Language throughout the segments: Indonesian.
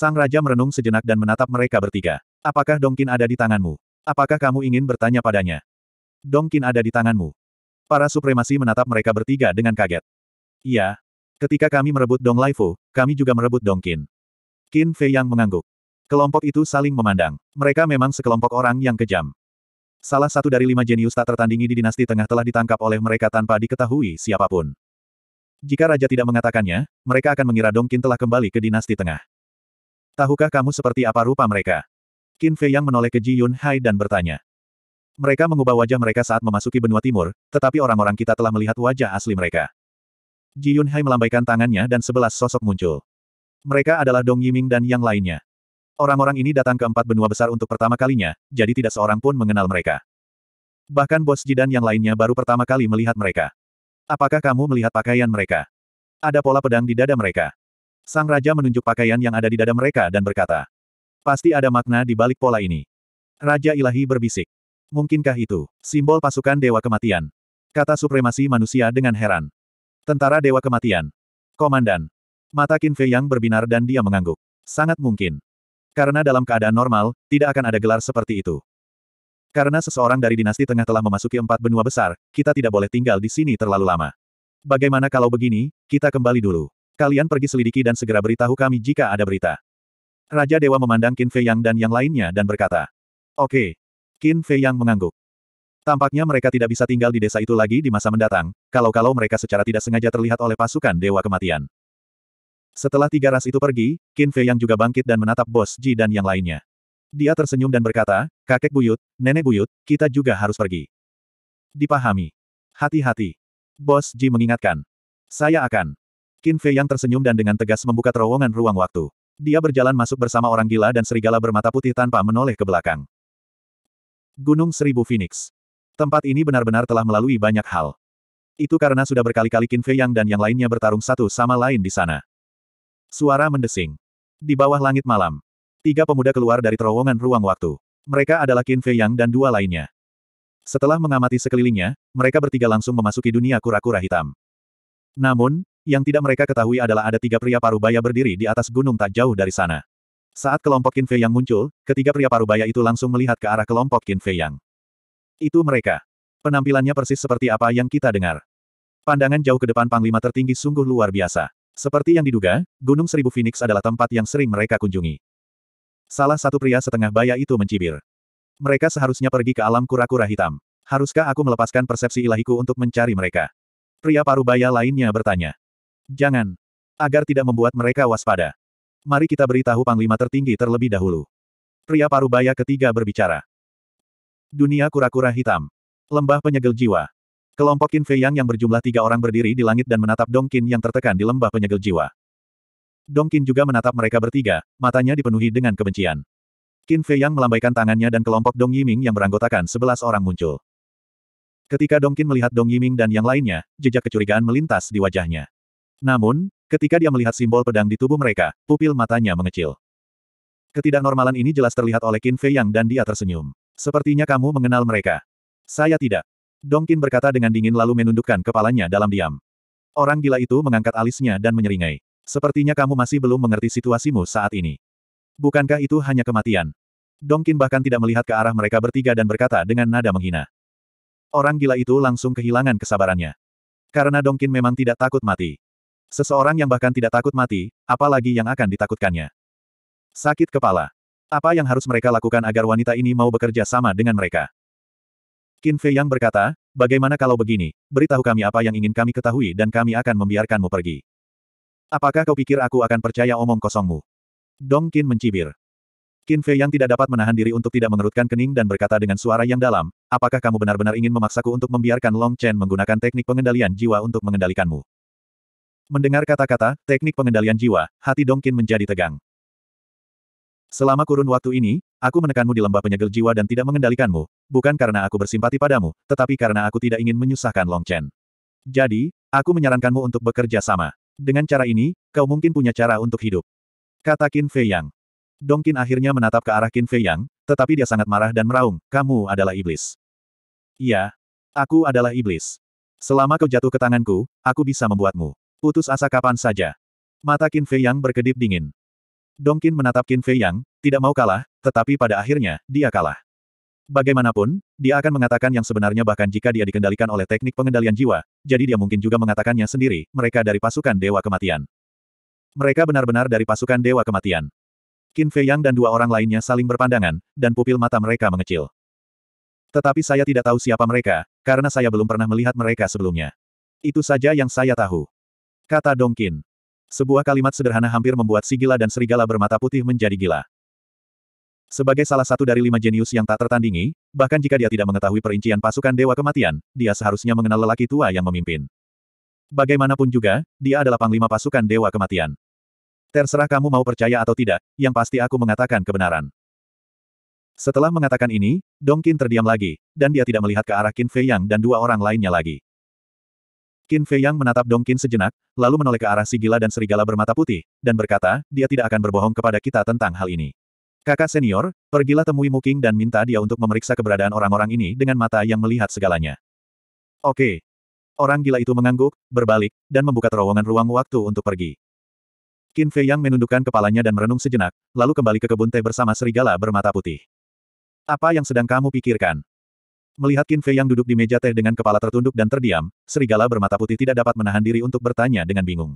Sang Raja merenung sejenak dan menatap mereka bertiga. Apakah Dongkin ada di tanganmu? Apakah kamu ingin bertanya padanya? Dongkin ada di tanganmu. Para supremasi menatap mereka bertiga dengan kaget. Iya. Ketika kami merebut Dong Laifu, kami juga merebut Dongkin. Qin Fei yang mengangguk. Kelompok itu saling memandang. Mereka memang sekelompok orang yang kejam. Salah satu dari lima jenius tak tertandingi di dinasti tengah telah ditangkap oleh mereka tanpa diketahui siapapun. Jika raja tidak mengatakannya, mereka akan mengira Dongkin telah kembali ke dinasti tengah. Tahukah kamu seperti apa rupa mereka? Qin Fei yang menoleh ke Ji Yun Hai dan bertanya. Mereka mengubah wajah mereka saat memasuki benua timur, tetapi orang-orang kita telah melihat wajah asli mereka. Ji Yun Hai melambaikan tangannya dan sebelas sosok muncul. Mereka adalah Dong Yiming dan yang lainnya. Orang-orang ini datang ke empat benua besar untuk pertama kalinya, jadi tidak seorang pun mengenal mereka. Bahkan Bos Ji dan yang lainnya baru pertama kali melihat mereka. Apakah kamu melihat pakaian mereka? Ada pola pedang di dada mereka. Sang Raja menunjuk pakaian yang ada di dada mereka dan berkata, Pasti ada makna di balik pola ini. Raja Ilahi berbisik. Mungkinkah itu, simbol pasukan Dewa Kematian? Kata supremasi manusia dengan heran. Tentara Dewa Kematian. Komandan. Mata Qin Fei yang berbinar dan dia mengangguk. Sangat mungkin. Karena dalam keadaan normal, tidak akan ada gelar seperti itu. Karena seseorang dari dinasti tengah telah memasuki empat benua besar, kita tidak boleh tinggal di sini terlalu lama. Bagaimana kalau begini, kita kembali dulu. Kalian pergi selidiki dan segera beritahu kami jika ada berita. Raja Dewa memandang Qin Fei Yang dan yang lainnya dan berkata, Oke. Okay. Qin Fei Yang mengangguk. Tampaknya mereka tidak bisa tinggal di desa itu lagi di masa mendatang, kalau-kalau mereka secara tidak sengaja terlihat oleh pasukan Dewa Kematian. Setelah tiga ras itu pergi, Qin Fei Yang juga bangkit dan menatap Bos Ji dan yang lainnya. Dia tersenyum dan berkata, kakek buyut, nenek buyut, kita juga harus pergi. Dipahami. Hati-hati. Bos Ji mengingatkan. Saya akan. Qin Fei yang tersenyum dan dengan tegas membuka terowongan ruang waktu. Dia berjalan masuk bersama orang gila dan serigala bermata putih tanpa menoleh ke belakang. Gunung Seribu Phoenix. Tempat ini benar-benar telah melalui banyak hal. Itu karena sudah berkali-kali Qin Fei Yang dan yang lainnya bertarung satu sama lain di sana. Suara mendesing. Di bawah langit malam. Tiga pemuda keluar dari terowongan ruang waktu. Mereka adalah Qin Fei Yang dan dua lainnya. Setelah mengamati sekelilingnya, mereka bertiga langsung memasuki dunia kura-kura hitam. Namun, yang tidak mereka ketahui adalah ada tiga pria parubaya berdiri di atas gunung tak jauh dari sana. Saat kelompok Qin Fei Yang muncul, ketiga pria parubaya itu langsung melihat ke arah kelompok Qin Fei Yang. Itu mereka. Penampilannya persis seperti apa yang kita dengar. Pandangan jauh ke depan Panglima tertinggi sungguh luar biasa. Seperti yang diduga, Gunung Seribu Phoenix adalah tempat yang sering mereka kunjungi. Salah satu pria setengah baya itu mencibir. Mereka seharusnya pergi ke alam kura-kura hitam. Haruskah aku melepaskan persepsi ilahiku untuk mencari mereka? Pria parubaya lainnya bertanya. Jangan. Agar tidak membuat mereka waspada. Mari kita beritahu Panglima tertinggi terlebih dahulu. Pria parubaya ketiga berbicara. Dunia kura-kura hitam. Lembah penyegel jiwa. Kelompok Qin Fei Yang yang berjumlah tiga orang berdiri di langit dan menatap Dong Dongkin yang tertekan di lembah penyegel jiwa. Dong Dongkin juga menatap mereka bertiga, matanya dipenuhi dengan kebencian. Qin Fei Yang melambaikan tangannya dan kelompok Dong Yiming yang beranggotakan sebelas orang muncul. Ketika Dong Dongkin melihat Dong Yiming dan yang lainnya, jejak kecurigaan melintas di wajahnya. Namun, ketika dia melihat simbol pedang di tubuh mereka, pupil matanya mengecil. Ketidaknormalan ini jelas terlihat oleh Qin Fei Yang dan dia tersenyum. Sepertinya kamu mengenal mereka. Saya tidak. Dong Qin berkata dengan dingin lalu menundukkan kepalanya dalam diam. Orang gila itu mengangkat alisnya dan menyeringai. Sepertinya kamu masih belum mengerti situasimu saat ini. Bukankah itu hanya kematian? Dong Qin bahkan tidak melihat ke arah mereka bertiga dan berkata dengan nada menghina. Orang gila itu langsung kehilangan kesabarannya. Karena Dong Qin memang tidak takut mati. Seseorang yang bahkan tidak takut mati, apalagi yang akan ditakutkannya. Sakit kepala. Apa yang harus mereka lakukan agar wanita ini mau bekerja sama dengan mereka? Qin Fei yang berkata, bagaimana kalau begini, beritahu kami apa yang ingin kami ketahui dan kami akan membiarkanmu pergi. Apakah kau pikir aku akan percaya omong kosongmu? Dong Qin mencibir. Qin Fei yang tidak dapat menahan diri untuk tidak mengerutkan kening dan berkata dengan suara yang dalam, apakah kamu benar-benar ingin memaksaku untuk membiarkan Long Chen menggunakan teknik pengendalian jiwa untuk mengendalikanmu? Mendengar kata-kata, teknik pengendalian jiwa, hati Dongkin menjadi tegang. Selama kurun waktu ini, aku menekanmu di lembah penyegel jiwa dan tidak mengendalikanmu, bukan karena aku bersimpati padamu, tetapi karena aku tidak ingin menyusahkan Long Chen. Jadi, aku menyarankanmu untuk bekerja sama. Dengan cara ini, kau mungkin punya cara untuk hidup. Kata Qin Fei Yang. Dongkin akhirnya menatap ke arah Qin Fei Yang, tetapi dia sangat marah dan meraung, kamu adalah iblis. Iya, aku adalah iblis. Selama kau jatuh ke tanganku, aku bisa membuatmu. Putus asa kapan saja. Mata Qin Fei Yang berkedip dingin. Dong Qin menatap Qin Fei Yang, tidak mau kalah, tetapi pada akhirnya, dia kalah. Bagaimanapun, dia akan mengatakan yang sebenarnya bahkan jika dia dikendalikan oleh teknik pengendalian jiwa, jadi dia mungkin juga mengatakannya sendiri, mereka dari pasukan Dewa Kematian. Mereka benar-benar dari pasukan Dewa Kematian. Qin Fei Yang dan dua orang lainnya saling berpandangan, dan pupil mata mereka mengecil. Tetapi saya tidak tahu siapa mereka, karena saya belum pernah melihat mereka sebelumnya. Itu saja yang saya tahu. Kata Dongkin. Sebuah kalimat sederhana hampir membuat si dan serigala bermata putih menjadi gila. Sebagai salah satu dari lima jenius yang tak tertandingi, bahkan jika dia tidak mengetahui perincian pasukan Dewa Kematian, dia seharusnya mengenal lelaki tua yang memimpin. Bagaimanapun juga, dia adalah panglima pasukan Dewa Kematian. Terserah kamu mau percaya atau tidak, yang pasti aku mengatakan kebenaran. Setelah mengatakan ini, Dongkin terdiam lagi, dan dia tidak melihat ke arah Qin Fei Yang dan dua orang lainnya lagi. Qin Fei Yang menatap Dong Qin sejenak, lalu menoleh ke arah si gila dan serigala bermata putih, dan berkata, dia tidak akan berbohong kepada kita tentang hal ini. Kakak senior, pergilah temui Muking dan minta dia untuk memeriksa keberadaan orang-orang ini dengan mata yang melihat segalanya. Oke. Orang gila itu mengangguk, berbalik, dan membuka terowongan ruang waktu untuk pergi. Qin Fei Yang menundukkan kepalanya dan merenung sejenak, lalu kembali ke kebun teh bersama serigala bermata putih. Apa yang sedang kamu pikirkan? Melihat Qin Fei yang duduk di meja teh dengan kepala tertunduk dan terdiam, serigala bermata putih tidak dapat menahan diri untuk bertanya dengan bingung.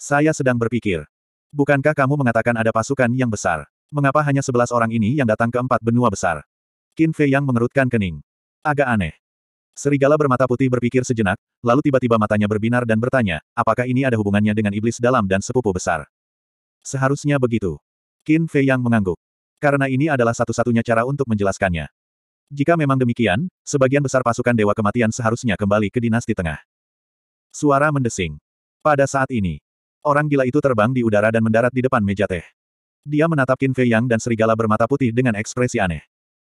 Saya sedang berpikir. Bukankah kamu mengatakan ada pasukan yang besar? Mengapa hanya sebelas orang ini yang datang ke empat benua besar? Qin Fei yang mengerutkan kening. Agak aneh. Serigala bermata putih berpikir sejenak, lalu tiba-tiba matanya berbinar dan bertanya, apakah ini ada hubungannya dengan iblis dalam dan sepupu besar? Seharusnya begitu. Qin Fei yang mengangguk. Karena ini adalah satu-satunya cara untuk menjelaskannya. Jika memang demikian, sebagian besar pasukan Dewa Kematian seharusnya kembali ke dinasti tengah. Suara mendesing. Pada saat ini, orang gila itu terbang di udara dan mendarat di depan meja teh. Dia menatap Qin Fei Yang dan serigala bermata putih dengan ekspresi aneh.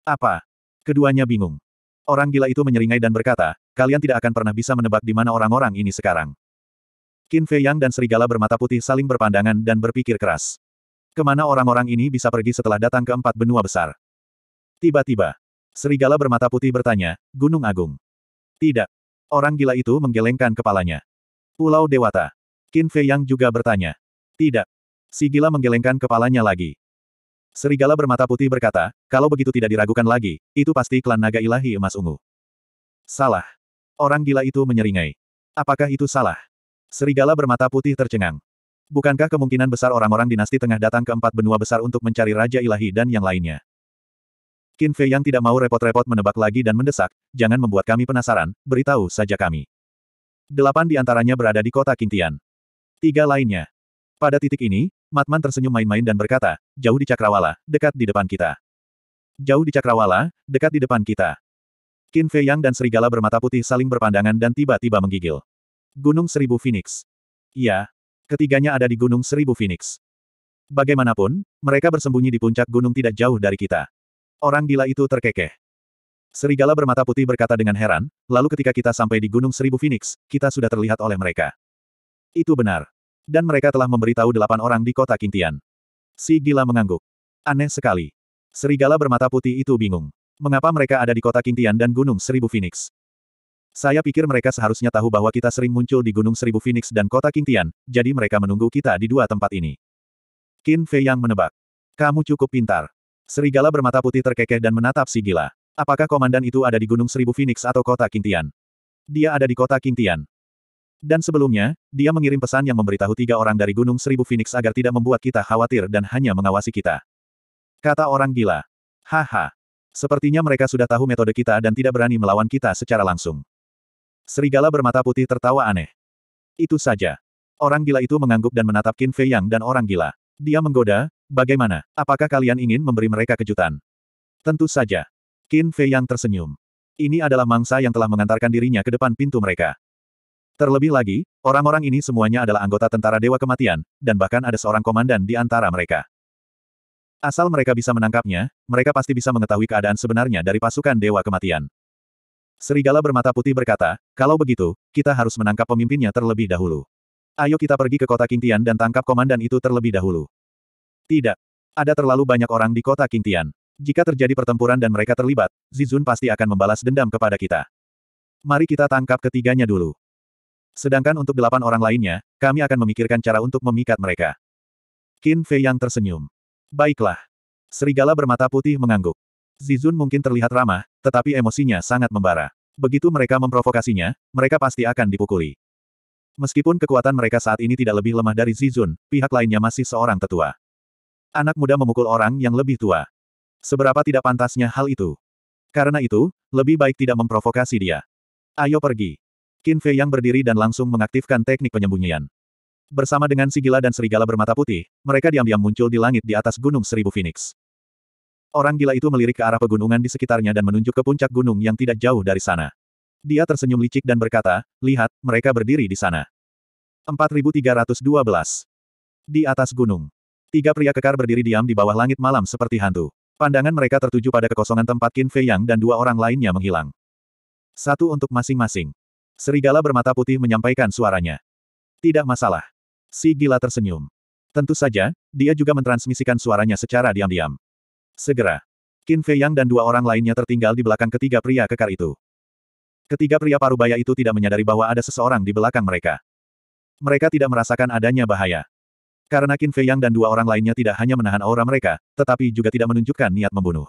Apa? Keduanya bingung. Orang gila itu menyeringai dan berkata, kalian tidak akan pernah bisa menebak di mana orang-orang ini sekarang. Qin Fei Yang dan serigala bermata putih saling berpandangan dan berpikir keras. Kemana orang-orang ini bisa pergi setelah datang ke empat benua besar? Tiba-tiba, Serigala bermata putih bertanya, Gunung Agung. Tidak. Orang gila itu menggelengkan kepalanya. Pulau Dewata. Qin Fei Yang juga bertanya. Tidak. Si gila menggelengkan kepalanya lagi. Serigala bermata putih berkata, kalau begitu tidak diragukan lagi, itu pasti klan naga ilahi emas ungu. Salah. Orang gila itu menyeringai. Apakah itu salah? Serigala bermata putih tercengang. Bukankah kemungkinan besar orang-orang dinasti tengah datang ke empat benua besar untuk mencari Raja Ilahi dan yang lainnya? Qin Fei yang tidak mau repot-repot menebak lagi dan mendesak, jangan membuat kami penasaran, beritahu saja kami. Delapan di antaranya berada di kota Kintian. Tiga lainnya. Pada titik ini, Matman tersenyum main-main dan berkata, jauh di Cakrawala, dekat di depan kita. Jauh di Cakrawala, dekat di depan kita. Qin Fei Yang dan serigala bermata putih saling berpandangan dan tiba-tiba menggigil. Gunung Seribu Phoenix. Iya. Ketiganya ada di Gunung Seribu Phoenix. Bagaimanapun, mereka bersembunyi di puncak gunung tidak jauh dari kita. Orang gila itu terkekeh. Serigala bermata putih berkata dengan heran, lalu ketika kita sampai di Gunung Seribu Phoenix, kita sudah terlihat oleh mereka. Itu benar. Dan mereka telah memberitahu delapan orang di kota Kintian. Si gila mengangguk. Aneh sekali. Serigala bermata putih itu bingung. Mengapa mereka ada di kota Kintian dan Gunung Seribu Phoenix? Saya pikir mereka seharusnya tahu bahwa kita sering muncul di Gunung Seribu Phoenix dan kota Kintian, jadi mereka menunggu kita di dua tempat ini. Qin Fei yang menebak. Kamu cukup pintar. Serigala bermata putih terkekeh dan menatap si gila. Apakah komandan itu ada di Gunung Seribu Phoenix atau kota Kintian? Dia ada di kota Kintian. Dan sebelumnya, dia mengirim pesan yang memberitahu tiga orang dari Gunung Seribu Phoenix agar tidak membuat kita khawatir dan hanya mengawasi kita. Kata orang gila. Haha. Sepertinya mereka sudah tahu metode kita dan tidak berani melawan kita secara langsung. Serigala bermata putih tertawa aneh. Itu saja. Orang gila itu mengangguk dan menatap Qin Fei Yang dan orang gila. Dia menggoda, Bagaimana? Apakah kalian ingin memberi mereka kejutan? Tentu saja. Qin Fei yang tersenyum. Ini adalah mangsa yang telah mengantarkan dirinya ke depan pintu mereka. Terlebih lagi, orang-orang ini semuanya adalah anggota tentara Dewa Kematian, dan bahkan ada seorang komandan di antara mereka. Asal mereka bisa menangkapnya, mereka pasti bisa mengetahui keadaan sebenarnya dari pasukan Dewa Kematian. Serigala bermata putih berkata, kalau begitu, kita harus menangkap pemimpinnya terlebih dahulu. Ayo kita pergi ke kota Kingtian dan tangkap komandan itu terlebih dahulu. Tidak. Ada terlalu banyak orang di kota Kintian. Jika terjadi pertempuran dan mereka terlibat, Zizun pasti akan membalas dendam kepada kita. Mari kita tangkap ketiganya dulu. Sedangkan untuk delapan orang lainnya, kami akan memikirkan cara untuk memikat mereka. Qin Fei yang tersenyum. Baiklah. Serigala bermata putih mengangguk. Zizun mungkin terlihat ramah, tetapi emosinya sangat membara. Begitu mereka memprovokasinya, mereka pasti akan dipukuli. Meskipun kekuatan mereka saat ini tidak lebih lemah dari Zizun, pihak lainnya masih seorang tetua. Anak muda memukul orang yang lebih tua. Seberapa tidak pantasnya hal itu. Karena itu, lebih baik tidak memprovokasi dia. Ayo pergi. Qin Fei yang berdiri dan langsung mengaktifkan teknik penyembunyian. Bersama dengan si gila dan serigala bermata putih, mereka diam-diam muncul di langit di atas Gunung Seribu Phoenix. Orang gila itu melirik ke arah pegunungan di sekitarnya dan menunjuk ke puncak gunung yang tidak jauh dari sana. Dia tersenyum licik dan berkata, lihat, mereka berdiri di sana. 4312. Di atas gunung. Tiga pria kekar berdiri diam di bawah langit malam seperti hantu. Pandangan mereka tertuju pada kekosongan tempat Qin Fei Yang dan dua orang lainnya menghilang. Satu untuk masing-masing. Serigala bermata putih menyampaikan suaranya. Tidak masalah. Si gila tersenyum. Tentu saja, dia juga mentransmisikan suaranya secara diam-diam. Segera. Qin Fei Yang dan dua orang lainnya tertinggal di belakang ketiga pria kekar itu. Ketiga pria parubaya itu tidak menyadari bahwa ada seseorang di belakang mereka. Mereka tidak merasakan adanya bahaya. Karena Qin Fei Yang dan dua orang lainnya tidak hanya menahan aura mereka, tetapi juga tidak menunjukkan niat membunuh.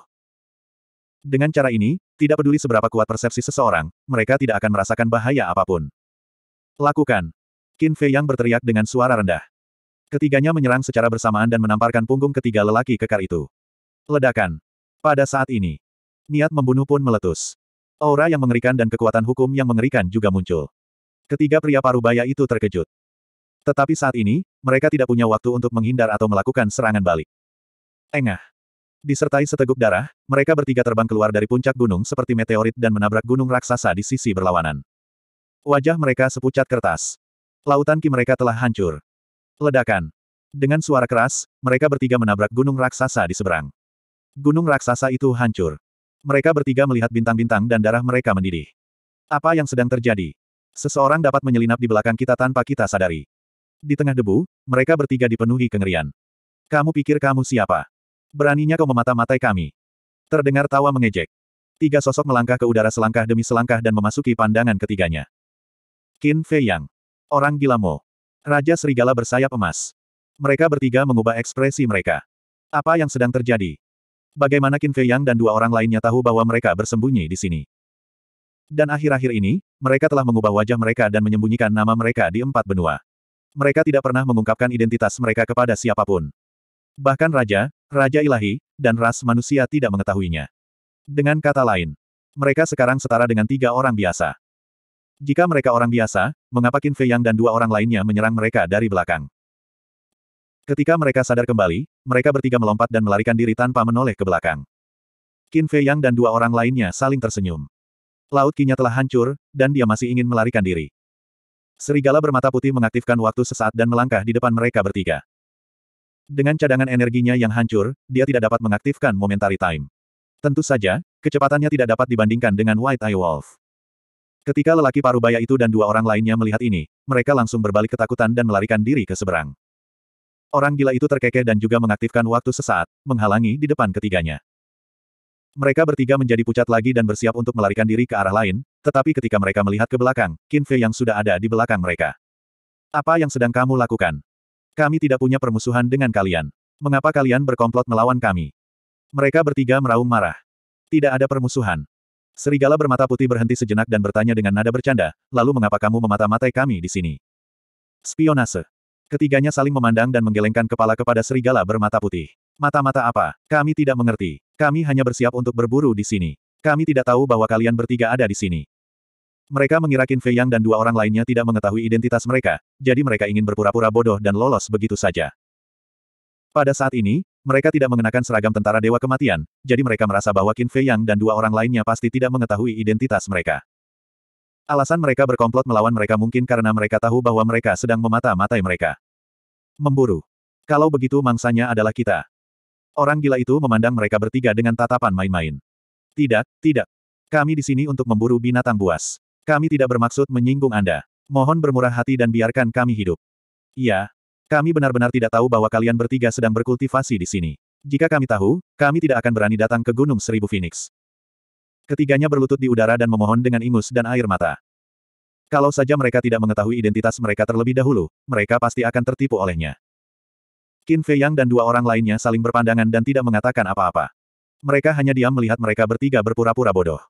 Dengan cara ini, tidak peduli seberapa kuat persepsi seseorang, mereka tidak akan merasakan bahaya apapun. Lakukan. Qin Fei Yang berteriak dengan suara rendah. Ketiganya menyerang secara bersamaan dan menamparkan punggung ketiga lelaki kekar itu. Ledakan. Pada saat ini, niat membunuh pun meletus. Aura yang mengerikan dan kekuatan hukum yang mengerikan juga muncul. Ketiga pria parubaya itu terkejut. Tetapi saat ini, mereka tidak punya waktu untuk menghindar atau melakukan serangan balik. Engah. Disertai seteguk darah, mereka bertiga terbang keluar dari puncak gunung seperti meteorit dan menabrak gunung raksasa di sisi berlawanan. Wajah mereka sepucat kertas. Lautan ki mereka telah hancur. Ledakan. Dengan suara keras, mereka bertiga menabrak gunung raksasa di seberang. Gunung raksasa itu hancur. Mereka bertiga melihat bintang-bintang dan darah mereka mendidih. Apa yang sedang terjadi? Seseorang dapat menyelinap di belakang kita tanpa kita sadari. Di tengah debu, mereka bertiga dipenuhi kengerian. Kamu pikir kamu siapa? Beraninya kau memata-matai kami. Terdengar tawa mengejek. Tiga sosok melangkah ke udara selangkah demi selangkah dan memasuki pandangan ketiganya. Qin Fei Yang. Orang gila Mo. Raja Serigala bersayap emas. Mereka bertiga mengubah ekspresi mereka. Apa yang sedang terjadi? Bagaimana Qin Fei Yang dan dua orang lainnya tahu bahwa mereka bersembunyi di sini? Dan akhir-akhir ini, mereka telah mengubah wajah mereka dan menyembunyikan nama mereka di empat benua mereka tidak pernah mengungkapkan identitas mereka kepada siapapun. Bahkan raja, raja ilahi, dan ras manusia tidak mengetahuinya. Dengan kata lain, mereka sekarang setara dengan tiga orang biasa. Jika mereka orang biasa, mengapa Qin Fei Yang dan dua orang lainnya menyerang mereka dari belakang? Ketika mereka sadar kembali, mereka bertiga melompat dan melarikan diri tanpa menoleh ke belakang. Qin Fei Yang dan dua orang lainnya saling tersenyum. Laut kinya telah hancur, dan dia masih ingin melarikan diri. Serigala bermata putih mengaktifkan waktu sesaat dan melangkah di depan mereka bertiga. Dengan cadangan energinya yang hancur, dia tidak dapat mengaktifkan momentary time. Tentu saja, kecepatannya tidak dapat dibandingkan dengan White Eye Wolf. Ketika lelaki parubaya itu dan dua orang lainnya melihat ini, mereka langsung berbalik ketakutan dan melarikan diri ke seberang. Orang gila itu terkekeh dan juga mengaktifkan waktu sesaat, menghalangi di depan ketiganya. Mereka bertiga menjadi pucat lagi dan bersiap untuk melarikan diri ke arah lain, tetapi ketika mereka melihat ke belakang, Qin Fei yang sudah ada di belakang mereka. Apa yang sedang kamu lakukan? Kami tidak punya permusuhan dengan kalian. Mengapa kalian berkomplot melawan kami? Mereka bertiga meraung marah. Tidak ada permusuhan. Serigala bermata putih berhenti sejenak dan bertanya dengan nada bercanda, lalu mengapa kamu memata-matai kami di sini? Spionase. Ketiganya saling memandang dan menggelengkan kepala kepada serigala bermata putih. Mata-mata apa? Kami tidak mengerti. Kami hanya bersiap untuk berburu di sini. Kami tidak tahu bahwa kalian bertiga ada di sini. Mereka mengira Qin Fei Yang dan dua orang lainnya tidak mengetahui identitas mereka, jadi mereka ingin berpura-pura bodoh dan lolos begitu saja. Pada saat ini, mereka tidak mengenakan seragam tentara Dewa Kematian, jadi mereka merasa bahwa Qin Fei Yang dan dua orang lainnya pasti tidak mengetahui identitas mereka. Alasan mereka berkomplot melawan mereka mungkin karena mereka tahu bahwa mereka sedang memata-matai mereka. Memburu. Kalau begitu mangsanya adalah kita. Orang gila itu memandang mereka bertiga dengan tatapan main-main. Tidak, tidak. Kami di sini untuk memburu binatang buas. Kami tidak bermaksud menyinggung Anda. Mohon bermurah hati dan biarkan kami hidup. Iya. Kami benar-benar tidak tahu bahwa kalian bertiga sedang berkultivasi di sini. Jika kami tahu, kami tidak akan berani datang ke Gunung Seribu Phoenix. Ketiganya berlutut di udara dan memohon dengan ingus dan air mata. Kalau saja mereka tidak mengetahui identitas mereka terlebih dahulu, mereka pasti akan tertipu olehnya. Qin Fei Yang dan dua orang lainnya saling berpandangan dan tidak mengatakan apa-apa. Mereka hanya diam melihat mereka bertiga berpura-pura bodoh.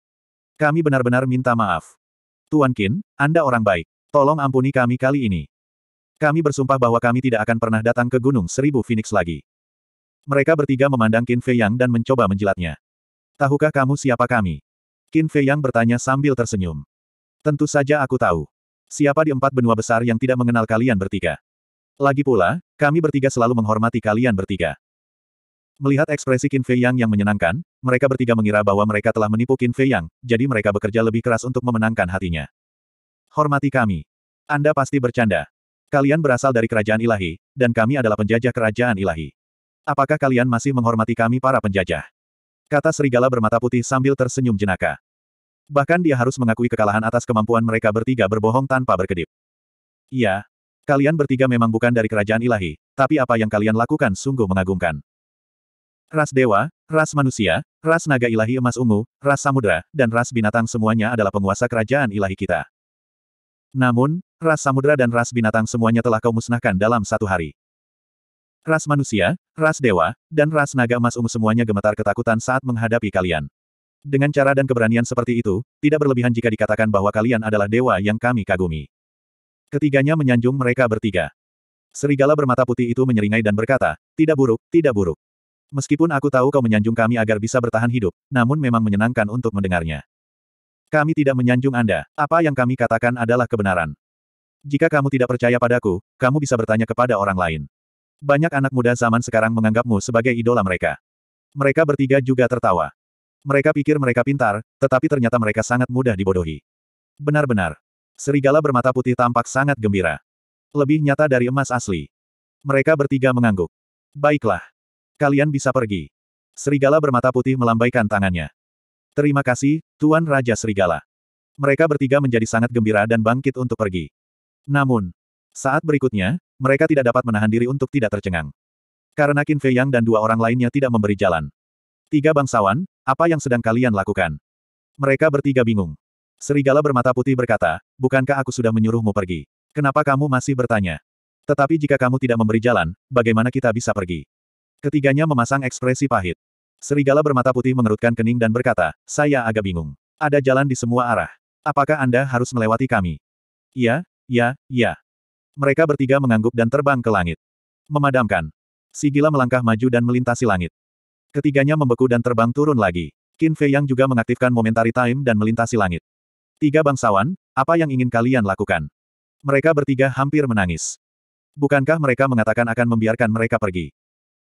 Kami benar-benar minta maaf. Tuan Kin, Anda orang baik. Tolong ampuni kami kali ini. Kami bersumpah bahwa kami tidak akan pernah datang ke Gunung Seribu Phoenix lagi. Mereka bertiga memandang Qin Fei Yang dan mencoba menjilatnya. Tahukah kamu siapa kami? Qin Fei Yang bertanya sambil tersenyum. Tentu saja aku tahu. Siapa di empat benua besar yang tidak mengenal kalian bertiga? Lagi pula, kami bertiga selalu menghormati kalian bertiga. Melihat ekspresi Qin Fei Yang yang menyenangkan, mereka bertiga mengira bahwa mereka telah menipu Qin Fei Yang, jadi mereka bekerja lebih keras untuk memenangkan hatinya. Hormati kami. Anda pasti bercanda. Kalian berasal dari kerajaan ilahi, dan kami adalah penjajah kerajaan ilahi. Apakah kalian masih menghormati kami para penjajah? Kata serigala bermata putih sambil tersenyum jenaka. Bahkan dia harus mengakui kekalahan atas kemampuan mereka bertiga berbohong tanpa berkedip. Iya, kalian bertiga memang bukan dari kerajaan ilahi, tapi apa yang kalian lakukan sungguh mengagumkan. Ras dewa, ras manusia, ras naga ilahi emas ungu, ras samudra, dan ras binatang semuanya adalah penguasa kerajaan ilahi kita. Namun, ras samudra dan ras binatang semuanya telah kau musnahkan dalam satu hari. Ras manusia, ras dewa, dan ras naga emas ungu semuanya gemetar ketakutan saat menghadapi kalian. Dengan cara dan keberanian seperti itu, tidak berlebihan jika dikatakan bahwa kalian adalah dewa yang kami kagumi. Ketiganya menyanjung mereka bertiga. Serigala bermata putih itu menyeringai dan berkata, tidak buruk, tidak buruk. Meskipun aku tahu kau menyanjung kami agar bisa bertahan hidup, namun memang menyenangkan untuk mendengarnya. Kami tidak menyanjung Anda. Apa yang kami katakan adalah kebenaran. Jika kamu tidak percaya padaku, kamu bisa bertanya kepada orang lain. Banyak anak muda zaman sekarang menganggapmu sebagai idola mereka. Mereka bertiga juga tertawa. Mereka pikir mereka pintar, tetapi ternyata mereka sangat mudah dibodohi. Benar-benar. Serigala bermata putih tampak sangat gembira. Lebih nyata dari emas asli. Mereka bertiga mengangguk. Baiklah. Kalian bisa pergi. Serigala bermata putih melambaikan tangannya. Terima kasih, Tuan Raja Serigala. Mereka bertiga menjadi sangat gembira dan bangkit untuk pergi. Namun, saat berikutnya, mereka tidak dapat menahan diri untuk tidak tercengang. Karena Qin Fei Yang dan dua orang lainnya tidak memberi jalan. Tiga bangsawan, apa yang sedang kalian lakukan? Mereka bertiga bingung. Serigala bermata putih berkata, bukankah aku sudah menyuruhmu pergi? Kenapa kamu masih bertanya? Tetapi jika kamu tidak memberi jalan, bagaimana kita bisa pergi? Ketiganya memasang ekspresi pahit. Serigala bermata putih mengerutkan kening dan berkata, saya agak bingung. Ada jalan di semua arah. Apakah Anda harus melewati kami? "Ya, ya, ya." Mereka bertiga mengangguk dan terbang ke langit. Memadamkan. Sigila melangkah maju dan melintasi langit. Ketiganya membeku dan terbang turun lagi. Qin Fei Yang juga mengaktifkan momentary time dan melintasi langit. Tiga bangsawan, apa yang ingin kalian lakukan? Mereka bertiga hampir menangis. Bukankah mereka mengatakan akan membiarkan mereka pergi?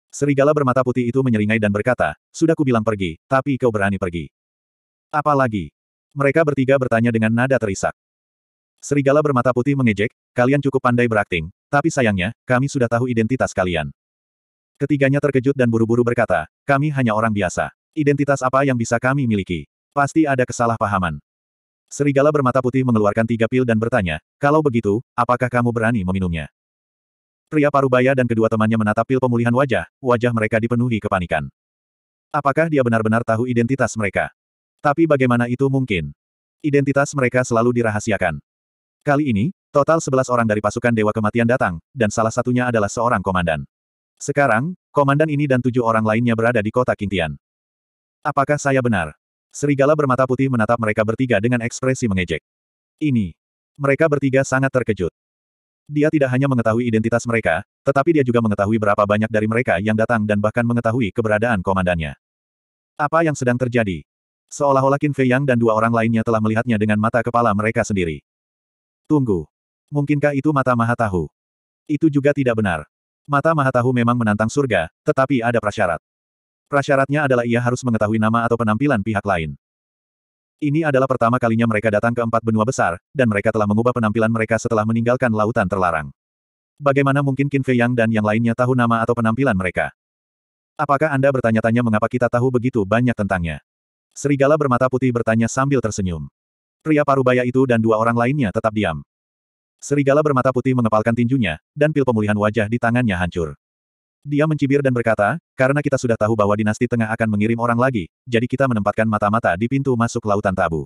Serigala bermata putih itu menyeringai dan berkata, sudah kubilang pergi, tapi kau berani pergi. Apalagi? Mereka bertiga bertanya dengan nada terisak. Serigala bermata putih mengejek, kalian cukup pandai berakting, tapi sayangnya, kami sudah tahu identitas kalian. Ketiganya terkejut dan buru-buru berkata, kami hanya orang biasa. Identitas apa yang bisa kami miliki? Pasti ada kesalahpahaman. Serigala bermata putih mengeluarkan tiga pil dan bertanya, kalau begitu, apakah kamu berani meminumnya? Pria Parubaya dan kedua temannya menatap pil pemulihan wajah, wajah mereka dipenuhi kepanikan. Apakah dia benar-benar tahu identitas mereka? Tapi bagaimana itu mungkin? Identitas mereka selalu dirahasiakan. Kali ini, total sebelas orang dari pasukan Dewa Kematian datang, dan salah satunya adalah seorang komandan. Sekarang, komandan ini dan tujuh orang lainnya berada di kota Kintian. Apakah saya benar? Serigala bermata putih menatap mereka bertiga dengan ekspresi mengejek. Ini. Mereka bertiga sangat terkejut. Dia tidak hanya mengetahui identitas mereka, tetapi dia juga mengetahui berapa banyak dari mereka yang datang dan bahkan mengetahui keberadaan komandannya. Apa yang sedang terjadi? Seolah-olah Qin Fei Yang dan dua orang lainnya telah melihatnya dengan mata kepala mereka sendiri. Tunggu. Mungkinkah itu mata maha tahu? Itu juga tidak benar. Mata maha tahu memang menantang surga, tetapi ada prasyarat. Prasyaratnya adalah ia harus mengetahui nama atau penampilan pihak lain. Ini adalah pertama kalinya mereka datang ke empat benua besar, dan mereka telah mengubah penampilan mereka setelah meninggalkan lautan terlarang. Bagaimana mungkin Qin Fei Yang dan yang lainnya tahu nama atau penampilan mereka? Apakah Anda bertanya-tanya mengapa kita tahu begitu banyak tentangnya? Serigala bermata putih bertanya sambil tersenyum. Pria parubaya itu dan dua orang lainnya tetap diam. Serigala bermata putih mengepalkan tinjunya, dan pil pemulihan wajah di tangannya hancur. Dia mencibir dan berkata, karena kita sudah tahu bahwa dinasti tengah akan mengirim orang lagi, jadi kita menempatkan mata-mata di pintu masuk lautan tabu.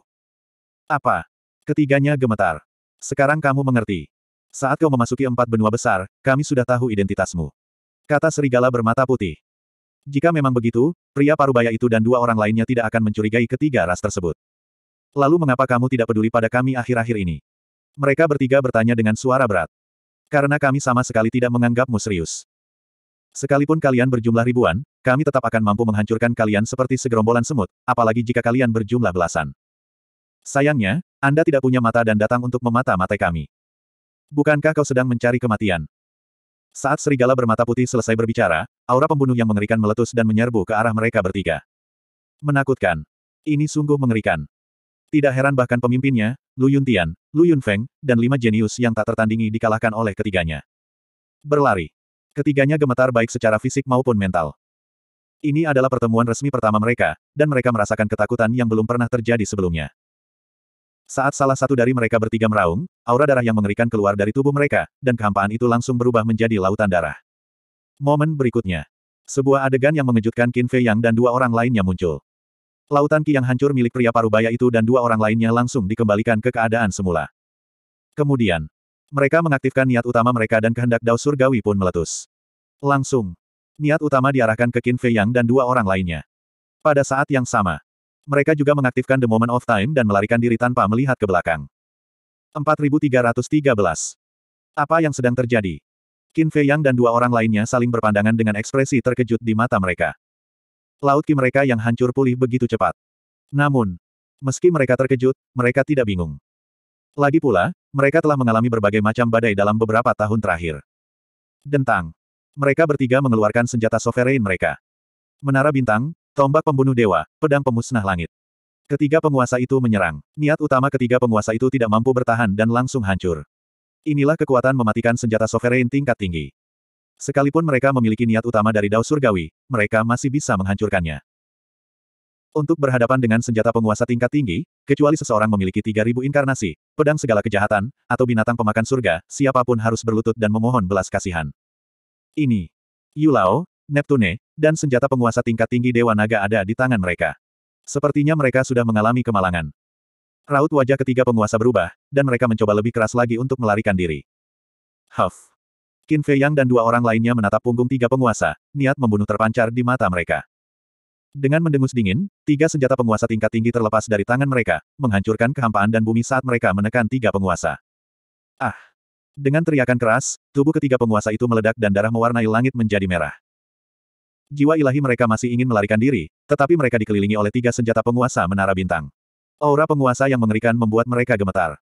Apa? Ketiganya gemetar. Sekarang kamu mengerti. Saat kau memasuki empat benua besar, kami sudah tahu identitasmu. Kata serigala bermata putih. Jika memang begitu, pria parubaya itu dan dua orang lainnya tidak akan mencurigai ketiga ras tersebut. Lalu mengapa kamu tidak peduli pada kami akhir-akhir ini? Mereka bertiga bertanya dengan suara berat. Karena kami sama sekali tidak menganggapmu serius. Sekalipun kalian berjumlah ribuan, kami tetap akan mampu menghancurkan kalian seperti segerombolan semut, apalagi jika kalian berjumlah belasan. Sayangnya, Anda tidak punya mata dan datang untuk memata-matai kami. Bukankah kau sedang mencari kematian? Saat serigala bermata putih selesai berbicara, aura pembunuh yang mengerikan meletus dan menyerbu ke arah mereka bertiga. Menakutkan. Ini sungguh mengerikan. Tidak heran bahkan pemimpinnya, Lu Yuntian, Lu Yunfeng, dan lima jenius yang tak tertandingi dikalahkan oleh ketiganya. Berlari. Ketiganya gemetar baik secara fisik maupun mental. Ini adalah pertemuan resmi pertama mereka, dan mereka merasakan ketakutan yang belum pernah terjadi sebelumnya. Saat salah satu dari mereka bertiga meraung, aura darah yang mengerikan keluar dari tubuh mereka, dan kehampaan itu langsung berubah menjadi lautan darah. Momen berikutnya. Sebuah adegan yang mengejutkan Qin Fei Yang dan dua orang lainnya muncul. Lautan ki yang hancur milik pria parubaya itu dan dua orang lainnya langsung dikembalikan ke keadaan semula. Kemudian, mereka mengaktifkan niat utama mereka dan kehendak Dao Surgawi pun meletus. Langsung. Niat utama diarahkan ke Qin Fei Yang dan dua orang lainnya. Pada saat yang sama. Mereka juga mengaktifkan The Moment of Time dan melarikan diri tanpa melihat ke belakang. 4313. Apa yang sedang terjadi? Qin Fei Yang dan dua orang lainnya saling berpandangan dengan ekspresi terkejut di mata mereka. Laut Ki mereka yang hancur pulih begitu cepat. Namun, meski mereka terkejut, mereka tidak bingung. Lagi pula, mereka telah mengalami berbagai macam badai dalam beberapa tahun terakhir. Dentang. Mereka bertiga mengeluarkan senjata sovereign mereka. Menara bintang, tombak pembunuh dewa, pedang pemusnah langit. Ketiga penguasa itu menyerang. Niat utama ketiga penguasa itu tidak mampu bertahan dan langsung hancur. Inilah kekuatan mematikan senjata sovereign tingkat tinggi. Sekalipun mereka memiliki niat utama dari Dao Surgawi, mereka masih bisa menghancurkannya. Untuk berhadapan dengan senjata penguasa tingkat tinggi, kecuali seseorang memiliki 3000 inkarnasi, pedang segala kejahatan, atau binatang pemakan surga, siapapun harus berlutut dan memohon belas kasihan. Ini. Yulao, Neptune, dan senjata penguasa tingkat tinggi Dewa Naga ada di tangan mereka. Sepertinya mereka sudah mengalami kemalangan. Raut wajah ketiga penguasa berubah, dan mereka mencoba lebih keras lagi untuk melarikan diri. Huff. Qin Fei Yang dan dua orang lainnya menatap punggung tiga penguasa, niat membunuh terpancar di mata mereka. Dengan mendengus dingin, tiga senjata penguasa tingkat tinggi terlepas dari tangan mereka, menghancurkan kehampaan dan bumi saat mereka menekan tiga penguasa. Ah! Dengan teriakan keras, tubuh ketiga penguasa itu meledak dan darah mewarnai langit menjadi merah. Jiwa ilahi mereka masih ingin melarikan diri, tetapi mereka dikelilingi oleh tiga senjata penguasa menara bintang. Aura penguasa yang mengerikan membuat mereka gemetar.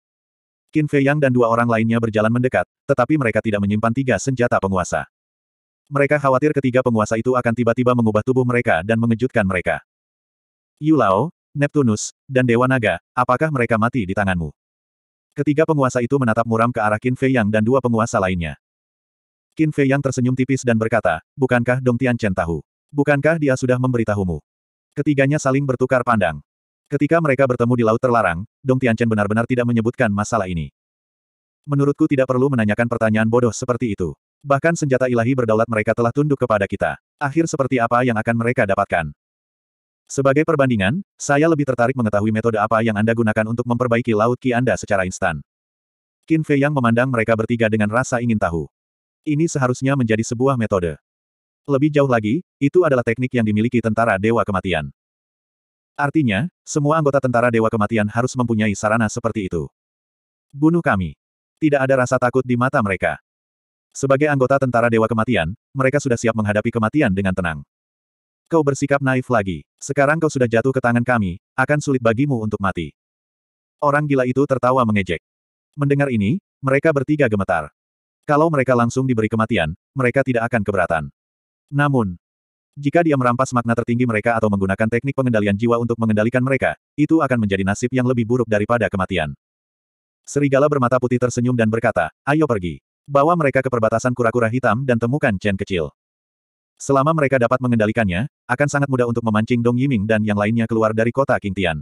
Qin Fei Yang dan dua orang lainnya berjalan mendekat, tetapi mereka tidak menyimpan tiga senjata penguasa. Mereka khawatir ketiga penguasa itu akan tiba-tiba mengubah tubuh mereka dan mengejutkan mereka. Yulao, Neptunus, dan Dewa Naga, apakah mereka mati di tanganmu? Ketiga penguasa itu menatap muram ke arah Qin Fei Yang dan dua penguasa lainnya. Qin Fei Yang tersenyum tipis dan berkata, bukankah Dong Tian Chen tahu? Bukankah dia sudah memberitahumu? Ketiganya saling bertukar pandang. Ketika mereka bertemu di Laut Terlarang, Dong Tian Chen benar-benar tidak menyebutkan masalah ini. Menurutku tidak perlu menanyakan pertanyaan bodoh seperti itu. Bahkan senjata ilahi berdaulat mereka telah tunduk kepada kita. Akhir seperti apa yang akan mereka dapatkan? Sebagai perbandingan, saya lebih tertarik mengetahui metode apa yang Anda gunakan untuk memperbaiki laut Ki Anda secara instan. Qin Fei yang memandang mereka bertiga dengan rasa ingin tahu. Ini seharusnya menjadi sebuah metode. Lebih jauh lagi, itu adalah teknik yang dimiliki tentara Dewa Kematian. Artinya, semua anggota tentara Dewa Kematian harus mempunyai sarana seperti itu. Bunuh kami. Tidak ada rasa takut di mata mereka. Sebagai anggota tentara Dewa Kematian, mereka sudah siap menghadapi kematian dengan tenang. Kau bersikap naif lagi. Sekarang kau sudah jatuh ke tangan kami, akan sulit bagimu untuk mati. Orang gila itu tertawa mengejek. Mendengar ini, mereka bertiga gemetar. Kalau mereka langsung diberi kematian, mereka tidak akan keberatan. Namun, jika dia merampas makna tertinggi mereka atau menggunakan teknik pengendalian jiwa untuk mengendalikan mereka, itu akan menjadi nasib yang lebih buruk daripada kematian. Serigala bermata putih tersenyum dan berkata, ayo pergi. Bawa mereka ke perbatasan kura-kura hitam dan temukan Chen kecil. Selama mereka dapat mengendalikannya, akan sangat mudah untuk memancing Dong Yiming dan yang lainnya keluar dari kota King Tian.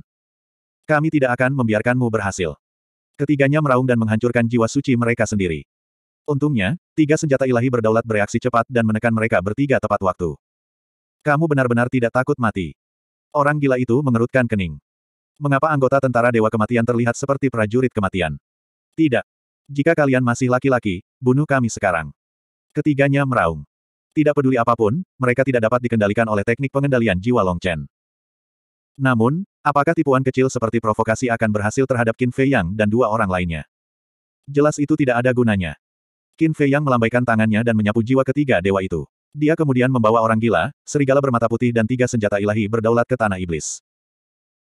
Kami tidak akan membiarkanmu berhasil. Ketiganya meraung dan menghancurkan jiwa suci mereka sendiri. Untungnya, tiga senjata ilahi berdaulat bereaksi cepat dan menekan mereka bertiga tepat waktu. Kamu benar-benar tidak takut mati. Orang gila itu mengerutkan kening. Mengapa anggota tentara Dewa Kematian terlihat seperti prajurit kematian? Tidak, jika kalian masih laki-laki, bunuh kami sekarang. Ketiganya meraung. Tidak peduli apapun, mereka tidak dapat dikendalikan oleh teknik pengendalian jiwa Long Chen. Namun, apakah tipuan kecil seperti provokasi akan berhasil terhadap Qin Fei Yang dan dua orang lainnya? Jelas itu tidak ada gunanya. Qin Fei Yang melambaikan tangannya dan menyapu jiwa ketiga dewa itu. Dia kemudian membawa orang gila, serigala bermata putih dan tiga senjata ilahi berdaulat ke tanah iblis.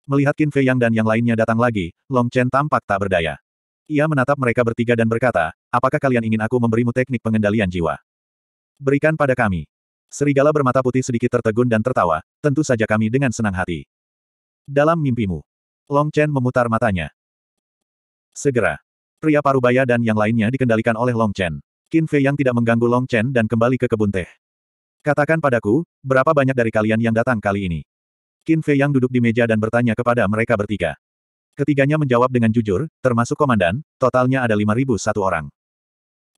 Melihat Qin Fei Yang dan yang lainnya datang lagi, Long Chen tampak tak berdaya. Ia menatap mereka bertiga dan berkata, apakah kalian ingin aku memberimu teknik pengendalian jiwa? Berikan pada kami. Serigala bermata putih sedikit tertegun dan tertawa, tentu saja kami dengan senang hati. Dalam mimpimu. Long Chen memutar matanya. Segera. Pria parubaya dan yang lainnya dikendalikan oleh Long Chen. Qin Fei yang tidak mengganggu Long Chen dan kembali ke kebun teh. Katakan padaku, berapa banyak dari kalian yang datang kali ini? Qin Fei yang duduk di meja dan bertanya kepada mereka bertiga. Ketiganya menjawab dengan jujur, termasuk komandan, totalnya ada satu orang.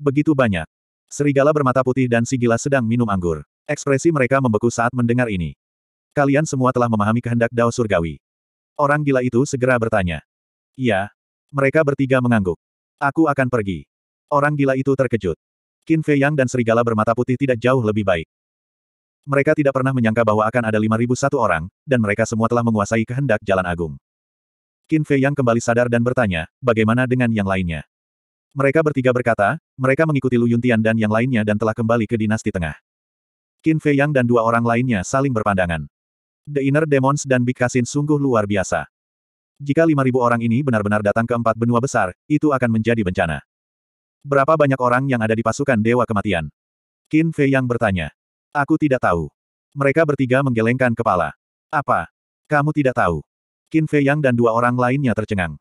Begitu banyak. Serigala bermata putih dan si gila sedang minum anggur. Ekspresi mereka membeku saat mendengar ini. Kalian semua telah memahami kehendak Dao Surgawi. Orang gila itu segera bertanya. Iya. Mereka bertiga mengangguk. Aku akan pergi. Orang gila itu terkejut. Qin Fei Yang dan serigala bermata putih tidak jauh lebih baik. Mereka tidak pernah menyangka bahwa akan ada satu orang, dan mereka semua telah menguasai kehendak Jalan Agung. Qin Fei Yang kembali sadar dan bertanya, bagaimana dengan yang lainnya? Mereka bertiga berkata, mereka mengikuti Lu Yuntian dan yang lainnya dan telah kembali ke dinasti tengah. Qin Fei Yang dan dua orang lainnya saling berpandangan. The Inner Demons dan Big sungguh luar biasa. Jika 5.000 orang ini benar-benar datang ke empat benua besar, itu akan menjadi bencana. Berapa banyak orang yang ada di pasukan Dewa Kematian? Qin Fei Yang bertanya. Aku tidak tahu. Mereka bertiga menggelengkan kepala. Apa? Kamu tidak tahu. Qin Fei Yang dan dua orang lainnya tercengang.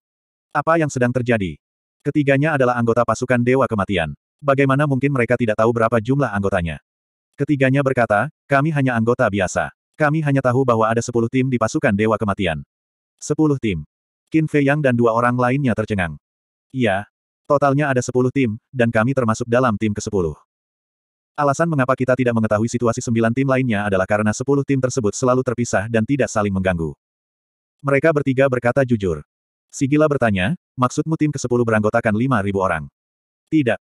Apa yang sedang terjadi? Ketiganya adalah anggota pasukan Dewa Kematian. Bagaimana mungkin mereka tidak tahu berapa jumlah anggotanya? Ketiganya berkata, kami hanya anggota biasa. Kami hanya tahu bahwa ada sepuluh tim di pasukan Dewa Kematian. Sepuluh tim. Qin Fei Yang dan dua orang lainnya tercengang. Iya. Totalnya ada sepuluh tim, dan kami termasuk dalam tim ke-10. Alasan mengapa kita tidak mengetahui situasi sembilan tim lainnya adalah karena sepuluh tim tersebut selalu terpisah dan tidak saling mengganggu. Mereka bertiga berkata jujur. Sigila bertanya, maksudmu tim ke-10 beranggotakan 5.000 orang? Tidak.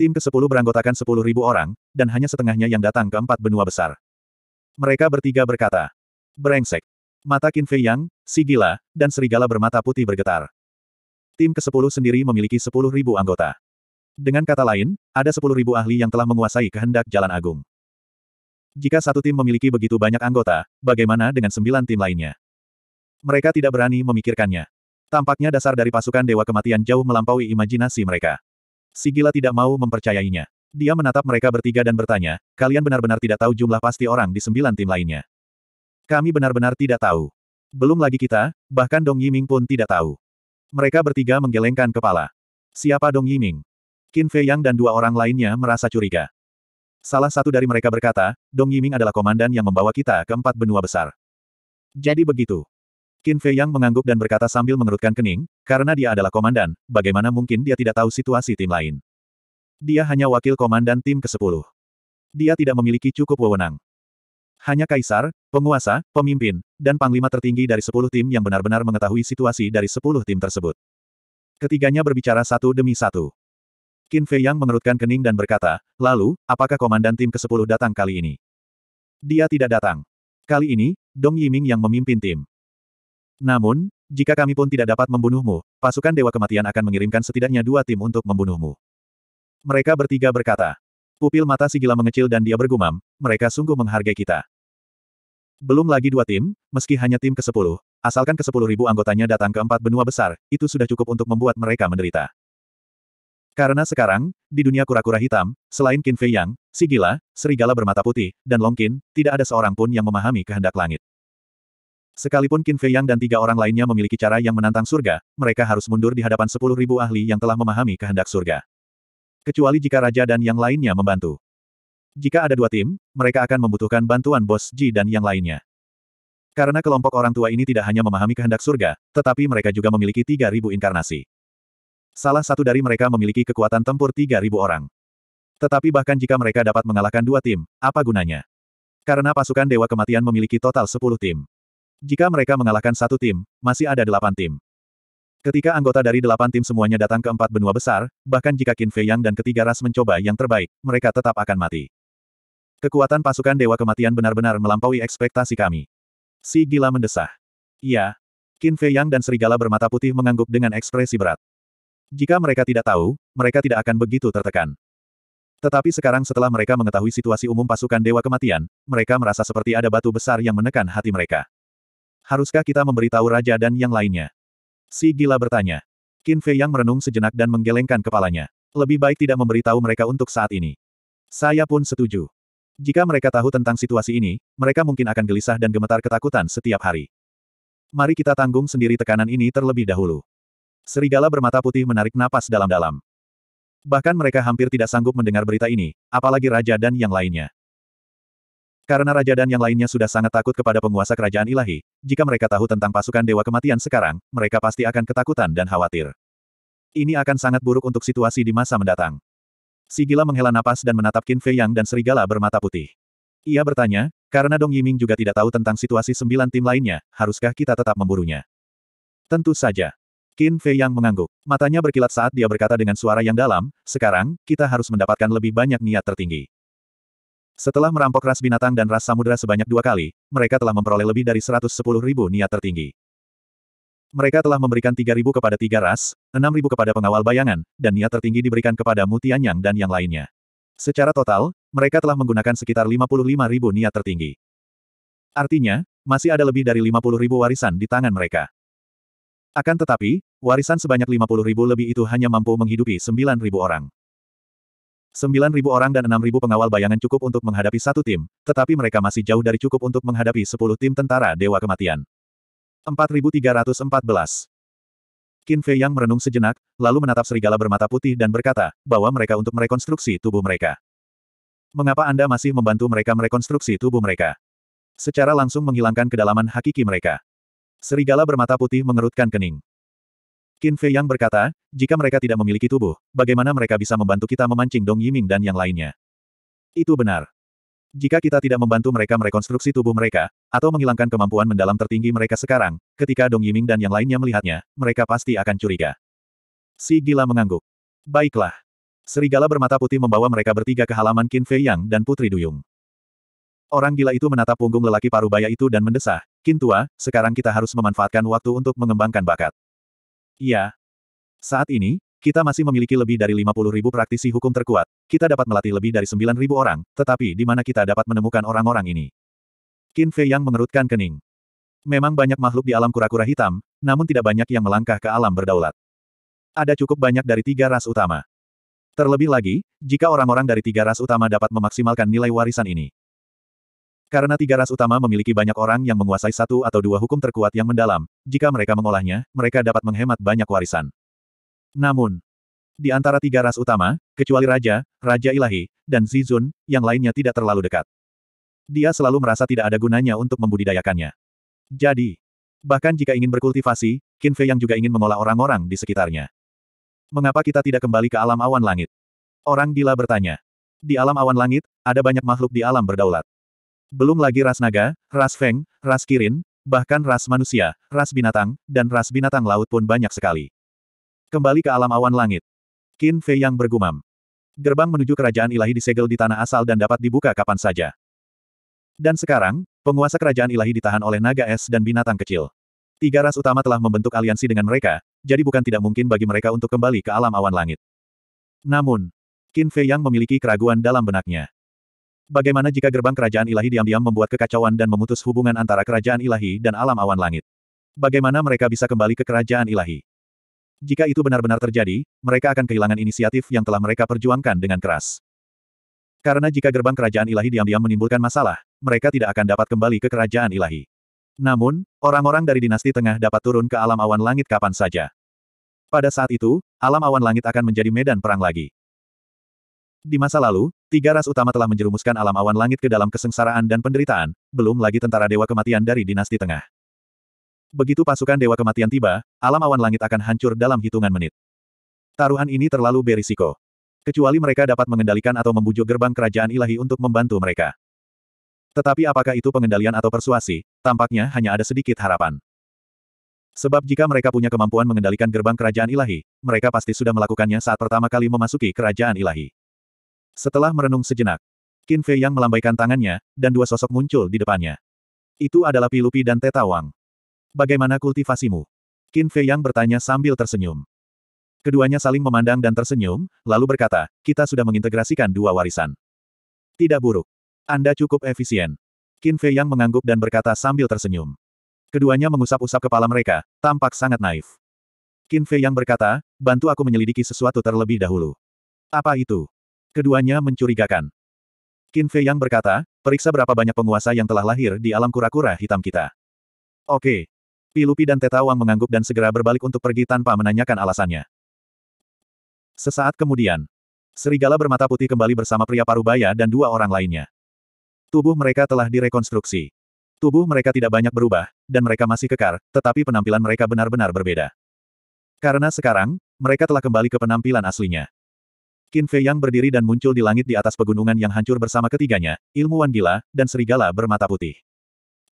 Tim ke-10 beranggotakan 10.000 orang, dan hanya setengahnya yang datang ke empat benua besar. Mereka bertiga berkata. Brengsek. Mata Qin Fei Yang, Sigila, dan Serigala bermata putih bergetar. Tim ke-10 sendiri memiliki 10.000 anggota. Dengan kata lain, ada 10.000 ahli yang telah menguasai kehendak Jalan Agung. Jika satu tim memiliki begitu banyak anggota, bagaimana dengan sembilan tim lainnya? Mereka tidak berani memikirkannya. Tampaknya dasar dari pasukan Dewa Kematian jauh melampaui imajinasi mereka. Sigila tidak mau mempercayainya. Dia menatap mereka bertiga dan bertanya, kalian benar-benar tidak tahu jumlah pasti orang di sembilan tim lainnya. Kami benar-benar tidak tahu. Belum lagi kita, bahkan Dong Yiming pun tidak tahu. Mereka bertiga menggelengkan kepala. Siapa Dong Yiming? Qin Fei Yang dan dua orang lainnya merasa curiga. Salah satu dari mereka berkata, Dong Yiming adalah komandan yang membawa kita ke empat benua besar. Jadi begitu. Qin Fei Yang mengangguk dan berkata sambil mengerutkan kening, karena dia adalah komandan, bagaimana mungkin dia tidak tahu situasi tim lain. Dia hanya wakil komandan tim ke-10. Dia tidak memiliki cukup wewenang. Hanya kaisar, penguasa, pemimpin, dan panglima tertinggi dari 10 tim yang benar-benar mengetahui situasi dari 10 tim tersebut. Ketiganya berbicara satu demi satu. Qin Fei Yang mengerutkan kening dan berkata, lalu, apakah komandan tim ke-10 datang kali ini? Dia tidak datang. Kali ini, Dong Yiming yang memimpin tim. Namun, jika kami pun tidak dapat membunuhmu, pasukan Dewa Kematian akan mengirimkan setidaknya dua tim untuk membunuhmu. Mereka bertiga berkata. Pupil mata si gila mengecil dan dia bergumam, mereka sungguh menghargai kita. Belum lagi dua tim, meski hanya tim ke-10, asalkan ke-10 ribu anggotanya datang ke empat benua besar, itu sudah cukup untuk membuat mereka menderita. Karena sekarang, di dunia kura-kura hitam, selain Qin Fei Yang, Sigila, serigala bermata putih, dan Longkin, tidak ada seorang pun yang memahami kehendak langit. Sekalipun Qin Fei Yang dan tiga orang lainnya memiliki cara yang menantang surga, mereka harus mundur di hadapan sepuluh ribu ahli yang telah memahami kehendak surga. Kecuali jika raja dan yang lainnya membantu. Jika ada dua tim, mereka akan membutuhkan bantuan bos Ji dan yang lainnya. Karena kelompok orang tua ini tidak hanya memahami kehendak surga, tetapi mereka juga memiliki tiga ribu inkarnasi. Salah satu dari mereka memiliki kekuatan tempur tiga ribu orang. Tetapi bahkan jika mereka dapat mengalahkan dua tim, apa gunanya? Karena pasukan Dewa Kematian memiliki total sepuluh tim. Jika mereka mengalahkan satu tim, masih ada delapan tim. Ketika anggota dari delapan tim semuanya datang ke empat benua besar, bahkan jika Qin Fei Yang dan ketiga ras mencoba yang terbaik, mereka tetap akan mati. Kekuatan pasukan Dewa Kematian benar-benar melampaui ekspektasi kami. Si gila mendesah. Iya. Qin Fei Yang dan serigala bermata putih mengangguk dengan ekspresi berat. Jika mereka tidak tahu, mereka tidak akan begitu tertekan. Tetapi sekarang setelah mereka mengetahui situasi umum pasukan Dewa Kematian, mereka merasa seperti ada batu besar yang menekan hati mereka. Haruskah kita memberitahu raja dan yang lainnya? Si gila bertanya. Qin Fei yang merenung sejenak dan menggelengkan kepalanya. Lebih baik tidak memberitahu mereka untuk saat ini. Saya pun setuju. Jika mereka tahu tentang situasi ini, mereka mungkin akan gelisah dan gemetar ketakutan setiap hari. Mari kita tanggung sendiri tekanan ini terlebih dahulu. Serigala bermata putih menarik napas dalam-dalam. Bahkan mereka hampir tidak sanggup mendengar berita ini, apalagi raja dan yang lainnya. Karena raja dan yang lainnya sudah sangat takut kepada penguasa kerajaan ilahi, jika mereka tahu tentang pasukan dewa kematian sekarang, mereka pasti akan ketakutan dan khawatir. Ini akan sangat buruk untuk situasi di masa mendatang. Sigila menghela napas dan menatap Qin Fei Yang dan serigala bermata putih. Ia bertanya, karena Dong Yiming juga tidak tahu tentang situasi sembilan tim lainnya, haruskah kita tetap memburunya? Tentu saja. Qin Fei Yang mengangguk. Matanya berkilat saat dia berkata dengan suara yang dalam, sekarang, kita harus mendapatkan lebih banyak niat tertinggi. Setelah merampok ras binatang dan ras samudera sebanyak dua kali, mereka telah memperoleh lebih dari 110 ribu niat tertinggi. Mereka telah memberikan 3.000 kepada tiga ras, 6.000 kepada pengawal bayangan, dan niat tertinggi diberikan kepada Mutianyang dan yang lainnya. Secara total, mereka telah menggunakan sekitar 55.000 niat tertinggi. Artinya, masih ada lebih dari 50.000 warisan di tangan mereka. Akan tetapi, warisan sebanyak 50.000 lebih itu hanya mampu menghidupi 9.000 orang. 9.000 orang dan 6.000 pengawal bayangan cukup untuk menghadapi satu tim, tetapi mereka masih jauh dari cukup untuk menghadapi 10 tim tentara Dewa Kematian. 4314 Qin Fei Yang merenung sejenak, lalu menatap serigala bermata putih dan berkata, bahwa mereka untuk merekonstruksi tubuh mereka. Mengapa Anda masih membantu mereka merekonstruksi tubuh mereka? Secara langsung menghilangkan kedalaman hakiki mereka. Serigala bermata putih mengerutkan kening. Qin Fei Yang berkata, jika mereka tidak memiliki tubuh, bagaimana mereka bisa membantu kita memancing Dong Yiming dan yang lainnya? Itu benar. Jika kita tidak membantu mereka merekonstruksi tubuh mereka, atau menghilangkan kemampuan mendalam tertinggi mereka sekarang, ketika Dong Yiming dan yang lainnya melihatnya, mereka pasti akan curiga. Si gila mengangguk. Baiklah. Serigala bermata putih membawa mereka bertiga ke halaman Qin Fei Yang dan Putri Duyung. Orang gila itu menatap punggung lelaki parubaya itu dan mendesah, Kintua, sekarang kita harus memanfaatkan waktu untuk mengembangkan bakat. Iya. Saat ini, kita masih memiliki lebih dari 50 ribu praktisi hukum terkuat. Kita dapat melatih lebih dari 9 ribu orang, tetapi di mana kita dapat menemukan orang-orang ini? Qin Fei yang mengerutkan kening. Memang banyak makhluk di alam kura-kura hitam, namun tidak banyak yang melangkah ke alam berdaulat. Ada cukup banyak dari tiga ras utama. Terlebih lagi, jika orang-orang dari tiga ras utama dapat memaksimalkan nilai warisan ini. Karena tiga ras utama memiliki banyak orang yang menguasai satu atau dua hukum terkuat yang mendalam, jika mereka mengolahnya, mereka dapat menghemat banyak warisan. Namun, di antara tiga ras utama, kecuali Raja, Raja Ilahi, dan Zizun, yang lainnya tidak terlalu dekat. Dia selalu merasa tidak ada gunanya untuk membudidayakannya. Jadi, bahkan jika ingin berkultivasi, Kinfei yang juga ingin mengolah orang-orang di sekitarnya. Mengapa kita tidak kembali ke alam awan langit? Orang gila bertanya. Di alam awan langit, ada banyak makhluk di alam berdaulat. Belum lagi ras naga, ras feng, ras kirin, bahkan ras manusia, ras binatang, dan ras binatang laut pun banyak sekali. Kembali ke alam awan langit. Qin Fei yang bergumam. Gerbang menuju kerajaan ilahi disegel di tanah asal dan dapat dibuka kapan saja. Dan sekarang, penguasa kerajaan ilahi ditahan oleh naga es dan binatang kecil. Tiga ras utama telah membentuk aliansi dengan mereka, jadi bukan tidak mungkin bagi mereka untuk kembali ke alam awan langit. Namun, Qin Fei yang memiliki keraguan dalam benaknya. Bagaimana jika gerbang kerajaan ilahi diam-diam membuat kekacauan dan memutus hubungan antara kerajaan ilahi dan alam awan langit? Bagaimana mereka bisa kembali ke kerajaan ilahi? Jika itu benar-benar terjadi, mereka akan kehilangan inisiatif yang telah mereka perjuangkan dengan keras. Karena jika gerbang kerajaan ilahi diam-diam menimbulkan masalah, mereka tidak akan dapat kembali ke kerajaan ilahi. Namun, orang-orang dari dinasti tengah dapat turun ke alam awan langit kapan saja. Pada saat itu, alam awan langit akan menjadi medan perang lagi. Di masa lalu, Tiga ras utama telah menjerumuskan alam awan langit ke dalam kesengsaraan dan penderitaan, belum lagi tentara Dewa Kematian dari Dinasti Tengah. Begitu pasukan Dewa Kematian tiba, alam awan langit akan hancur dalam hitungan menit. Taruhan ini terlalu berisiko. Kecuali mereka dapat mengendalikan atau membujuk gerbang kerajaan ilahi untuk membantu mereka. Tetapi apakah itu pengendalian atau persuasi, tampaknya hanya ada sedikit harapan. Sebab jika mereka punya kemampuan mengendalikan gerbang kerajaan ilahi, mereka pasti sudah melakukannya saat pertama kali memasuki kerajaan ilahi. Setelah merenung sejenak, Qin Fei Yang melambaikan tangannya, dan dua sosok muncul di depannya. Itu adalah Pilupi dan Teta Wang. Bagaimana kultivasimu? Qin Fei Yang bertanya sambil tersenyum. Keduanya saling memandang dan tersenyum, lalu berkata, kita sudah mengintegrasikan dua warisan. Tidak buruk. Anda cukup efisien. Qin Fei Yang mengangguk dan berkata sambil tersenyum. Keduanya mengusap-usap kepala mereka, tampak sangat naif. Qin Fei Yang berkata, bantu aku menyelidiki sesuatu terlebih dahulu. Apa itu? Keduanya mencurigakan. Qin Fei Yang berkata, periksa berapa banyak penguasa yang telah lahir di alam kura-kura hitam kita. Oke. Pilupi dan Teta mengangguk dan segera berbalik untuk pergi tanpa menanyakan alasannya. Sesaat kemudian, serigala bermata putih kembali bersama pria parubaya dan dua orang lainnya. Tubuh mereka telah direkonstruksi. Tubuh mereka tidak banyak berubah, dan mereka masih kekar, tetapi penampilan mereka benar-benar berbeda. Karena sekarang, mereka telah kembali ke penampilan aslinya. Qin Fei Yang berdiri dan muncul di langit di atas pegunungan yang hancur bersama ketiganya, ilmuwan gila, dan serigala bermata putih.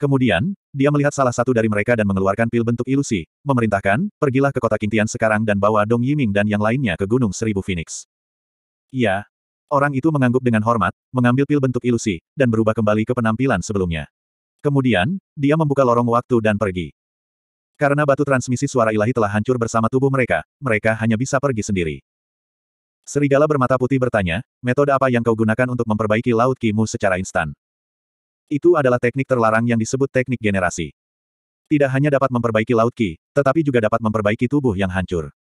Kemudian, dia melihat salah satu dari mereka dan mengeluarkan pil bentuk ilusi, memerintahkan, pergilah ke kota kintian sekarang dan bawa Dong Yiming dan yang lainnya ke Gunung Seribu Phoenix. Iya. Orang itu mengangguk dengan hormat, mengambil pil bentuk ilusi, dan berubah kembali ke penampilan sebelumnya. Kemudian, dia membuka lorong waktu dan pergi. Karena batu transmisi suara ilahi telah hancur bersama tubuh mereka, mereka hanya bisa pergi sendiri. Serigala bermata putih bertanya, metode apa yang kau gunakan untuk memperbaiki laut kimu secara instan? Itu adalah teknik terlarang yang disebut teknik generasi. Tidak hanya dapat memperbaiki laut ki, tetapi juga dapat memperbaiki tubuh yang hancur.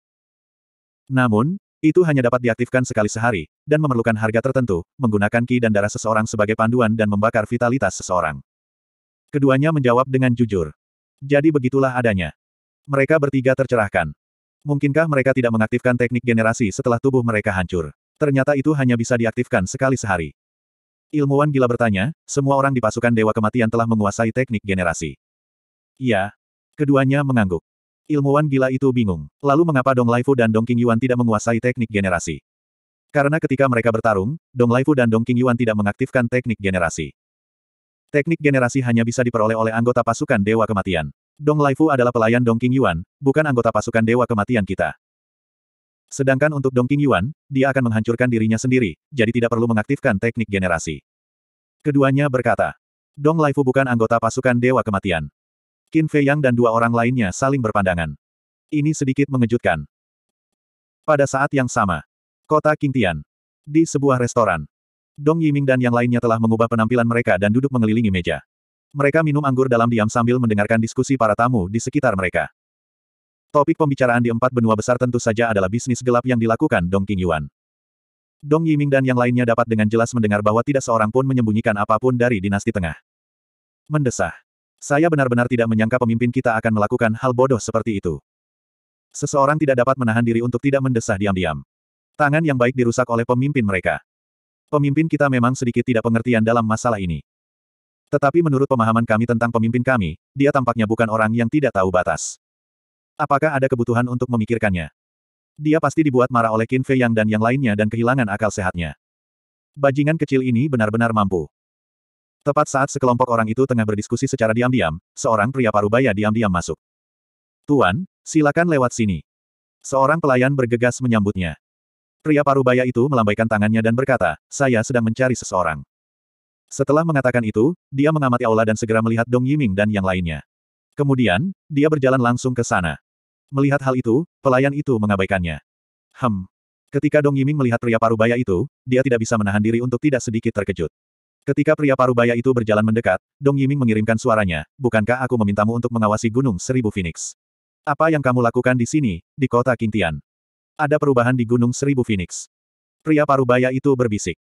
Namun, itu hanya dapat diaktifkan sekali sehari, dan memerlukan harga tertentu, menggunakan ki dan darah seseorang sebagai panduan dan membakar vitalitas seseorang. Keduanya menjawab dengan jujur. Jadi begitulah adanya. Mereka bertiga tercerahkan. Mungkinkah mereka tidak mengaktifkan teknik generasi setelah tubuh mereka hancur? Ternyata itu hanya bisa diaktifkan sekali sehari. Ilmuwan gila bertanya, semua orang di pasukan Dewa Kematian telah menguasai teknik generasi. Ya, Keduanya mengangguk. Ilmuwan gila itu bingung. Lalu mengapa Dong Laifu dan Dong King Yuan tidak menguasai teknik generasi? Karena ketika mereka bertarung, Dong Laifu dan Dong King Yuan tidak mengaktifkan teknik generasi. Teknik generasi hanya bisa diperoleh oleh anggota pasukan Dewa Kematian. Dong Laifu adalah pelayan Dong King Yuan, bukan anggota pasukan Dewa Kematian kita. Sedangkan untuk Dong King Yuan, dia akan menghancurkan dirinya sendiri, jadi tidak perlu mengaktifkan teknik generasi. Keduanya berkata, Dong Laifu bukan anggota pasukan Dewa Kematian. Qin Fei Yang dan dua orang lainnya saling berpandangan. Ini sedikit mengejutkan. Pada saat yang sama, kota Tian, di sebuah restoran, Dong Yiming dan yang lainnya telah mengubah penampilan mereka dan duduk mengelilingi meja. Mereka minum anggur dalam diam sambil mendengarkan diskusi para tamu di sekitar mereka. Topik pembicaraan di empat benua besar tentu saja adalah bisnis gelap yang dilakukan Dong Yuan. Dong Yiming dan yang lainnya dapat dengan jelas mendengar bahwa tidak seorang pun menyembunyikan apapun dari dinasti tengah. Mendesah. Saya benar-benar tidak menyangka pemimpin kita akan melakukan hal bodoh seperti itu. Seseorang tidak dapat menahan diri untuk tidak mendesah diam-diam. Tangan yang baik dirusak oleh pemimpin mereka. Pemimpin kita memang sedikit tidak pengertian dalam masalah ini. Tetapi menurut pemahaman kami tentang pemimpin kami, dia tampaknya bukan orang yang tidak tahu batas. Apakah ada kebutuhan untuk memikirkannya? Dia pasti dibuat marah oleh Qin Fei Yang dan yang lainnya dan kehilangan akal sehatnya. Bajingan kecil ini benar-benar mampu. Tepat saat sekelompok orang itu tengah berdiskusi secara diam-diam, seorang pria parubaya diam-diam masuk. Tuan, silakan lewat sini. Seorang pelayan bergegas menyambutnya. Pria parubaya itu melambaikan tangannya dan berkata, saya sedang mencari seseorang. Setelah mengatakan itu, dia mengamati aula dan segera melihat Dong Yiming dan yang lainnya. Kemudian, dia berjalan langsung ke sana. Melihat hal itu, pelayan itu mengabaikannya. Hem. Ketika Dong Yiming melihat pria parubaya itu, dia tidak bisa menahan diri untuk tidak sedikit terkejut. Ketika pria parubaya itu berjalan mendekat, Dong Yiming mengirimkan suaranya, bukankah aku memintamu untuk mengawasi Gunung Seribu Phoenix? Apa yang kamu lakukan di sini, di kota Kintian? Ada perubahan di Gunung Seribu Phoenix. Pria parubaya itu berbisik.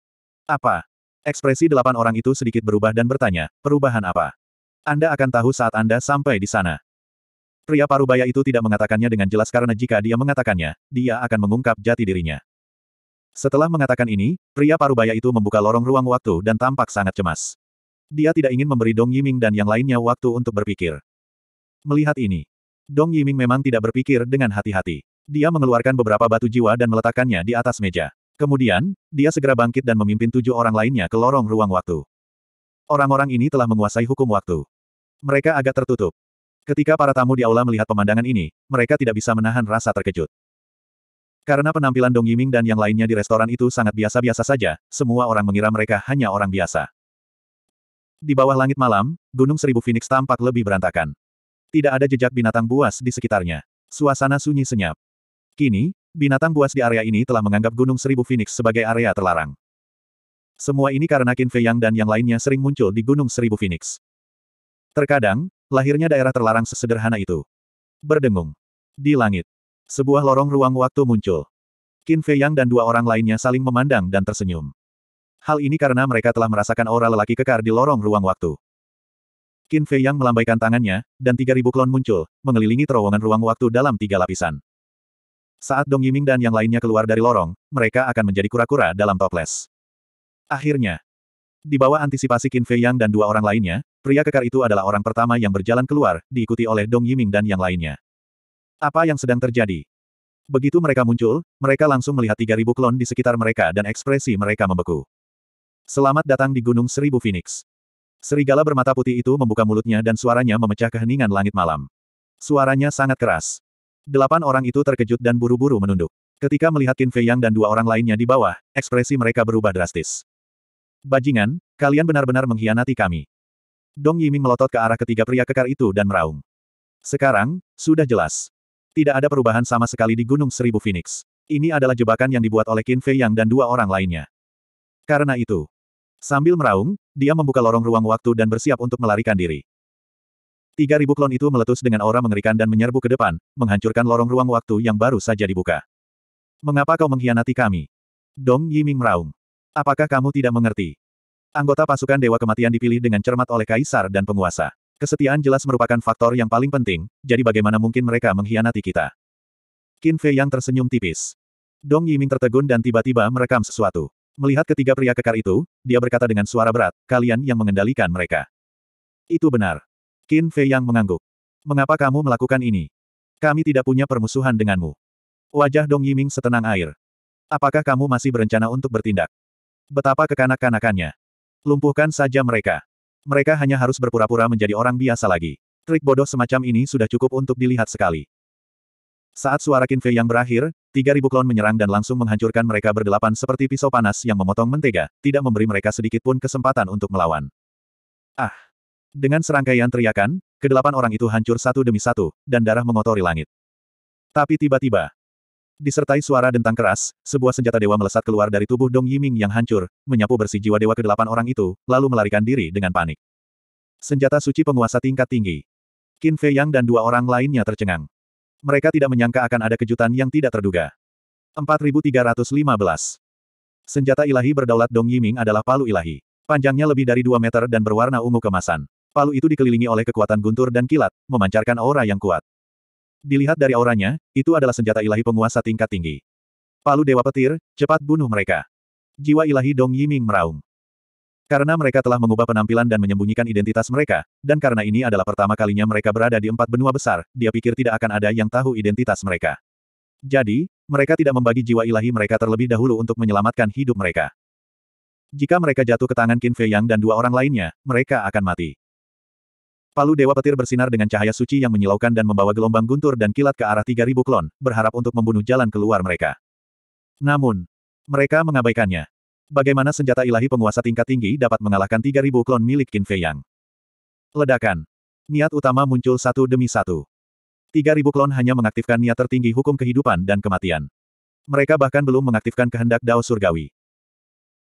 Apa? Ekspresi delapan orang itu sedikit berubah dan bertanya, perubahan apa? Anda akan tahu saat Anda sampai di sana. Pria parubaya itu tidak mengatakannya dengan jelas karena jika dia mengatakannya, dia akan mengungkap jati dirinya. Setelah mengatakan ini, pria parubaya itu membuka lorong ruang waktu dan tampak sangat cemas. Dia tidak ingin memberi Dong Yiming dan yang lainnya waktu untuk berpikir. Melihat ini, Dong Yiming memang tidak berpikir dengan hati-hati. Dia mengeluarkan beberapa batu jiwa dan meletakkannya di atas meja. Kemudian, dia segera bangkit dan memimpin tujuh orang lainnya ke lorong ruang waktu. Orang-orang ini telah menguasai hukum waktu. Mereka agak tertutup. Ketika para tamu di aula melihat pemandangan ini, mereka tidak bisa menahan rasa terkejut. Karena penampilan Dong Yiming dan yang lainnya di restoran itu sangat biasa-biasa saja, semua orang mengira mereka hanya orang biasa. Di bawah langit malam, Gunung Seribu Phoenix tampak lebih berantakan. Tidak ada jejak binatang buas di sekitarnya. Suasana sunyi senyap. Kini, Binatang buas di area ini telah menganggap Gunung Seribu Phoenix sebagai area terlarang. Semua ini karena Qin Fei Yang dan yang lainnya sering muncul di Gunung Seribu Phoenix. Terkadang, lahirnya daerah terlarang sesederhana itu. Berdengung. Di langit. Sebuah lorong ruang waktu muncul. Qin Fei Yang dan dua orang lainnya saling memandang dan tersenyum. Hal ini karena mereka telah merasakan aura lelaki kekar di lorong ruang waktu. Qin Fei Yang melambaikan tangannya, dan 3.000 klon muncul, mengelilingi terowongan ruang waktu dalam tiga lapisan. Saat Dong Yiming dan yang lainnya keluar dari lorong, mereka akan menjadi kura-kura dalam toples. Akhirnya, di bawah antisipasi Qin Fei Yang dan dua orang lainnya, pria kekar itu adalah orang pertama yang berjalan keluar, diikuti oleh Dong Yiming dan yang lainnya. Apa yang sedang terjadi? Begitu mereka muncul, mereka langsung melihat 3.000 klon di sekitar mereka dan ekspresi mereka membeku. Selamat datang di Gunung Seribu Phoenix. Serigala bermata putih itu membuka mulutnya dan suaranya memecah keheningan langit malam. Suaranya sangat keras. Delapan orang itu terkejut dan buru-buru menunduk. Ketika melihat Qin Fei Yang dan dua orang lainnya di bawah, ekspresi mereka berubah drastis. Bajingan, kalian benar-benar mengkhianati kami. Dong Yiming melotot ke arah ketiga pria kekar itu dan meraung. Sekarang, sudah jelas. Tidak ada perubahan sama sekali di Gunung Seribu Phoenix. Ini adalah jebakan yang dibuat oleh Qin Fei Yang dan dua orang lainnya. Karena itu, sambil meraung, dia membuka lorong ruang waktu dan bersiap untuk melarikan diri. Tiga ribu klon itu meletus dengan aura mengerikan dan menyerbu ke depan, menghancurkan lorong ruang waktu yang baru saja dibuka. Mengapa kau mengkhianati kami? Dong Yiming meraung. Apakah kamu tidak mengerti? Anggota pasukan Dewa Kematian dipilih dengan cermat oleh kaisar dan penguasa. Kesetiaan jelas merupakan faktor yang paling penting, jadi bagaimana mungkin mereka mengkhianati kita? Qin Fei yang tersenyum tipis. Dong Yiming tertegun dan tiba-tiba merekam sesuatu. Melihat ketiga pria kekar itu, dia berkata dengan suara berat, kalian yang mengendalikan mereka. Itu benar. Qin Fei yang mengangguk. Mengapa kamu melakukan ini? Kami tidak punya permusuhan denganmu. Wajah Dong Yiming setenang air. Apakah kamu masih berencana untuk bertindak? Betapa kekanak-kanakannya. Lumpuhkan saja mereka. Mereka hanya harus berpura-pura menjadi orang biasa lagi. Trik bodoh semacam ini sudah cukup untuk dilihat sekali. Saat suara Fei yang berakhir, 3.000 klon menyerang dan langsung menghancurkan mereka berdelapan seperti pisau panas yang memotong mentega, tidak memberi mereka sedikit pun kesempatan untuk melawan. Ah! Dengan serangkaian teriakan, kedelapan orang itu hancur satu demi satu, dan darah mengotori langit. Tapi tiba-tiba, disertai suara dentang keras, sebuah senjata dewa melesat keluar dari tubuh Dong Yiming yang hancur, menyapu bersih jiwa dewa kedelapan orang itu, lalu melarikan diri dengan panik. Senjata suci penguasa tingkat tinggi. Qin Fei Yang dan dua orang lainnya tercengang. Mereka tidak menyangka akan ada kejutan yang tidak terduga. 4315 Senjata ilahi berdaulat Dong Yiming adalah palu ilahi. Panjangnya lebih dari 2 meter dan berwarna ungu kemasan. Palu itu dikelilingi oleh kekuatan guntur dan kilat, memancarkan aura yang kuat. Dilihat dari auranya, itu adalah senjata ilahi penguasa tingkat tinggi. Palu Dewa Petir, cepat bunuh mereka. Jiwa ilahi Dong Yiming meraung. Karena mereka telah mengubah penampilan dan menyembunyikan identitas mereka, dan karena ini adalah pertama kalinya mereka berada di empat benua besar, dia pikir tidak akan ada yang tahu identitas mereka. Jadi, mereka tidak membagi jiwa ilahi mereka terlebih dahulu untuk menyelamatkan hidup mereka. Jika mereka jatuh ke tangan Qin Fei Yang dan dua orang lainnya, mereka akan mati. Palu Dewa Petir bersinar dengan cahaya suci yang menyilaukan dan membawa gelombang guntur dan kilat ke arah 3000 klon, berharap untuk membunuh jalan keluar mereka. Namun, mereka mengabaikannya. Bagaimana senjata ilahi penguasa tingkat tinggi dapat mengalahkan 3000 klon milik Qin Fei Yang? Ledakan. Niat utama muncul satu demi satu. 3000 klon hanya mengaktifkan niat tertinggi hukum kehidupan dan kematian. Mereka bahkan belum mengaktifkan kehendak Dao Surgawi.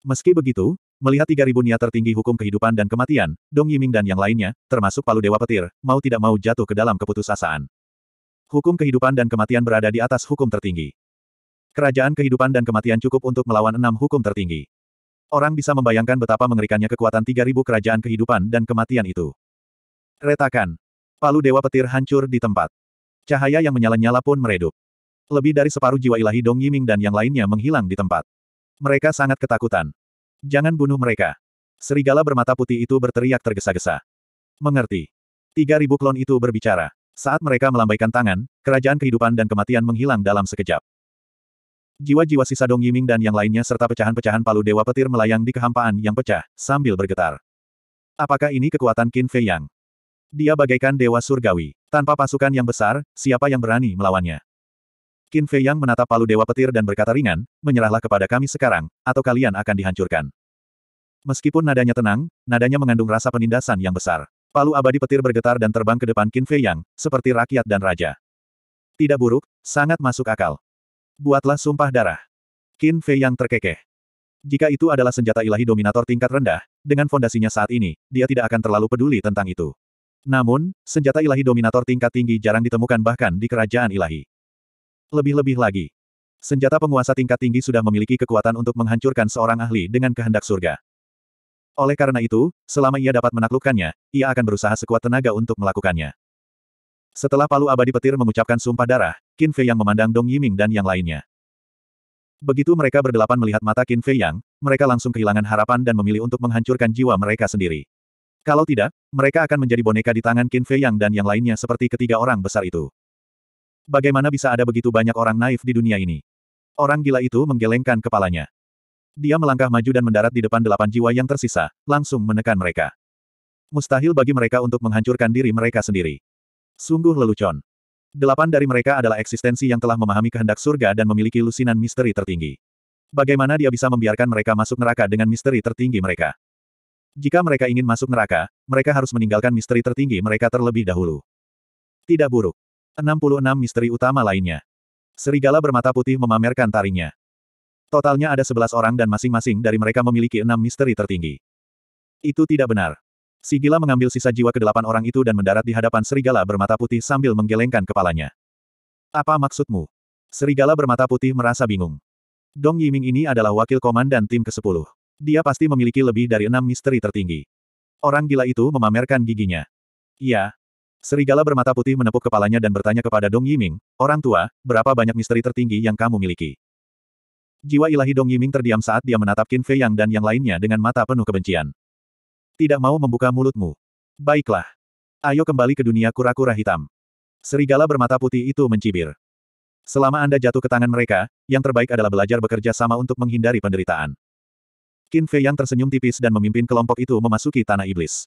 Meski begitu, Melihat tiga ribu niat tertinggi hukum kehidupan dan kematian, Dong Yiming dan yang lainnya, termasuk palu dewa petir, mau tidak mau jatuh ke dalam keputusasaan. Hukum kehidupan dan kematian berada di atas hukum tertinggi. Kerajaan kehidupan dan kematian cukup untuk melawan enam hukum tertinggi. Orang bisa membayangkan betapa mengerikannya kekuatan tiga ribu kerajaan kehidupan dan kematian itu. Retakan. Palu dewa petir hancur di tempat. Cahaya yang menyala-nyala pun meredup. Lebih dari separuh jiwa ilahi Dong Yiming dan yang lainnya menghilang di tempat. Mereka sangat ketakutan. Jangan bunuh mereka. Serigala bermata putih itu berteriak tergesa-gesa. Mengerti. Tiga ribu klon itu berbicara. Saat mereka melambaikan tangan, kerajaan kehidupan dan kematian menghilang dalam sekejap. Jiwa-jiwa sisa Dong Yiming dan yang lainnya serta pecahan-pecahan palu Dewa Petir melayang di kehampaan yang pecah, sambil bergetar. Apakah ini kekuatan Qin Fei Yang? Dia bagaikan Dewa Surgawi. Tanpa pasukan yang besar, siapa yang berani melawannya? Qin Fei Yang menatap palu Dewa Petir dan berkata ringan, menyerahlah kepada kami sekarang, atau kalian akan dihancurkan. Meskipun nadanya tenang, nadanya mengandung rasa penindasan yang besar. Palu abadi petir bergetar dan terbang ke depan Qin Fei Yang, seperti rakyat dan raja. Tidak buruk, sangat masuk akal. Buatlah sumpah darah. Qin Fei Yang terkekeh. Jika itu adalah senjata ilahi dominator tingkat rendah, dengan fondasinya saat ini, dia tidak akan terlalu peduli tentang itu. Namun, senjata ilahi dominator tingkat tinggi jarang ditemukan bahkan di kerajaan ilahi. Lebih-lebih lagi. Senjata penguasa tingkat tinggi sudah memiliki kekuatan untuk menghancurkan seorang ahli dengan kehendak surga. Oleh karena itu, selama ia dapat menaklukkannya, ia akan berusaha sekuat tenaga untuk melakukannya. Setelah palu abadi petir mengucapkan sumpah darah, Qin Fei Yang memandang Dong Yiming dan yang lainnya. Begitu mereka berdelapan melihat mata Qin Fei Yang, mereka langsung kehilangan harapan dan memilih untuk menghancurkan jiwa mereka sendiri. Kalau tidak, mereka akan menjadi boneka di tangan Qin Fei Yang dan yang lainnya seperti ketiga orang besar itu. Bagaimana bisa ada begitu banyak orang naif di dunia ini? Orang gila itu menggelengkan kepalanya. Dia melangkah maju dan mendarat di depan delapan jiwa yang tersisa, langsung menekan mereka. Mustahil bagi mereka untuk menghancurkan diri mereka sendiri. Sungguh lelucon. Delapan dari mereka adalah eksistensi yang telah memahami kehendak surga dan memiliki lusinan misteri tertinggi. Bagaimana dia bisa membiarkan mereka masuk neraka dengan misteri tertinggi mereka? Jika mereka ingin masuk neraka, mereka harus meninggalkan misteri tertinggi mereka terlebih dahulu. Tidak buruk. 66 misteri utama lainnya. Serigala bermata putih memamerkan taringnya. Totalnya ada 11 orang dan masing-masing dari mereka memiliki enam misteri tertinggi. Itu tidak benar. Sigila mengambil sisa jiwa ke delapan orang itu dan mendarat di hadapan serigala bermata putih sambil menggelengkan kepalanya. Apa maksudmu? Serigala bermata putih merasa bingung. Dong Yiming ini adalah wakil komandan tim ke-10. Dia pasti memiliki lebih dari enam misteri tertinggi. Orang gila itu memamerkan giginya. Iya, Serigala bermata putih menepuk kepalanya dan bertanya kepada Dong Yiming, orang tua, berapa banyak misteri tertinggi yang kamu miliki? Jiwa ilahi Dong Yiming terdiam saat dia menatap Qin Fei Yang dan yang lainnya dengan mata penuh kebencian. Tidak mau membuka mulutmu. Baiklah. Ayo kembali ke dunia kura-kura hitam. Serigala bermata putih itu mencibir. Selama Anda jatuh ke tangan mereka, yang terbaik adalah belajar bekerja sama untuk menghindari penderitaan. Qin Fei yang tersenyum tipis dan memimpin kelompok itu memasuki tanah iblis.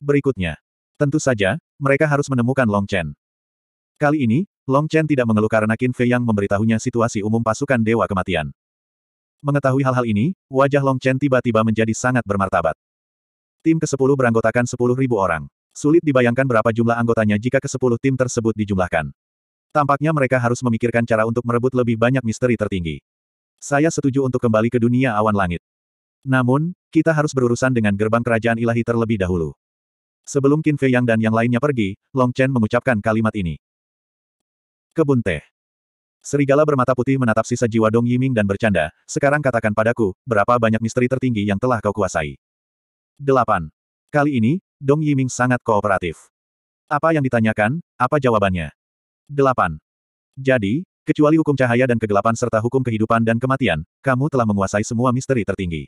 Berikutnya. Tentu saja, mereka harus menemukan Long Chen. Kali ini, Long Chen tidak mengeluh karena Qin Fei yang memberitahunya situasi umum pasukan Dewa Kematian. Mengetahui hal-hal ini, wajah Long Chen tiba-tiba menjadi sangat bermartabat. Tim ke-10 beranggotakan 10.000 orang. Sulit dibayangkan berapa jumlah anggotanya jika ke-10 tim tersebut dijumlahkan. Tampaknya mereka harus memikirkan cara untuk merebut lebih banyak misteri tertinggi. Saya setuju untuk kembali ke dunia awan langit. Namun, kita harus berurusan dengan gerbang kerajaan ilahi terlebih dahulu. Sebelum Qin Fei Yang dan yang lainnya pergi, Long Chen mengucapkan kalimat ini. Kebun teh. Serigala bermata putih menatap sisa jiwa Dong Yiming dan bercanda, sekarang katakan padaku, berapa banyak misteri tertinggi yang telah kau kuasai. 8. Kali ini, Dong Yiming sangat kooperatif. Apa yang ditanyakan, apa jawabannya? 8. Jadi, kecuali hukum cahaya dan kegelapan serta hukum kehidupan dan kematian, kamu telah menguasai semua misteri tertinggi.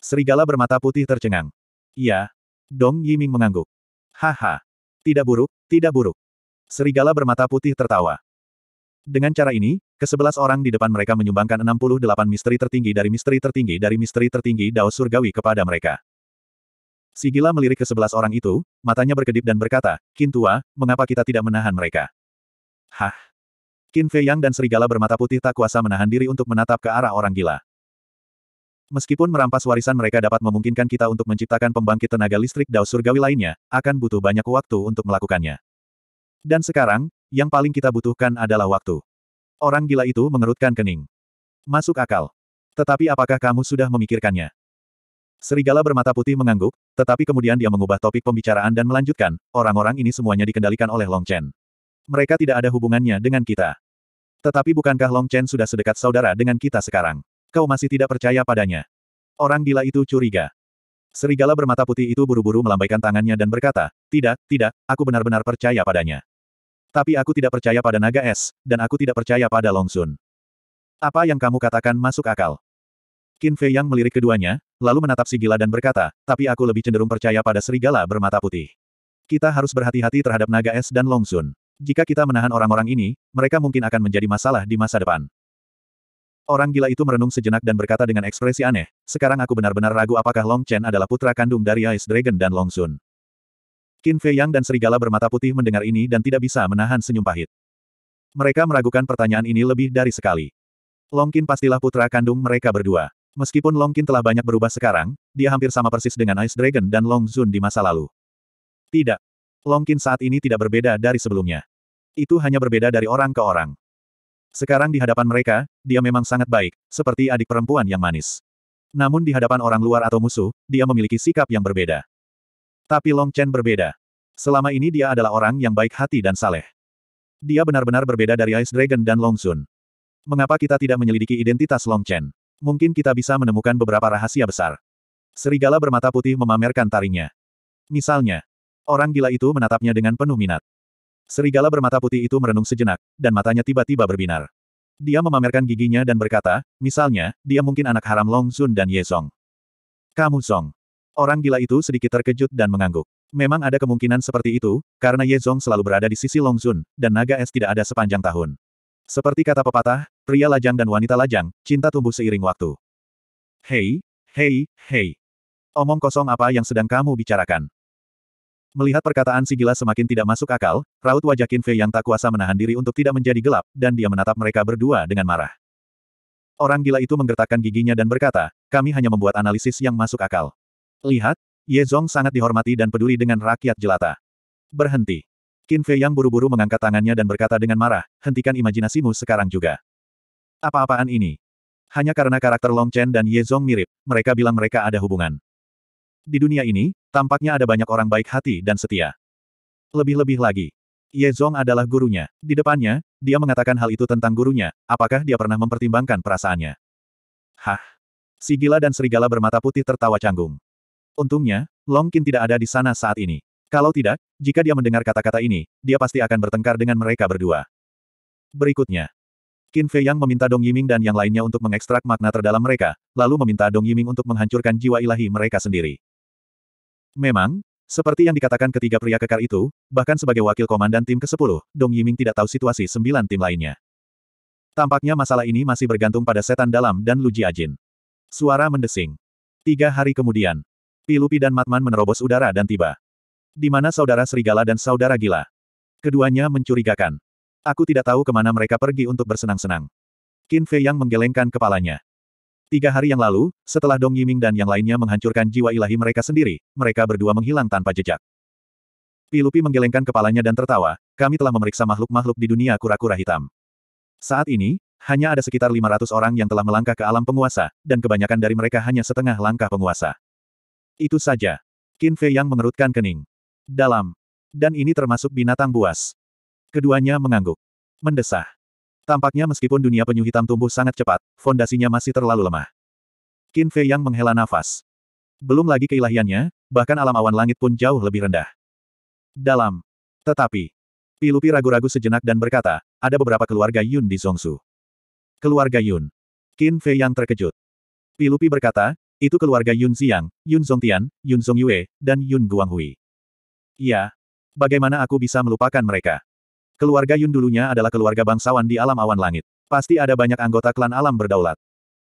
Serigala bermata putih tercengang. Iya, Dong Yiming mengangguk. Haha. Tidak buruk, tidak buruk. Serigala bermata putih tertawa. Dengan cara ini, kesebelas orang di depan mereka menyumbangkan 68 misteri tertinggi dari misteri tertinggi dari misteri tertinggi Dao Surgawi kepada mereka. Sigila melirik kesebelas orang itu, matanya berkedip dan berkata, Kintua, mengapa kita tidak menahan mereka? Hah? Qin Fei Yang dan Serigala bermata putih tak kuasa menahan diri untuk menatap ke arah orang gila. Meskipun merampas warisan mereka dapat memungkinkan kita untuk menciptakan pembangkit tenaga listrik Dao Surgawi lainnya, akan butuh banyak waktu untuk melakukannya. Dan sekarang, yang paling kita butuhkan adalah waktu. Orang gila itu mengerutkan kening. Masuk akal. Tetapi apakah kamu sudah memikirkannya? Serigala bermata putih mengangguk, tetapi kemudian dia mengubah topik pembicaraan dan melanjutkan, orang-orang ini semuanya dikendalikan oleh Long Chen. Mereka tidak ada hubungannya dengan kita. Tetapi bukankah Long Chen sudah sedekat saudara dengan kita sekarang? Kau masih tidak percaya padanya. Orang gila itu curiga. Serigala bermata putih itu buru-buru melambaikan tangannya dan berkata, Tidak, tidak, aku benar-benar percaya padanya. Tapi aku tidak percaya pada naga es, dan aku tidak percaya pada Longsun. Apa yang kamu katakan masuk akal? Qin Fei Yang melirik keduanya, lalu menatap si gila dan berkata, Tapi aku lebih cenderung percaya pada serigala bermata putih. Kita harus berhati-hati terhadap naga es dan Longsun. Jika kita menahan orang-orang ini, mereka mungkin akan menjadi masalah di masa depan. Orang gila itu merenung sejenak dan berkata dengan ekspresi aneh, sekarang aku benar-benar ragu apakah Long Chen adalah putra kandung dari Ice Dragon dan Long Sun. Qin Fei Yang dan serigala bermata putih mendengar ini dan tidak bisa menahan senyum pahit. Mereka meragukan pertanyaan ini lebih dari sekali. Long Qin pastilah putra kandung mereka berdua. Meskipun Long Qin telah banyak berubah sekarang, dia hampir sama persis dengan Ice Dragon dan Long Zun di masa lalu. Tidak. Long Qin saat ini tidak berbeda dari sebelumnya. Itu hanya berbeda dari orang ke orang. Sekarang di hadapan mereka, dia memang sangat baik, seperti adik perempuan yang manis. Namun di hadapan orang luar atau musuh, dia memiliki sikap yang berbeda. Tapi Long Chen berbeda. Selama ini dia adalah orang yang baik hati dan saleh. Dia benar-benar berbeda dari Ice Dragon dan Long Sun. Mengapa kita tidak menyelidiki identitas Long Chen? Mungkin kita bisa menemukan beberapa rahasia besar. Serigala bermata putih memamerkan taringnya. Misalnya, orang gila itu menatapnya dengan penuh minat. Serigala bermata putih itu merenung sejenak, dan matanya tiba-tiba berbinar. Dia memamerkan giginya dan berkata, misalnya, dia mungkin anak haram Long Sun dan Ye Song. Kamu Song, Orang gila itu sedikit terkejut dan mengangguk. Memang ada kemungkinan seperti itu, karena Ye Zong selalu berada di sisi Long Sun, dan naga es tidak ada sepanjang tahun. Seperti kata pepatah, pria lajang dan wanita lajang, cinta tumbuh seiring waktu. Hei, hei, hei. Omong kosong apa yang sedang kamu bicarakan? Melihat perkataan si gila semakin tidak masuk akal, raut wajah Qin Fei yang tak kuasa menahan diri untuk tidak menjadi gelap, dan dia menatap mereka berdua dengan marah. Orang gila itu menggertakkan giginya dan berkata, kami hanya membuat analisis yang masuk akal. Lihat, Ye Zong sangat dihormati dan peduli dengan rakyat jelata. Berhenti. Qin Fei yang buru-buru mengangkat tangannya dan berkata dengan marah, hentikan imajinasimu sekarang juga. Apa-apaan ini? Hanya karena karakter Long Chen dan Ye Zong mirip, mereka bilang mereka ada hubungan. Di dunia ini, tampaknya ada banyak orang baik hati dan setia. Lebih-lebih lagi, Ye Zong adalah gurunya. Di depannya, dia mengatakan hal itu tentang gurunya, apakah dia pernah mempertimbangkan perasaannya. Hah? Si gila dan serigala bermata putih tertawa canggung. Untungnya, Long Qin tidak ada di sana saat ini. Kalau tidak, jika dia mendengar kata-kata ini, dia pasti akan bertengkar dengan mereka berdua. Berikutnya, Qin Fei Yang meminta Dong Yiming dan yang lainnya untuk mengekstrak makna terdalam mereka, lalu meminta Dong Yiming untuk menghancurkan jiwa ilahi mereka sendiri. Memang, seperti yang dikatakan ketiga pria kekar itu, bahkan sebagai wakil komandan tim ke-10, Dong Yiming tidak tahu situasi sembilan tim lainnya. Tampaknya masalah ini masih bergantung pada setan dalam dan Lu Jiajin. Suara mendesing. Tiga hari kemudian, Pilupi dan Matman menerobos udara dan tiba. Di mana saudara serigala dan saudara gila. Keduanya mencurigakan. Aku tidak tahu kemana mereka pergi untuk bersenang-senang. Qin Fei yang menggelengkan kepalanya. Tiga hari yang lalu, setelah Dong Yiming dan yang lainnya menghancurkan jiwa ilahi mereka sendiri, mereka berdua menghilang tanpa jejak. Pilupi menggelengkan kepalanya dan tertawa, kami telah memeriksa makhluk-makhluk di dunia kura-kura hitam. Saat ini, hanya ada sekitar 500 orang yang telah melangkah ke alam penguasa, dan kebanyakan dari mereka hanya setengah langkah penguasa. Itu saja. Qin Fei yang mengerutkan kening. Dalam. Dan ini termasuk binatang buas. Keduanya mengangguk. Mendesah. Tampaknya meskipun dunia penyu hitam tumbuh sangat cepat, fondasinya masih terlalu lemah. Qin Fei yang menghela nafas. Belum lagi keilahiannya, bahkan alam awan langit pun jauh lebih rendah. Dalam. Tetapi. Pilupi ragu-ragu sejenak dan berkata, ada beberapa keluarga Yun di Zongsu. Keluarga Yun. Qin Fei yang terkejut. Pilupi berkata, itu keluarga Yun Xiang, Yun Zongtian, Yun Zongyue, dan Yun Guanghui. Ya, Bagaimana aku bisa melupakan mereka? Keluarga Yun dulunya adalah keluarga bangsawan di alam awan langit. Pasti ada banyak anggota klan alam berdaulat.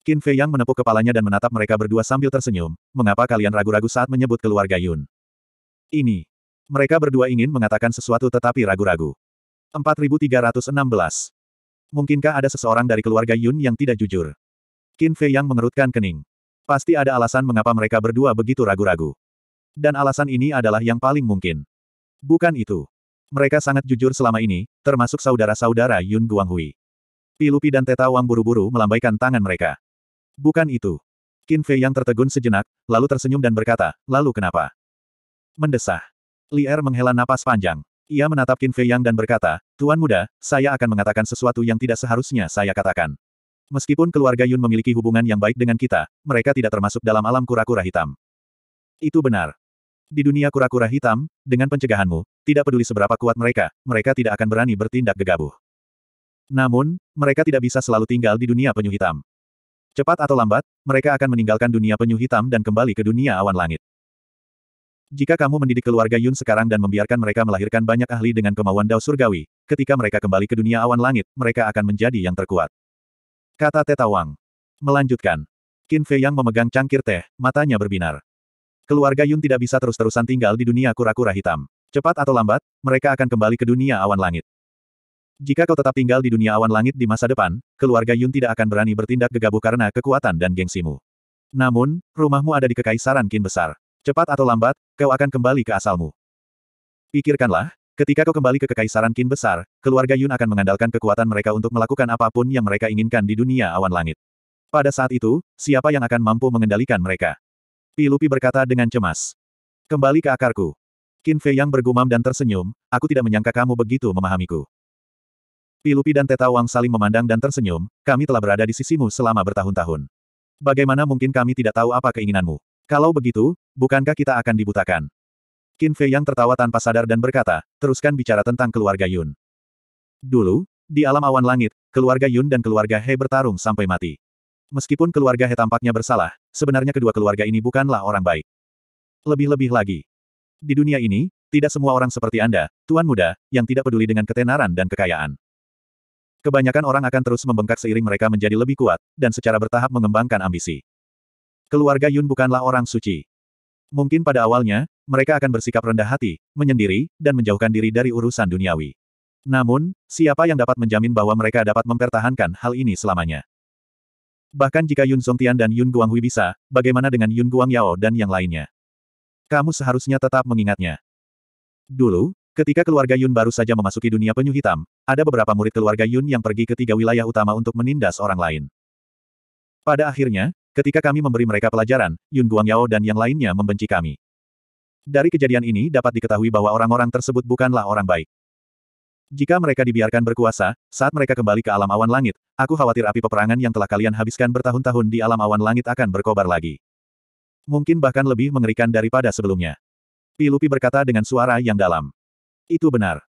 Qin Fei Yang menepuk kepalanya dan menatap mereka berdua sambil tersenyum, mengapa kalian ragu-ragu saat menyebut keluarga Yun? Ini. Mereka berdua ingin mengatakan sesuatu tetapi ragu-ragu. 4316. Mungkinkah ada seseorang dari keluarga Yun yang tidak jujur? Qin Fei Yang mengerutkan kening. Pasti ada alasan mengapa mereka berdua begitu ragu-ragu. Dan alasan ini adalah yang paling mungkin. Bukan itu. Mereka sangat jujur selama ini, termasuk saudara-saudara Yun Guanghui. Pilupi dan Teta Wang buru-buru melambaikan tangan mereka. Bukan itu. Qin Fei yang tertegun sejenak, lalu tersenyum dan berkata, lalu kenapa? Mendesah. Li Er menghela napas panjang. Ia menatap Qin Fei Yang dan berkata, Tuan muda, saya akan mengatakan sesuatu yang tidak seharusnya saya katakan. Meskipun keluarga Yun memiliki hubungan yang baik dengan kita, mereka tidak termasuk dalam alam kura-kura hitam. Itu benar. Di dunia kura-kura hitam, dengan pencegahanmu, tidak peduli seberapa kuat mereka, mereka tidak akan berani bertindak gegabah. Namun, mereka tidak bisa selalu tinggal di dunia penyu hitam. Cepat atau lambat, mereka akan meninggalkan dunia penyu hitam dan kembali ke dunia awan langit. Jika kamu mendidik keluarga Yun sekarang dan membiarkan mereka melahirkan banyak ahli dengan kemauan Dao Surgawi, ketika mereka kembali ke dunia awan langit, mereka akan menjadi yang terkuat. Kata Teta Wang. Melanjutkan. Qin Fei yang memegang cangkir teh, matanya berbinar. Keluarga Yun tidak bisa terus-terusan tinggal di dunia kura-kura hitam. Cepat atau lambat, mereka akan kembali ke dunia awan langit. Jika kau tetap tinggal di dunia awan langit di masa depan, keluarga Yun tidak akan berani bertindak gegabah karena kekuatan dan gengsimu. Namun, rumahmu ada di kekaisaran Kin besar. Cepat atau lambat, kau akan kembali ke asalmu. Pikirkanlah, ketika kau kembali ke kekaisaran Kin besar, keluarga Yun akan mengandalkan kekuatan mereka untuk melakukan apapun yang mereka inginkan di dunia awan langit. Pada saat itu, siapa yang akan mampu mengendalikan mereka? Pilupi berkata dengan cemas. Kembali ke akarku. Qin Fei yang bergumam dan tersenyum, aku tidak menyangka kamu begitu memahamiku. Pilupi dan Teta Wang saling memandang dan tersenyum, kami telah berada di sisimu selama bertahun-tahun. Bagaimana mungkin kami tidak tahu apa keinginanmu? Kalau begitu, bukankah kita akan dibutakan? Qin Fei yang tertawa tanpa sadar dan berkata, teruskan bicara tentang keluarga Yun. Dulu, di alam awan langit, keluarga Yun dan keluarga He bertarung sampai mati. Meskipun keluarga He tampaknya bersalah, sebenarnya kedua keluarga ini bukanlah orang baik. Lebih-lebih lagi. Di dunia ini, tidak semua orang seperti Anda, Tuan Muda, yang tidak peduli dengan ketenaran dan kekayaan. Kebanyakan orang akan terus membengkak seiring mereka menjadi lebih kuat, dan secara bertahap mengembangkan ambisi. Keluarga Yun bukanlah orang suci. Mungkin pada awalnya, mereka akan bersikap rendah hati, menyendiri, dan menjauhkan diri dari urusan duniawi. Namun, siapa yang dapat menjamin bahwa mereka dapat mempertahankan hal ini selamanya? Bahkan jika Yun Songtian dan Yun Guanghui bisa, bagaimana dengan Yun Guangyao dan yang lainnya? Kamu seharusnya tetap mengingatnya. Dulu, ketika keluarga Yun baru saja memasuki dunia penyu hitam, ada beberapa murid keluarga Yun yang pergi ke tiga wilayah utama untuk menindas orang lain. Pada akhirnya, ketika kami memberi mereka pelajaran, Yun Guangyao dan yang lainnya membenci kami. Dari kejadian ini dapat diketahui bahwa orang-orang tersebut bukanlah orang baik. Jika mereka dibiarkan berkuasa, saat mereka kembali ke alam awan langit, aku khawatir api peperangan yang telah kalian habiskan bertahun-tahun di alam awan langit akan berkobar lagi. Mungkin bahkan lebih mengerikan daripada sebelumnya. Pilupi berkata dengan suara yang dalam. Itu benar.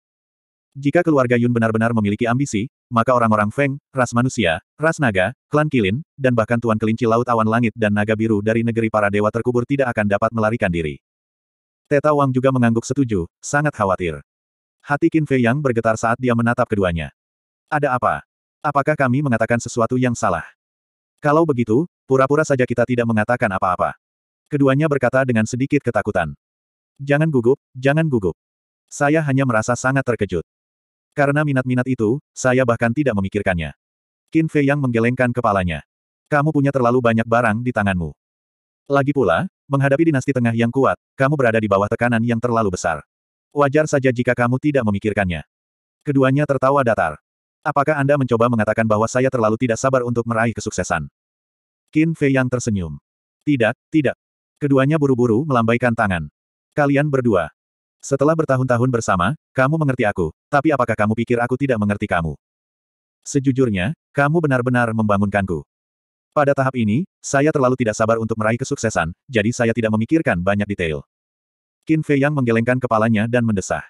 Jika keluarga Yun benar-benar memiliki ambisi, maka orang-orang Feng, ras manusia, ras naga, klan kilin, dan bahkan tuan kelinci laut awan langit dan naga biru dari negeri para dewa terkubur tidak akan dapat melarikan diri. Teta Wang juga mengangguk setuju, sangat khawatir. Hati Qin Fei Yang bergetar saat dia menatap keduanya. Ada apa? Apakah kami mengatakan sesuatu yang salah? Kalau begitu, pura-pura saja kita tidak mengatakan apa-apa. Keduanya berkata dengan sedikit ketakutan. Jangan gugup, jangan gugup. Saya hanya merasa sangat terkejut. Karena minat-minat itu, saya bahkan tidak memikirkannya. Qin Fei Yang menggelengkan kepalanya. Kamu punya terlalu banyak barang di tanganmu. Lagi pula, menghadapi dinasti tengah yang kuat, kamu berada di bawah tekanan yang terlalu besar. Wajar saja jika kamu tidak memikirkannya. Keduanya tertawa datar. Apakah Anda mencoba mengatakan bahwa saya terlalu tidak sabar untuk meraih kesuksesan? Qin Fei yang tersenyum. Tidak, tidak. Keduanya buru-buru melambaikan tangan. Kalian berdua. Setelah bertahun-tahun bersama, kamu mengerti aku, tapi apakah kamu pikir aku tidak mengerti kamu? Sejujurnya, kamu benar-benar membangunkanku. Pada tahap ini, saya terlalu tidak sabar untuk meraih kesuksesan, jadi saya tidak memikirkan banyak detail. Qin Fei yang menggelengkan kepalanya dan mendesah.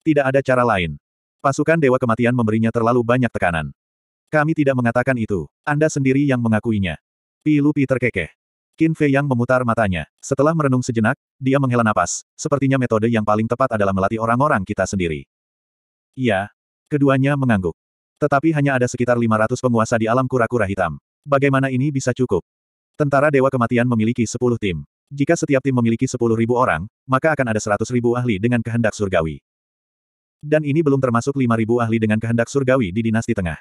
Tidak ada cara lain. Pasukan Dewa Kematian memberinya terlalu banyak tekanan. Kami tidak mengatakan itu. Anda sendiri yang mengakuinya. Pi Pi terkekeh. Qin Fei yang memutar matanya. Setelah merenung sejenak, dia menghela napas. Sepertinya metode yang paling tepat adalah melatih orang-orang kita sendiri. Iya. Keduanya mengangguk. Tetapi hanya ada sekitar 500 penguasa di alam kura-kura hitam. Bagaimana ini bisa cukup? Tentara Dewa Kematian memiliki 10 tim. Jika setiap tim memiliki 10.000 orang, maka akan ada 100.000 ahli dengan kehendak surgawi. Dan ini belum termasuk 5.000 ahli dengan kehendak surgawi di dinasti tengah.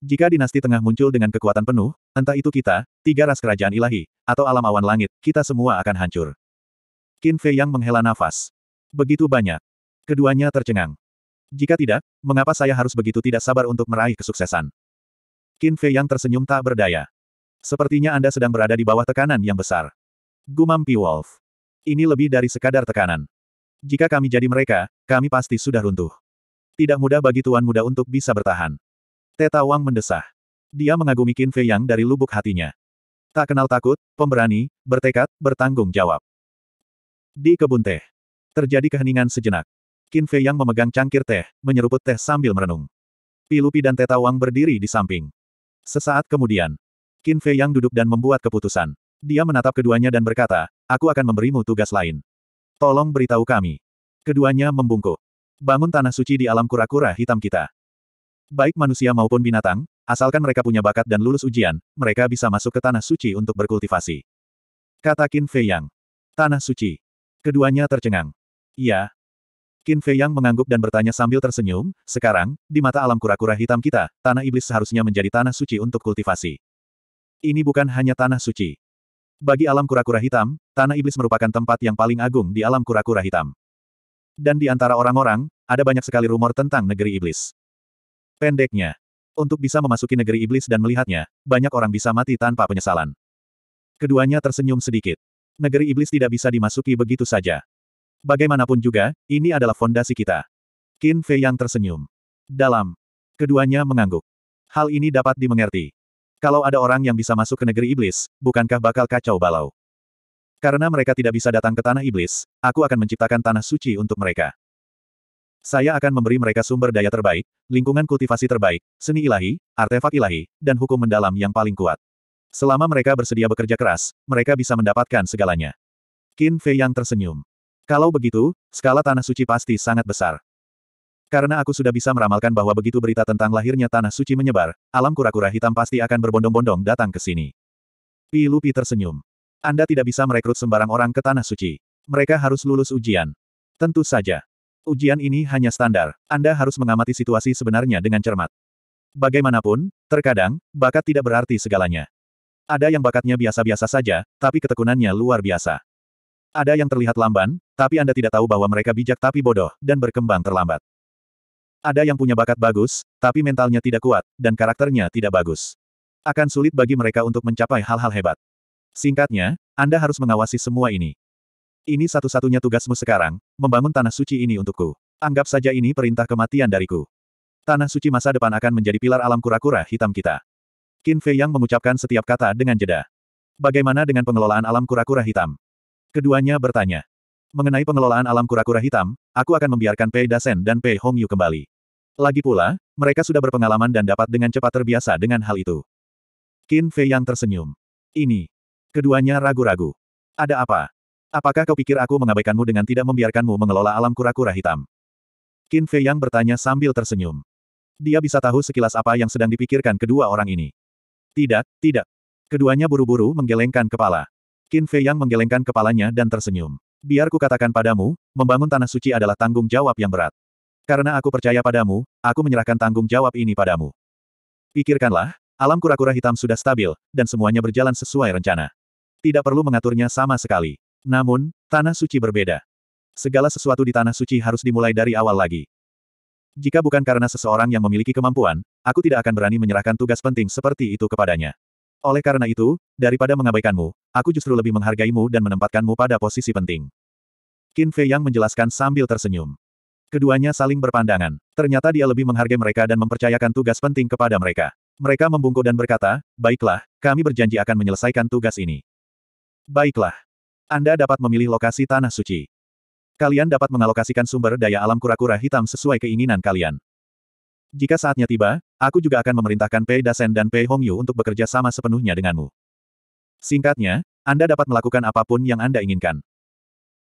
Jika dinasti tengah muncul dengan kekuatan penuh, entah itu kita, tiga ras kerajaan ilahi, atau alam awan langit, kita semua akan hancur. Qin Fei yang menghela nafas. Begitu banyak. Keduanya tercengang. Jika tidak, mengapa saya harus begitu tidak sabar untuk meraih kesuksesan? Qin Fei yang tersenyum tak berdaya. Sepertinya Anda sedang berada di bawah tekanan yang besar. Gumam Wolf. Ini lebih dari sekadar tekanan. Jika kami jadi mereka, kami pasti sudah runtuh. Tidak mudah bagi tuan muda untuk bisa bertahan. Teta Wang mendesah. Dia mengagumi Qin Fei Yang dari lubuk hatinya. Tak kenal takut, pemberani, bertekad, bertanggung jawab. Di kebun teh. Terjadi keheningan sejenak. Qin Fei Yang memegang cangkir teh, menyeruput teh sambil merenung. Pilupi dan Teta Wang berdiri di samping. Sesaat kemudian, Qin Fei Yang duduk dan membuat keputusan. Dia menatap keduanya dan berkata, aku akan memberimu tugas lain. Tolong beritahu kami. Keduanya membungkuk. Bangun tanah suci di alam kura-kura hitam kita. Baik manusia maupun binatang, asalkan mereka punya bakat dan lulus ujian, mereka bisa masuk ke tanah suci untuk berkultivasi. Kata Qin Fei Yang. Tanah suci. Keduanya tercengang. Iya, Qin Fei Yang mengangguk dan bertanya sambil tersenyum, sekarang, di mata alam kura-kura hitam kita, tanah iblis seharusnya menjadi tanah suci untuk kultivasi. Ini bukan hanya tanah suci. Bagi alam kura-kura hitam, Tanah Iblis merupakan tempat yang paling agung di alam kura-kura hitam. Dan di antara orang-orang, ada banyak sekali rumor tentang negeri iblis. Pendeknya, untuk bisa memasuki negeri iblis dan melihatnya, banyak orang bisa mati tanpa penyesalan. Keduanya tersenyum sedikit. Negeri iblis tidak bisa dimasuki begitu saja. Bagaimanapun juga, ini adalah fondasi kita. Qin Fei yang tersenyum. Dalam. Keduanya mengangguk. Hal ini dapat dimengerti. Kalau ada orang yang bisa masuk ke negeri iblis, bukankah bakal kacau balau? Karena mereka tidak bisa datang ke tanah iblis, aku akan menciptakan tanah suci untuk mereka. Saya akan memberi mereka sumber daya terbaik, lingkungan kultivasi terbaik, seni ilahi, artefak ilahi, dan hukum mendalam yang paling kuat. Selama mereka bersedia bekerja keras, mereka bisa mendapatkan segalanya. Qin Fei yang tersenyum. Kalau begitu, skala tanah suci pasti sangat besar. Karena aku sudah bisa meramalkan bahwa begitu berita tentang lahirnya Tanah Suci menyebar, alam kura-kura hitam pasti akan berbondong-bondong datang ke sini. Pi Lupi tersenyum. Anda tidak bisa merekrut sembarang orang ke Tanah Suci. Mereka harus lulus ujian. Tentu saja. Ujian ini hanya standar. Anda harus mengamati situasi sebenarnya dengan cermat. Bagaimanapun, terkadang, bakat tidak berarti segalanya. Ada yang bakatnya biasa-biasa saja, tapi ketekunannya luar biasa. Ada yang terlihat lamban, tapi Anda tidak tahu bahwa mereka bijak tapi bodoh, dan berkembang terlambat. Ada yang punya bakat bagus, tapi mentalnya tidak kuat, dan karakternya tidak bagus. Akan sulit bagi mereka untuk mencapai hal-hal hebat. Singkatnya, Anda harus mengawasi semua ini. Ini satu-satunya tugasmu sekarang, membangun tanah suci ini untukku. Anggap saja ini perintah kematian dariku. Tanah suci masa depan akan menjadi pilar alam kura-kura hitam kita. Qin Fei Yang mengucapkan setiap kata dengan jeda. Bagaimana dengan pengelolaan alam kura-kura hitam? Keduanya bertanya. Mengenai pengelolaan alam kura-kura hitam, aku akan membiarkan Pei Dasen dan Pei Hongyu kembali. Lagi pula, mereka sudah berpengalaman dan dapat dengan cepat terbiasa dengan hal itu. Qin Fei yang tersenyum. Ini. Keduanya ragu-ragu. Ada apa? Apakah kau pikir aku mengabaikanmu dengan tidak membiarkanmu mengelola alam kura-kura hitam? Qin Fei yang bertanya sambil tersenyum. Dia bisa tahu sekilas apa yang sedang dipikirkan kedua orang ini. Tidak, tidak. Keduanya buru-buru menggelengkan kepala. Qin Fei yang menggelengkan kepalanya dan tersenyum. Biar ku katakan padamu, membangun tanah suci adalah tanggung jawab yang berat. Karena aku percaya padamu, aku menyerahkan tanggung jawab ini padamu. Pikirkanlah, alam kura-kura hitam sudah stabil, dan semuanya berjalan sesuai rencana. Tidak perlu mengaturnya sama sekali. Namun, tanah suci berbeda. Segala sesuatu di tanah suci harus dimulai dari awal lagi. Jika bukan karena seseorang yang memiliki kemampuan, aku tidak akan berani menyerahkan tugas penting seperti itu kepadanya. Oleh karena itu, daripada mengabaikanmu, aku justru lebih menghargaimu dan menempatkanmu pada posisi penting. Qin Fei Yang menjelaskan sambil tersenyum. Keduanya saling berpandangan. Ternyata dia lebih menghargai mereka dan mempercayakan tugas penting kepada mereka. Mereka membungkuk dan berkata, baiklah, kami berjanji akan menyelesaikan tugas ini. Baiklah. Anda dapat memilih lokasi Tanah Suci. Kalian dapat mengalokasikan sumber daya alam kura-kura hitam sesuai keinginan kalian. Jika saatnya tiba, Aku juga akan memerintahkan Pei Dasen dan Pei Hongyu untuk bekerja sama sepenuhnya denganmu. Singkatnya, Anda dapat melakukan apapun yang Anda inginkan.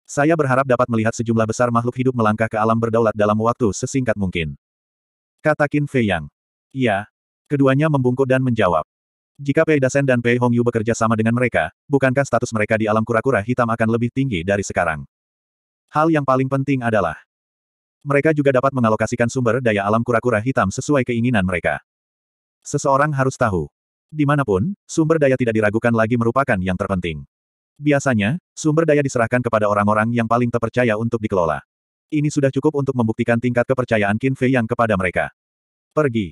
Saya berharap dapat melihat sejumlah besar makhluk hidup melangkah ke alam berdaulat dalam waktu sesingkat mungkin. Kata Qin Fei Yang. Iya. Keduanya membungkuk dan menjawab. Jika Pei Dasen dan Pei Hongyu bekerja sama dengan mereka, bukankah status mereka di alam kura-kura hitam akan lebih tinggi dari sekarang? Hal yang paling penting adalah, mereka juga dapat mengalokasikan sumber daya alam kura-kura hitam sesuai keinginan mereka. Seseorang harus tahu. Dimanapun, sumber daya tidak diragukan lagi merupakan yang terpenting. Biasanya, sumber daya diserahkan kepada orang-orang yang paling terpercaya untuk dikelola. Ini sudah cukup untuk membuktikan tingkat kepercayaan Qin Fei yang kepada mereka. Pergi.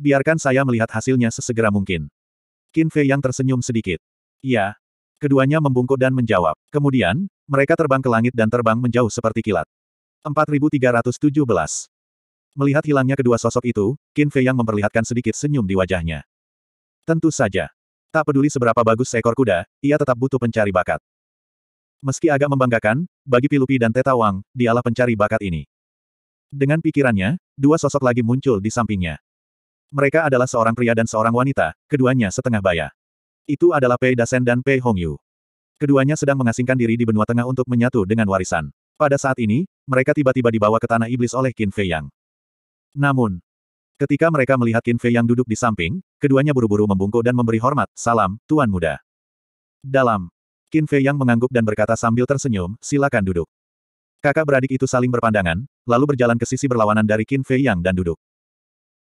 Biarkan saya melihat hasilnya sesegera mungkin. Qin Fei yang tersenyum sedikit. Ya. Keduanya membungkuk dan menjawab. Kemudian, mereka terbang ke langit dan terbang menjauh seperti kilat. 4317. Melihat hilangnya kedua sosok itu, Qin Fei yang memperlihatkan sedikit senyum di wajahnya. Tentu saja. Tak peduli seberapa bagus seekor kuda, ia tetap butuh pencari bakat. Meski agak membanggakan, bagi Pilupi dan Teta Wang, dialah pencari bakat ini. Dengan pikirannya, dua sosok lagi muncul di sampingnya. Mereka adalah seorang pria dan seorang wanita, keduanya setengah baya. Itu adalah Pei Dasen dan Pei Hongyu. Keduanya sedang mengasingkan diri di benua tengah untuk menyatu dengan warisan. Pada saat ini, mereka tiba-tiba dibawa ke tanah iblis oleh Qin Fei Yang. Namun, ketika mereka melihat Qin Fei Yang duduk di samping, keduanya buru-buru membungkuk dan memberi hormat, salam, Tuan Muda. Dalam. Qin Fei Yang mengangguk dan berkata sambil tersenyum, silakan duduk. Kakak beradik itu saling berpandangan, lalu berjalan ke sisi berlawanan dari Qin Fei Yang dan duduk.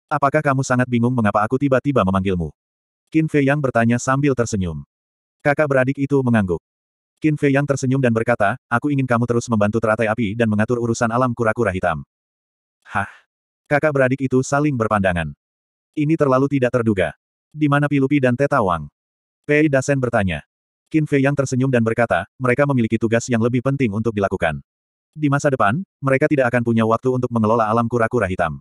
Apakah kamu sangat bingung mengapa aku tiba-tiba memanggilmu? Qin Fei Yang bertanya sambil tersenyum. Kakak beradik itu mengangguk. Qin Fei yang tersenyum dan berkata, aku ingin kamu terus membantu teratai api dan mengatur urusan alam kura-kura hitam. Hah? Kakak beradik itu saling berpandangan. Ini terlalu tidak terduga. Di mana Pilupi dan Teta Wang? Pei Dasen bertanya. Qin Fei yang tersenyum dan berkata, mereka memiliki tugas yang lebih penting untuk dilakukan. Di masa depan, mereka tidak akan punya waktu untuk mengelola alam kura-kura hitam.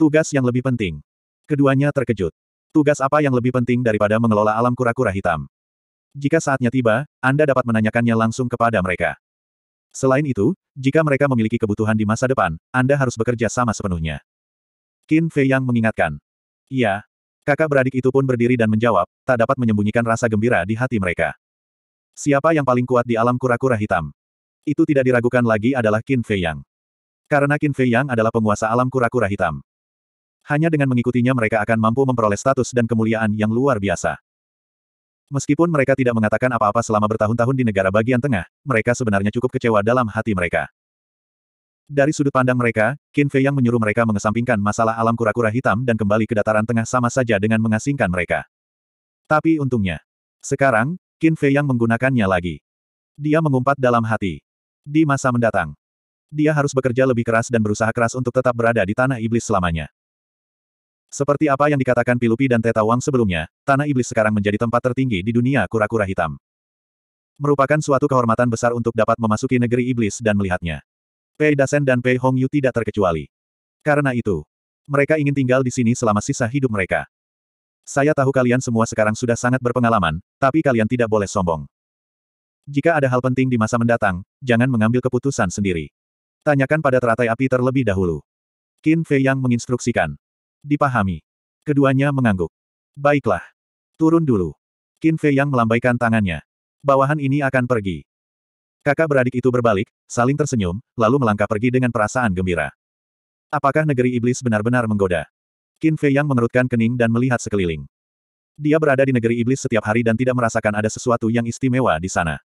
Tugas yang lebih penting. Keduanya terkejut. Tugas apa yang lebih penting daripada mengelola alam kura-kura hitam? jika saatnya tiba, Anda dapat menanyakannya langsung kepada mereka. Selain itu, jika mereka memiliki kebutuhan di masa depan, Anda harus bekerja sama sepenuhnya. Qin Fei yang mengingatkan. Iya. Kakak beradik itu pun berdiri dan menjawab, tak dapat menyembunyikan rasa gembira di hati mereka. Siapa yang paling kuat di alam kura-kura hitam? Itu tidak diragukan lagi adalah Qin Fei Yang. Karena Qin Fei Yang adalah penguasa alam kura-kura hitam. Hanya dengan mengikutinya mereka akan mampu memperoleh status dan kemuliaan yang luar biasa. Meskipun mereka tidak mengatakan apa-apa selama bertahun-tahun di negara bagian tengah, mereka sebenarnya cukup kecewa dalam hati mereka. Dari sudut pandang mereka, Qin Fei yang menyuruh mereka mengesampingkan masalah alam kura-kura hitam dan kembali ke dataran tengah sama saja dengan mengasingkan mereka. Tapi untungnya, sekarang, Qin Fei yang menggunakannya lagi. Dia mengumpat dalam hati. Di masa mendatang, dia harus bekerja lebih keras dan berusaha keras untuk tetap berada di tanah iblis selamanya. Seperti apa yang dikatakan Pilupi dan Teta Wang sebelumnya, Tanah Iblis sekarang menjadi tempat tertinggi di dunia kura-kura hitam. Merupakan suatu kehormatan besar untuk dapat memasuki negeri iblis dan melihatnya. Pei Dasen dan Pei Hongyu tidak terkecuali. Karena itu, mereka ingin tinggal di sini selama sisa hidup mereka. Saya tahu kalian semua sekarang sudah sangat berpengalaman, tapi kalian tidak boleh sombong. Jika ada hal penting di masa mendatang, jangan mengambil keputusan sendiri. Tanyakan pada teratai api terlebih dahulu. Qin Fei Yang menginstruksikan. Dipahami. Keduanya mengangguk. Baiklah. Turun dulu. Qin Fei yang melambaikan tangannya. Bawahan ini akan pergi. Kakak beradik itu berbalik, saling tersenyum, lalu melangkah pergi dengan perasaan gembira. Apakah negeri iblis benar-benar menggoda? Qin Fei yang mengerutkan kening dan melihat sekeliling. Dia berada di negeri iblis setiap hari dan tidak merasakan ada sesuatu yang istimewa di sana.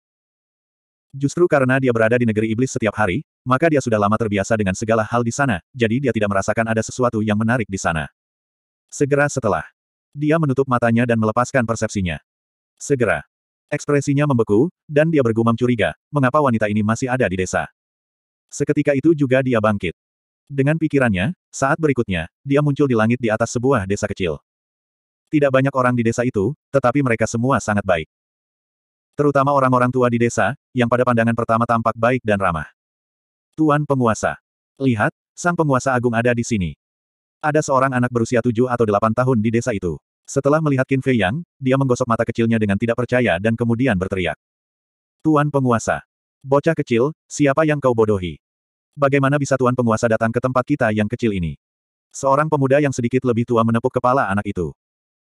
Justru karena dia berada di negeri iblis setiap hari, maka dia sudah lama terbiasa dengan segala hal di sana, jadi dia tidak merasakan ada sesuatu yang menarik di sana. Segera setelah, dia menutup matanya dan melepaskan persepsinya. Segera, ekspresinya membeku, dan dia bergumam curiga, mengapa wanita ini masih ada di desa. Seketika itu juga dia bangkit. Dengan pikirannya, saat berikutnya, dia muncul di langit di atas sebuah desa kecil. Tidak banyak orang di desa itu, tetapi mereka semua sangat baik. Terutama orang-orang tua di desa, yang pada pandangan pertama tampak baik dan ramah. Tuan penguasa. Lihat, sang penguasa agung ada di sini. Ada seorang anak berusia tujuh atau delapan tahun di desa itu. Setelah melihat Qin Fei Yang, dia menggosok mata kecilnya dengan tidak percaya dan kemudian berteriak. Tuan penguasa. Bocah kecil, siapa yang kau bodohi? Bagaimana bisa tuan penguasa datang ke tempat kita yang kecil ini? Seorang pemuda yang sedikit lebih tua menepuk kepala anak itu.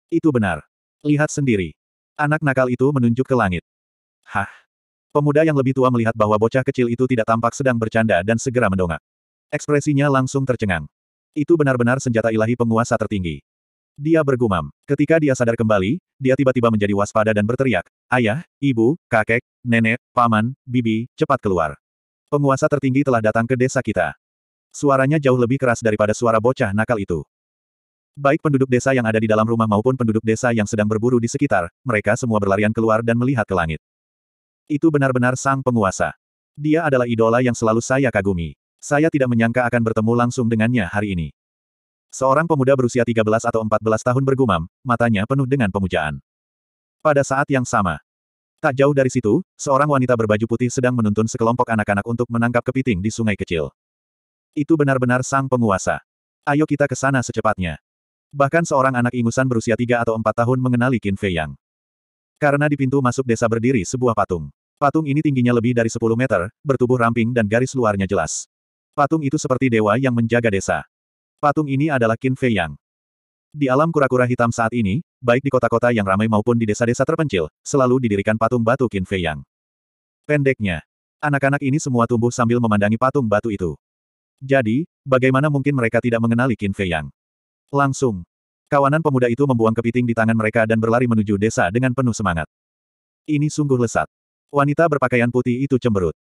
Itu benar. Lihat sendiri. Anak nakal itu menunjuk ke langit. Hah? Pemuda yang lebih tua melihat bahwa bocah kecil itu tidak tampak sedang bercanda dan segera mendongak. Ekspresinya langsung tercengang. Itu benar-benar senjata ilahi penguasa tertinggi. Dia bergumam. Ketika dia sadar kembali, dia tiba-tiba menjadi waspada dan berteriak, Ayah, ibu, kakek, nenek, paman, bibi, cepat keluar. Penguasa tertinggi telah datang ke desa kita. Suaranya jauh lebih keras daripada suara bocah nakal itu. Baik penduduk desa yang ada di dalam rumah maupun penduduk desa yang sedang berburu di sekitar, mereka semua berlarian keluar dan melihat ke langit. Itu benar-benar sang penguasa. Dia adalah idola yang selalu saya kagumi. Saya tidak menyangka akan bertemu langsung dengannya hari ini. Seorang pemuda berusia 13 atau 14 tahun bergumam, matanya penuh dengan pemujaan. Pada saat yang sama, tak jauh dari situ, seorang wanita berbaju putih sedang menuntun sekelompok anak-anak untuk menangkap kepiting di sungai kecil. Itu benar-benar sang penguasa. Ayo kita ke sana secepatnya. Bahkan seorang anak ingusan berusia 3 atau 4 tahun mengenali Qin Fei Yang. Karena di pintu masuk desa berdiri sebuah patung. Patung ini tingginya lebih dari 10 meter, bertubuh ramping dan garis luarnya jelas. Patung itu seperti dewa yang menjaga desa. Patung ini adalah Qin Fei Yang. Di alam kura-kura hitam saat ini, baik di kota-kota yang ramai maupun di desa-desa terpencil, selalu didirikan patung batu Qin Fei Yang. Pendeknya, anak-anak ini semua tumbuh sambil memandangi patung batu itu. Jadi, bagaimana mungkin mereka tidak mengenali Qin Fei Yang? Langsung, Kawanan pemuda itu membuang kepiting di tangan mereka dan berlari menuju desa dengan penuh semangat. Ini sungguh lesat. Wanita berpakaian putih itu cemberut.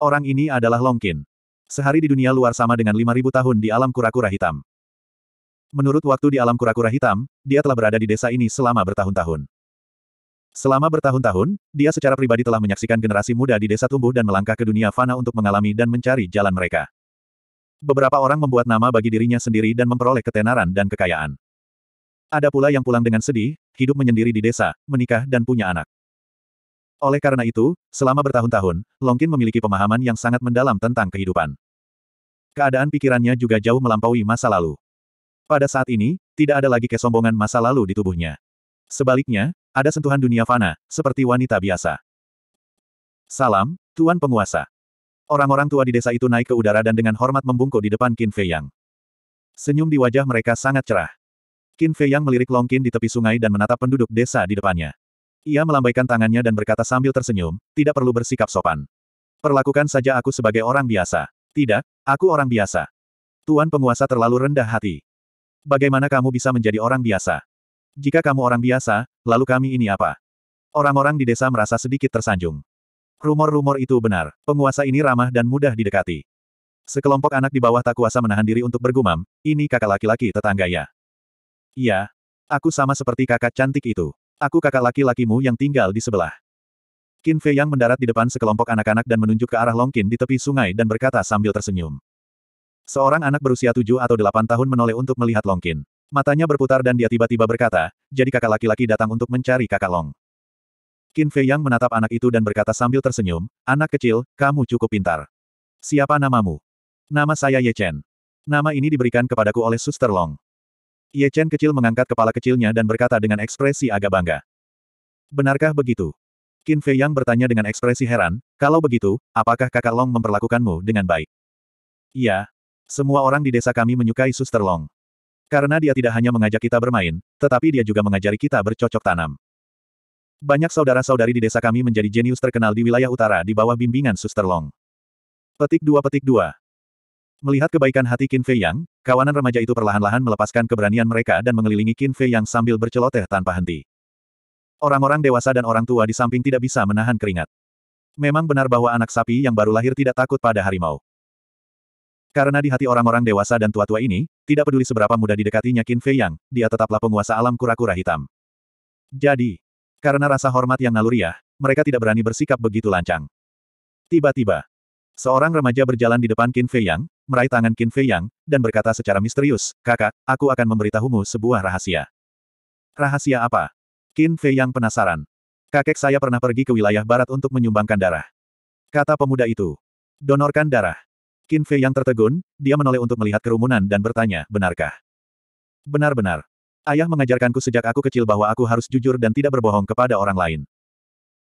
Orang ini adalah Longkin. Sehari di dunia luar sama dengan 5.000 tahun di alam kura-kura hitam. Menurut waktu di alam kura-kura hitam, dia telah berada di desa ini selama bertahun-tahun. Selama bertahun-tahun, dia secara pribadi telah menyaksikan generasi muda di desa tumbuh dan melangkah ke dunia fana untuk mengalami dan mencari jalan mereka. Beberapa orang membuat nama bagi dirinya sendiri dan memperoleh ketenaran dan kekayaan. Ada pula yang pulang dengan sedih, hidup menyendiri di desa, menikah dan punya anak. Oleh karena itu, selama bertahun-tahun, Longkin memiliki pemahaman yang sangat mendalam tentang kehidupan. Keadaan pikirannya juga jauh melampaui masa lalu. Pada saat ini, tidak ada lagi kesombongan masa lalu di tubuhnya. Sebaliknya, ada sentuhan dunia fana, seperti wanita biasa. Salam, Tuan Penguasa. Orang-orang tua di desa itu naik ke udara dan dengan hormat membungkuk di depan Qin Fei Yang. Senyum di wajah mereka sangat cerah. Qin Fei Yang melirik Long Qin di tepi sungai dan menatap penduduk desa di depannya. Ia melambaikan tangannya dan berkata sambil tersenyum, tidak perlu bersikap sopan. Perlakukan saja aku sebagai orang biasa. Tidak, aku orang biasa. Tuan penguasa terlalu rendah hati. Bagaimana kamu bisa menjadi orang biasa? Jika kamu orang biasa, lalu kami ini apa? Orang-orang di desa merasa sedikit tersanjung. Rumor-rumor itu benar, penguasa ini ramah dan mudah didekati. Sekelompok anak di bawah tak kuasa menahan diri untuk bergumam, ini kakak laki-laki tetangga ya. Iya. Aku sama seperti kakak cantik itu. Aku kakak laki-lakimu yang tinggal di sebelah. Qin Fei yang mendarat di depan sekelompok anak-anak dan menunjuk ke arah Longkin di tepi sungai dan berkata sambil tersenyum. Seorang anak berusia tujuh atau delapan tahun menoleh untuk melihat Longkin. Matanya berputar dan dia tiba-tiba berkata, jadi kakak laki-laki datang untuk mencari kakak Long. Qin Fei yang menatap anak itu dan berkata sambil tersenyum, anak kecil, kamu cukup pintar. Siapa namamu? Nama saya Ye Chen. Nama ini diberikan kepadaku oleh Suster Long. Ye Chen kecil mengangkat kepala kecilnya dan berkata dengan ekspresi agak bangga. Benarkah begitu? Qin Fei Yang bertanya dengan ekspresi heran, kalau begitu, apakah kakak Long memperlakukanmu dengan baik? Iya. Semua orang di desa kami menyukai suster Long. Karena dia tidak hanya mengajak kita bermain, tetapi dia juga mengajari kita bercocok tanam. Banyak saudara-saudari di desa kami menjadi jenius terkenal di wilayah utara di bawah bimbingan suster Long. Petik 2 Petik 2 Melihat kebaikan hati Qin Fei Yang, Kawanan remaja itu perlahan-lahan melepaskan keberanian mereka dan mengelilingi Qin Fei yang sambil berceloteh tanpa henti. Orang-orang dewasa dan orang tua di samping tidak bisa menahan keringat. Memang benar bahwa anak sapi yang baru lahir tidak takut pada harimau. Karena di hati orang-orang dewasa dan tua-tua ini, tidak peduli seberapa mudah didekatinya Qin Fei Yang, dia tetaplah penguasa alam kura-kura hitam. Jadi, karena rasa hormat yang naluriah, mereka tidak berani bersikap begitu lancang. Tiba-tiba, seorang remaja berjalan di depan Qin Fei Yang, meraih tangan Qin Fei Yang, dan berkata secara misterius, kakak, aku akan memberitahumu sebuah rahasia. Rahasia apa? Qin Fei Yang penasaran. Kakek saya pernah pergi ke wilayah barat untuk menyumbangkan darah. Kata pemuda itu. Donorkan darah. Qin Fei Yang tertegun, dia menoleh untuk melihat kerumunan dan bertanya, benarkah? Benar-benar. Ayah mengajarkanku sejak aku kecil bahwa aku harus jujur dan tidak berbohong kepada orang lain.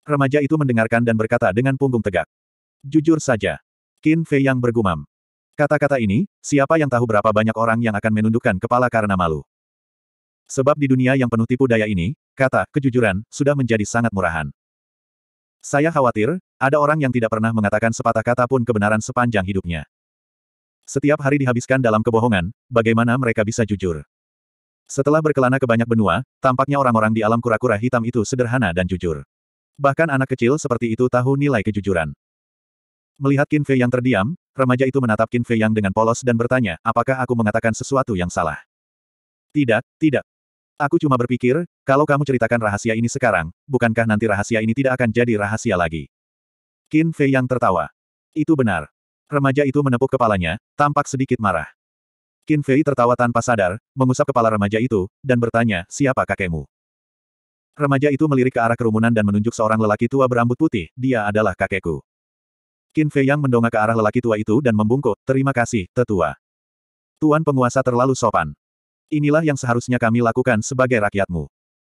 Remaja itu mendengarkan dan berkata dengan punggung tegak. Jujur saja. Qin Fei Yang bergumam. Kata-kata ini, siapa yang tahu berapa banyak orang yang akan menundukkan kepala karena malu. Sebab di dunia yang penuh tipu daya ini, kata, kejujuran, sudah menjadi sangat murahan. Saya khawatir, ada orang yang tidak pernah mengatakan sepatah kata pun kebenaran sepanjang hidupnya. Setiap hari dihabiskan dalam kebohongan, bagaimana mereka bisa jujur? Setelah berkelana ke banyak benua, tampaknya orang-orang di alam kura-kura hitam itu sederhana dan jujur. Bahkan anak kecil seperti itu tahu nilai kejujuran. Melihat Kinfe yang terdiam, Remaja itu menatap Qin Fei Yang dengan polos dan bertanya, apakah aku mengatakan sesuatu yang salah? Tidak, tidak. Aku cuma berpikir, kalau kamu ceritakan rahasia ini sekarang, bukankah nanti rahasia ini tidak akan jadi rahasia lagi? Qin Fei Yang tertawa. Itu benar. Remaja itu menepuk kepalanya, tampak sedikit marah. Qin Fei tertawa tanpa sadar, mengusap kepala remaja itu, dan bertanya, siapa kakekmu? Remaja itu melirik ke arah kerumunan dan menunjuk seorang lelaki tua berambut putih, dia adalah kakekku. Qin Fei Yang mendongak ke arah lelaki tua itu dan membungkuk, terima kasih, tetua. Tuan penguasa terlalu sopan. Inilah yang seharusnya kami lakukan sebagai rakyatmu.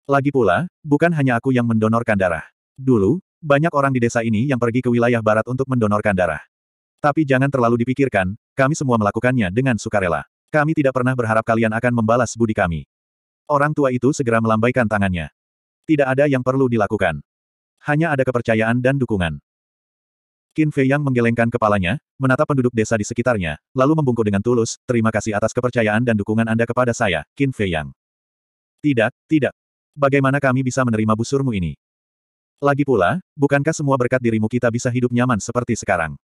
Lagi pula, bukan hanya aku yang mendonorkan darah. Dulu, banyak orang di desa ini yang pergi ke wilayah barat untuk mendonorkan darah. Tapi jangan terlalu dipikirkan, kami semua melakukannya dengan sukarela. Kami tidak pernah berharap kalian akan membalas budi kami. Orang tua itu segera melambaikan tangannya. Tidak ada yang perlu dilakukan. Hanya ada kepercayaan dan dukungan. Qin Fei Yang menggelengkan kepalanya, menatap penduduk desa di sekitarnya, lalu membungkuk dengan tulus, terima kasih atas kepercayaan dan dukungan Anda kepada saya, Qin Fei Yang. Tidak, tidak. Bagaimana kami bisa menerima busurmu ini? Lagi pula, bukankah semua berkat dirimu kita bisa hidup nyaman seperti sekarang?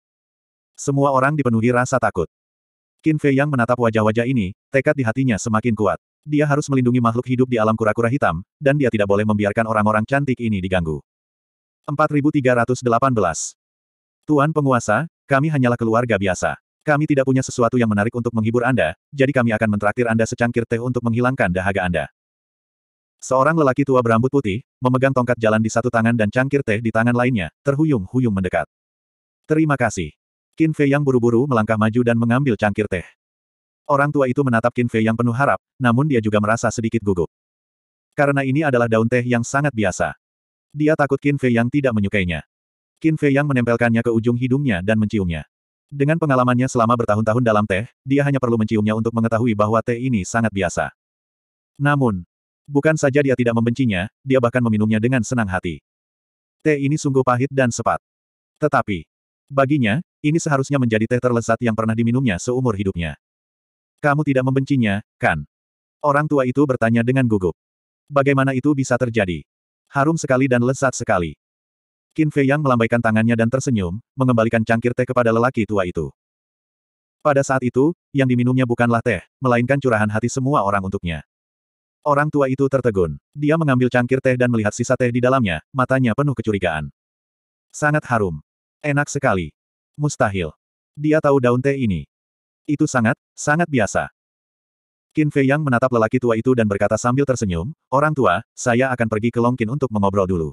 Semua orang dipenuhi rasa takut. Qin Fei Yang menatap wajah-wajah ini, tekad di hatinya semakin kuat. Dia harus melindungi makhluk hidup di alam kura-kura hitam, dan dia tidak boleh membiarkan orang-orang cantik ini diganggu. 4318 Tuan penguasa, kami hanyalah keluarga biasa. Kami tidak punya sesuatu yang menarik untuk menghibur Anda, jadi kami akan mentraktir Anda secangkir teh untuk menghilangkan dahaga Anda. Seorang lelaki tua berambut putih, memegang tongkat jalan di satu tangan dan cangkir teh di tangan lainnya, terhuyung-huyung mendekat. Terima kasih. Qin Fei yang buru-buru melangkah maju dan mengambil cangkir teh. Orang tua itu menatap Qin Fei yang penuh harap, namun dia juga merasa sedikit gugup. Karena ini adalah daun teh yang sangat biasa. Dia takut Qin Fei yang tidak menyukainya. Qin Fei yang menempelkannya ke ujung hidungnya dan menciumnya. Dengan pengalamannya selama bertahun-tahun dalam teh, dia hanya perlu menciumnya untuk mengetahui bahwa teh ini sangat biasa. Namun, bukan saja dia tidak membencinya, dia bahkan meminumnya dengan senang hati. Teh ini sungguh pahit dan sepat. Tetapi, baginya, ini seharusnya menjadi teh terlezat yang pernah diminumnya seumur hidupnya. Kamu tidak membencinya, kan? Orang tua itu bertanya dengan gugup. Bagaimana itu bisa terjadi? Harum sekali dan lezat sekali. Qin Fei Yang melambaikan tangannya dan tersenyum, mengembalikan cangkir teh kepada lelaki tua itu. Pada saat itu, yang diminumnya bukanlah teh, melainkan curahan hati semua orang untuknya. Orang tua itu tertegun. Dia mengambil cangkir teh dan melihat sisa teh di dalamnya, matanya penuh kecurigaan. Sangat harum. Enak sekali. Mustahil. Dia tahu daun teh ini. Itu sangat, sangat biasa. Qin Fei Yang menatap lelaki tua itu dan berkata sambil tersenyum, Orang tua, saya akan pergi ke Longkin untuk mengobrol dulu.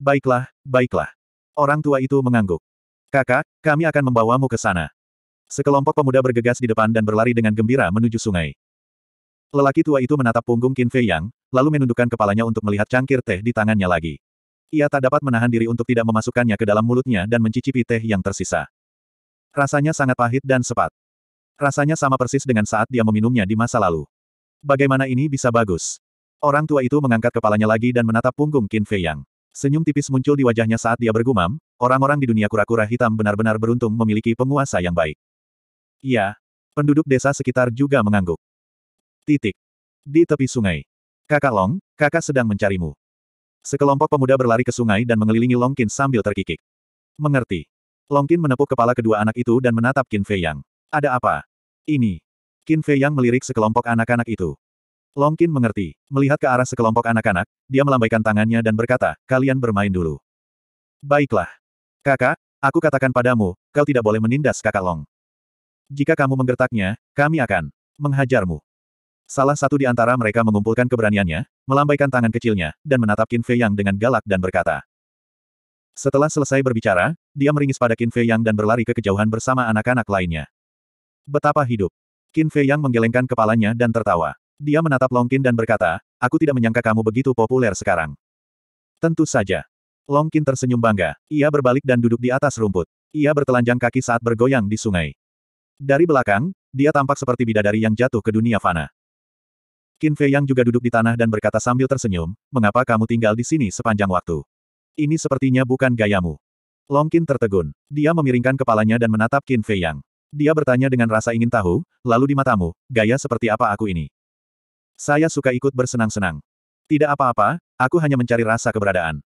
Baiklah, baiklah. Orang tua itu mengangguk. Kakak, kami akan membawamu ke sana. Sekelompok pemuda bergegas di depan dan berlari dengan gembira menuju sungai. Lelaki tua itu menatap punggung Qin Fei Yang, lalu menundukkan kepalanya untuk melihat cangkir teh di tangannya lagi. Ia tak dapat menahan diri untuk tidak memasukkannya ke dalam mulutnya dan mencicipi teh yang tersisa. Rasanya sangat pahit dan sepat. Rasanya sama persis dengan saat dia meminumnya di masa lalu. Bagaimana ini bisa bagus? Orang tua itu mengangkat kepalanya lagi dan menatap punggung Qin Fei Yang. Senyum tipis muncul di wajahnya saat dia bergumam, orang-orang di dunia kura-kura hitam benar-benar beruntung memiliki penguasa yang baik. Iya. Penduduk desa sekitar juga mengangguk. Titik. Di tepi sungai. Kakak Long, kakak sedang mencarimu. Sekelompok pemuda berlari ke sungai dan mengelilingi Longkin sambil terkikik. Mengerti. Longkin menepuk kepala kedua anak itu dan menatap Qin Fei Yang. Ada apa? Ini. Qin Fei Yang melirik sekelompok anak-anak itu. Longkin mengerti. Melihat ke arah sekelompok anak-anak, dia melambaikan tangannya dan berkata, kalian bermain dulu. Baiklah. Kakak, aku katakan padamu, kau tidak boleh menindas kakak Long. Jika kamu menggertaknya, kami akan menghajarmu. Salah satu di antara mereka mengumpulkan keberaniannya, melambaikan tangan kecilnya, dan menatap Qin Fei Yang dengan galak dan berkata. Setelah selesai berbicara, dia meringis pada Qin Fei Yang dan berlari ke kejauhan bersama anak-anak lainnya. Betapa hidup. Qin Fei Yang menggelengkan kepalanya dan tertawa. Dia menatap Longkin dan berkata, aku tidak menyangka kamu begitu populer sekarang. Tentu saja. Longkin tersenyum bangga. Ia berbalik dan duduk di atas rumput. Ia bertelanjang kaki saat bergoyang di sungai. Dari belakang, dia tampak seperti bidadari yang jatuh ke dunia fana. Qin Fei yang juga duduk di tanah dan berkata sambil tersenyum, mengapa kamu tinggal di sini sepanjang waktu? Ini sepertinya bukan gayamu. Longkin tertegun. Dia memiringkan kepalanya dan menatap Qin Fei Yang. Dia bertanya dengan rasa ingin tahu, lalu di matamu, gaya seperti apa aku ini? Saya suka ikut bersenang-senang. Tidak apa-apa, aku hanya mencari rasa keberadaan.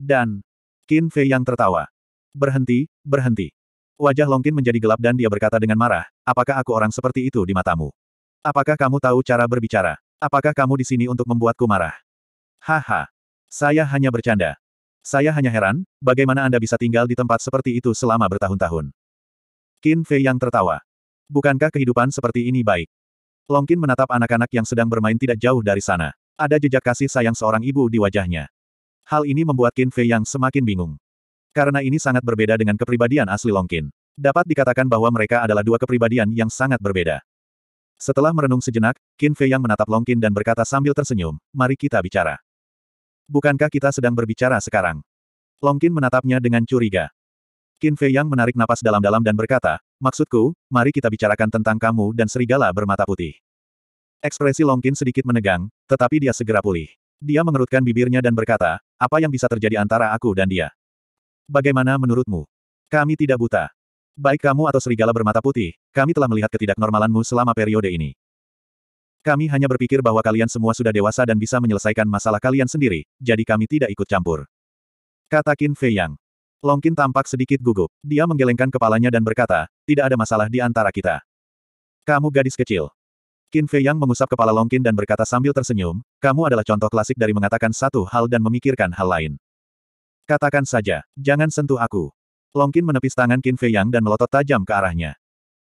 Dan, Qin Fei yang tertawa. Berhenti, berhenti. Wajah Long Longkin menjadi gelap dan dia berkata dengan marah, apakah aku orang seperti itu di matamu? Apakah kamu tahu cara berbicara? Apakah kamu di sini untuk membuatku marah? Haha. Saya hanya bercanda. Saya hanya heran, bagaimana Anda bisa tinggal di tempat seperti itu selama bertahun-tahun. Qin Fei yang tertawa. Bukankah kehidupan seperti ini baik? Longkin menatap anak-anak yang sedang bermain tidak jauh dari sana. Ada jejak kasih sayang seorang ibu di wajahnya. Hal ini membuat Qin Fei yang semakin bingung. Karena ini sangat berbeda dengan kepribadian asli Longkin. Dapat dikatakan bahwa mereka adalah dua kepribadian yang sangat berbeda. Setelah merenung sejenak, Qin Fei yang menatap Longkin dan berkata sambil tersenyum, mari kita bicara. Bukankah kita sedang berbicara sekarang? Longkin menatapnya dengan curiga. Qin Fei yang menarik napas dalam-dalam dan berkata, Maksudku, mari kita bicarakan tentang kamu dan serigala bermata putih. Ekspresi Longkin sedikit menegang, tetapi dia segera pulih. Dia mengerutkan bibirnya dan berkata, apa yang bisa terjadi antara aku dan dia? Bagaimana menurutmu? Kami tidak buta. Baik kamu atau serigala bermata putih, kami telah melihat ketidaknormalanmu selama periode ini. Kami hanya berpikir bahwa kalian semua sudah dewasa dan bisa menyelesaikan masalah kalian sendiri, jadi kami tidak ikut campur. Katakin Fei Yang. Longkin tampak sedikit gugup. Dia menggelengkan kepalanya dan berkata, tidak ada masalah di antara kita. Kamu gadis kecil. Qin Fei Yang mengusap kepala Longkin dan berkata sambil tersenyum, kamu adalah contoh klasik dari mengatakan satu hal dan memikirkan hal lain. Katakan saja, jangan sentuh aku. Longkin menepis tangan Qin Fei Yang dan melotot tajam ke arahnya.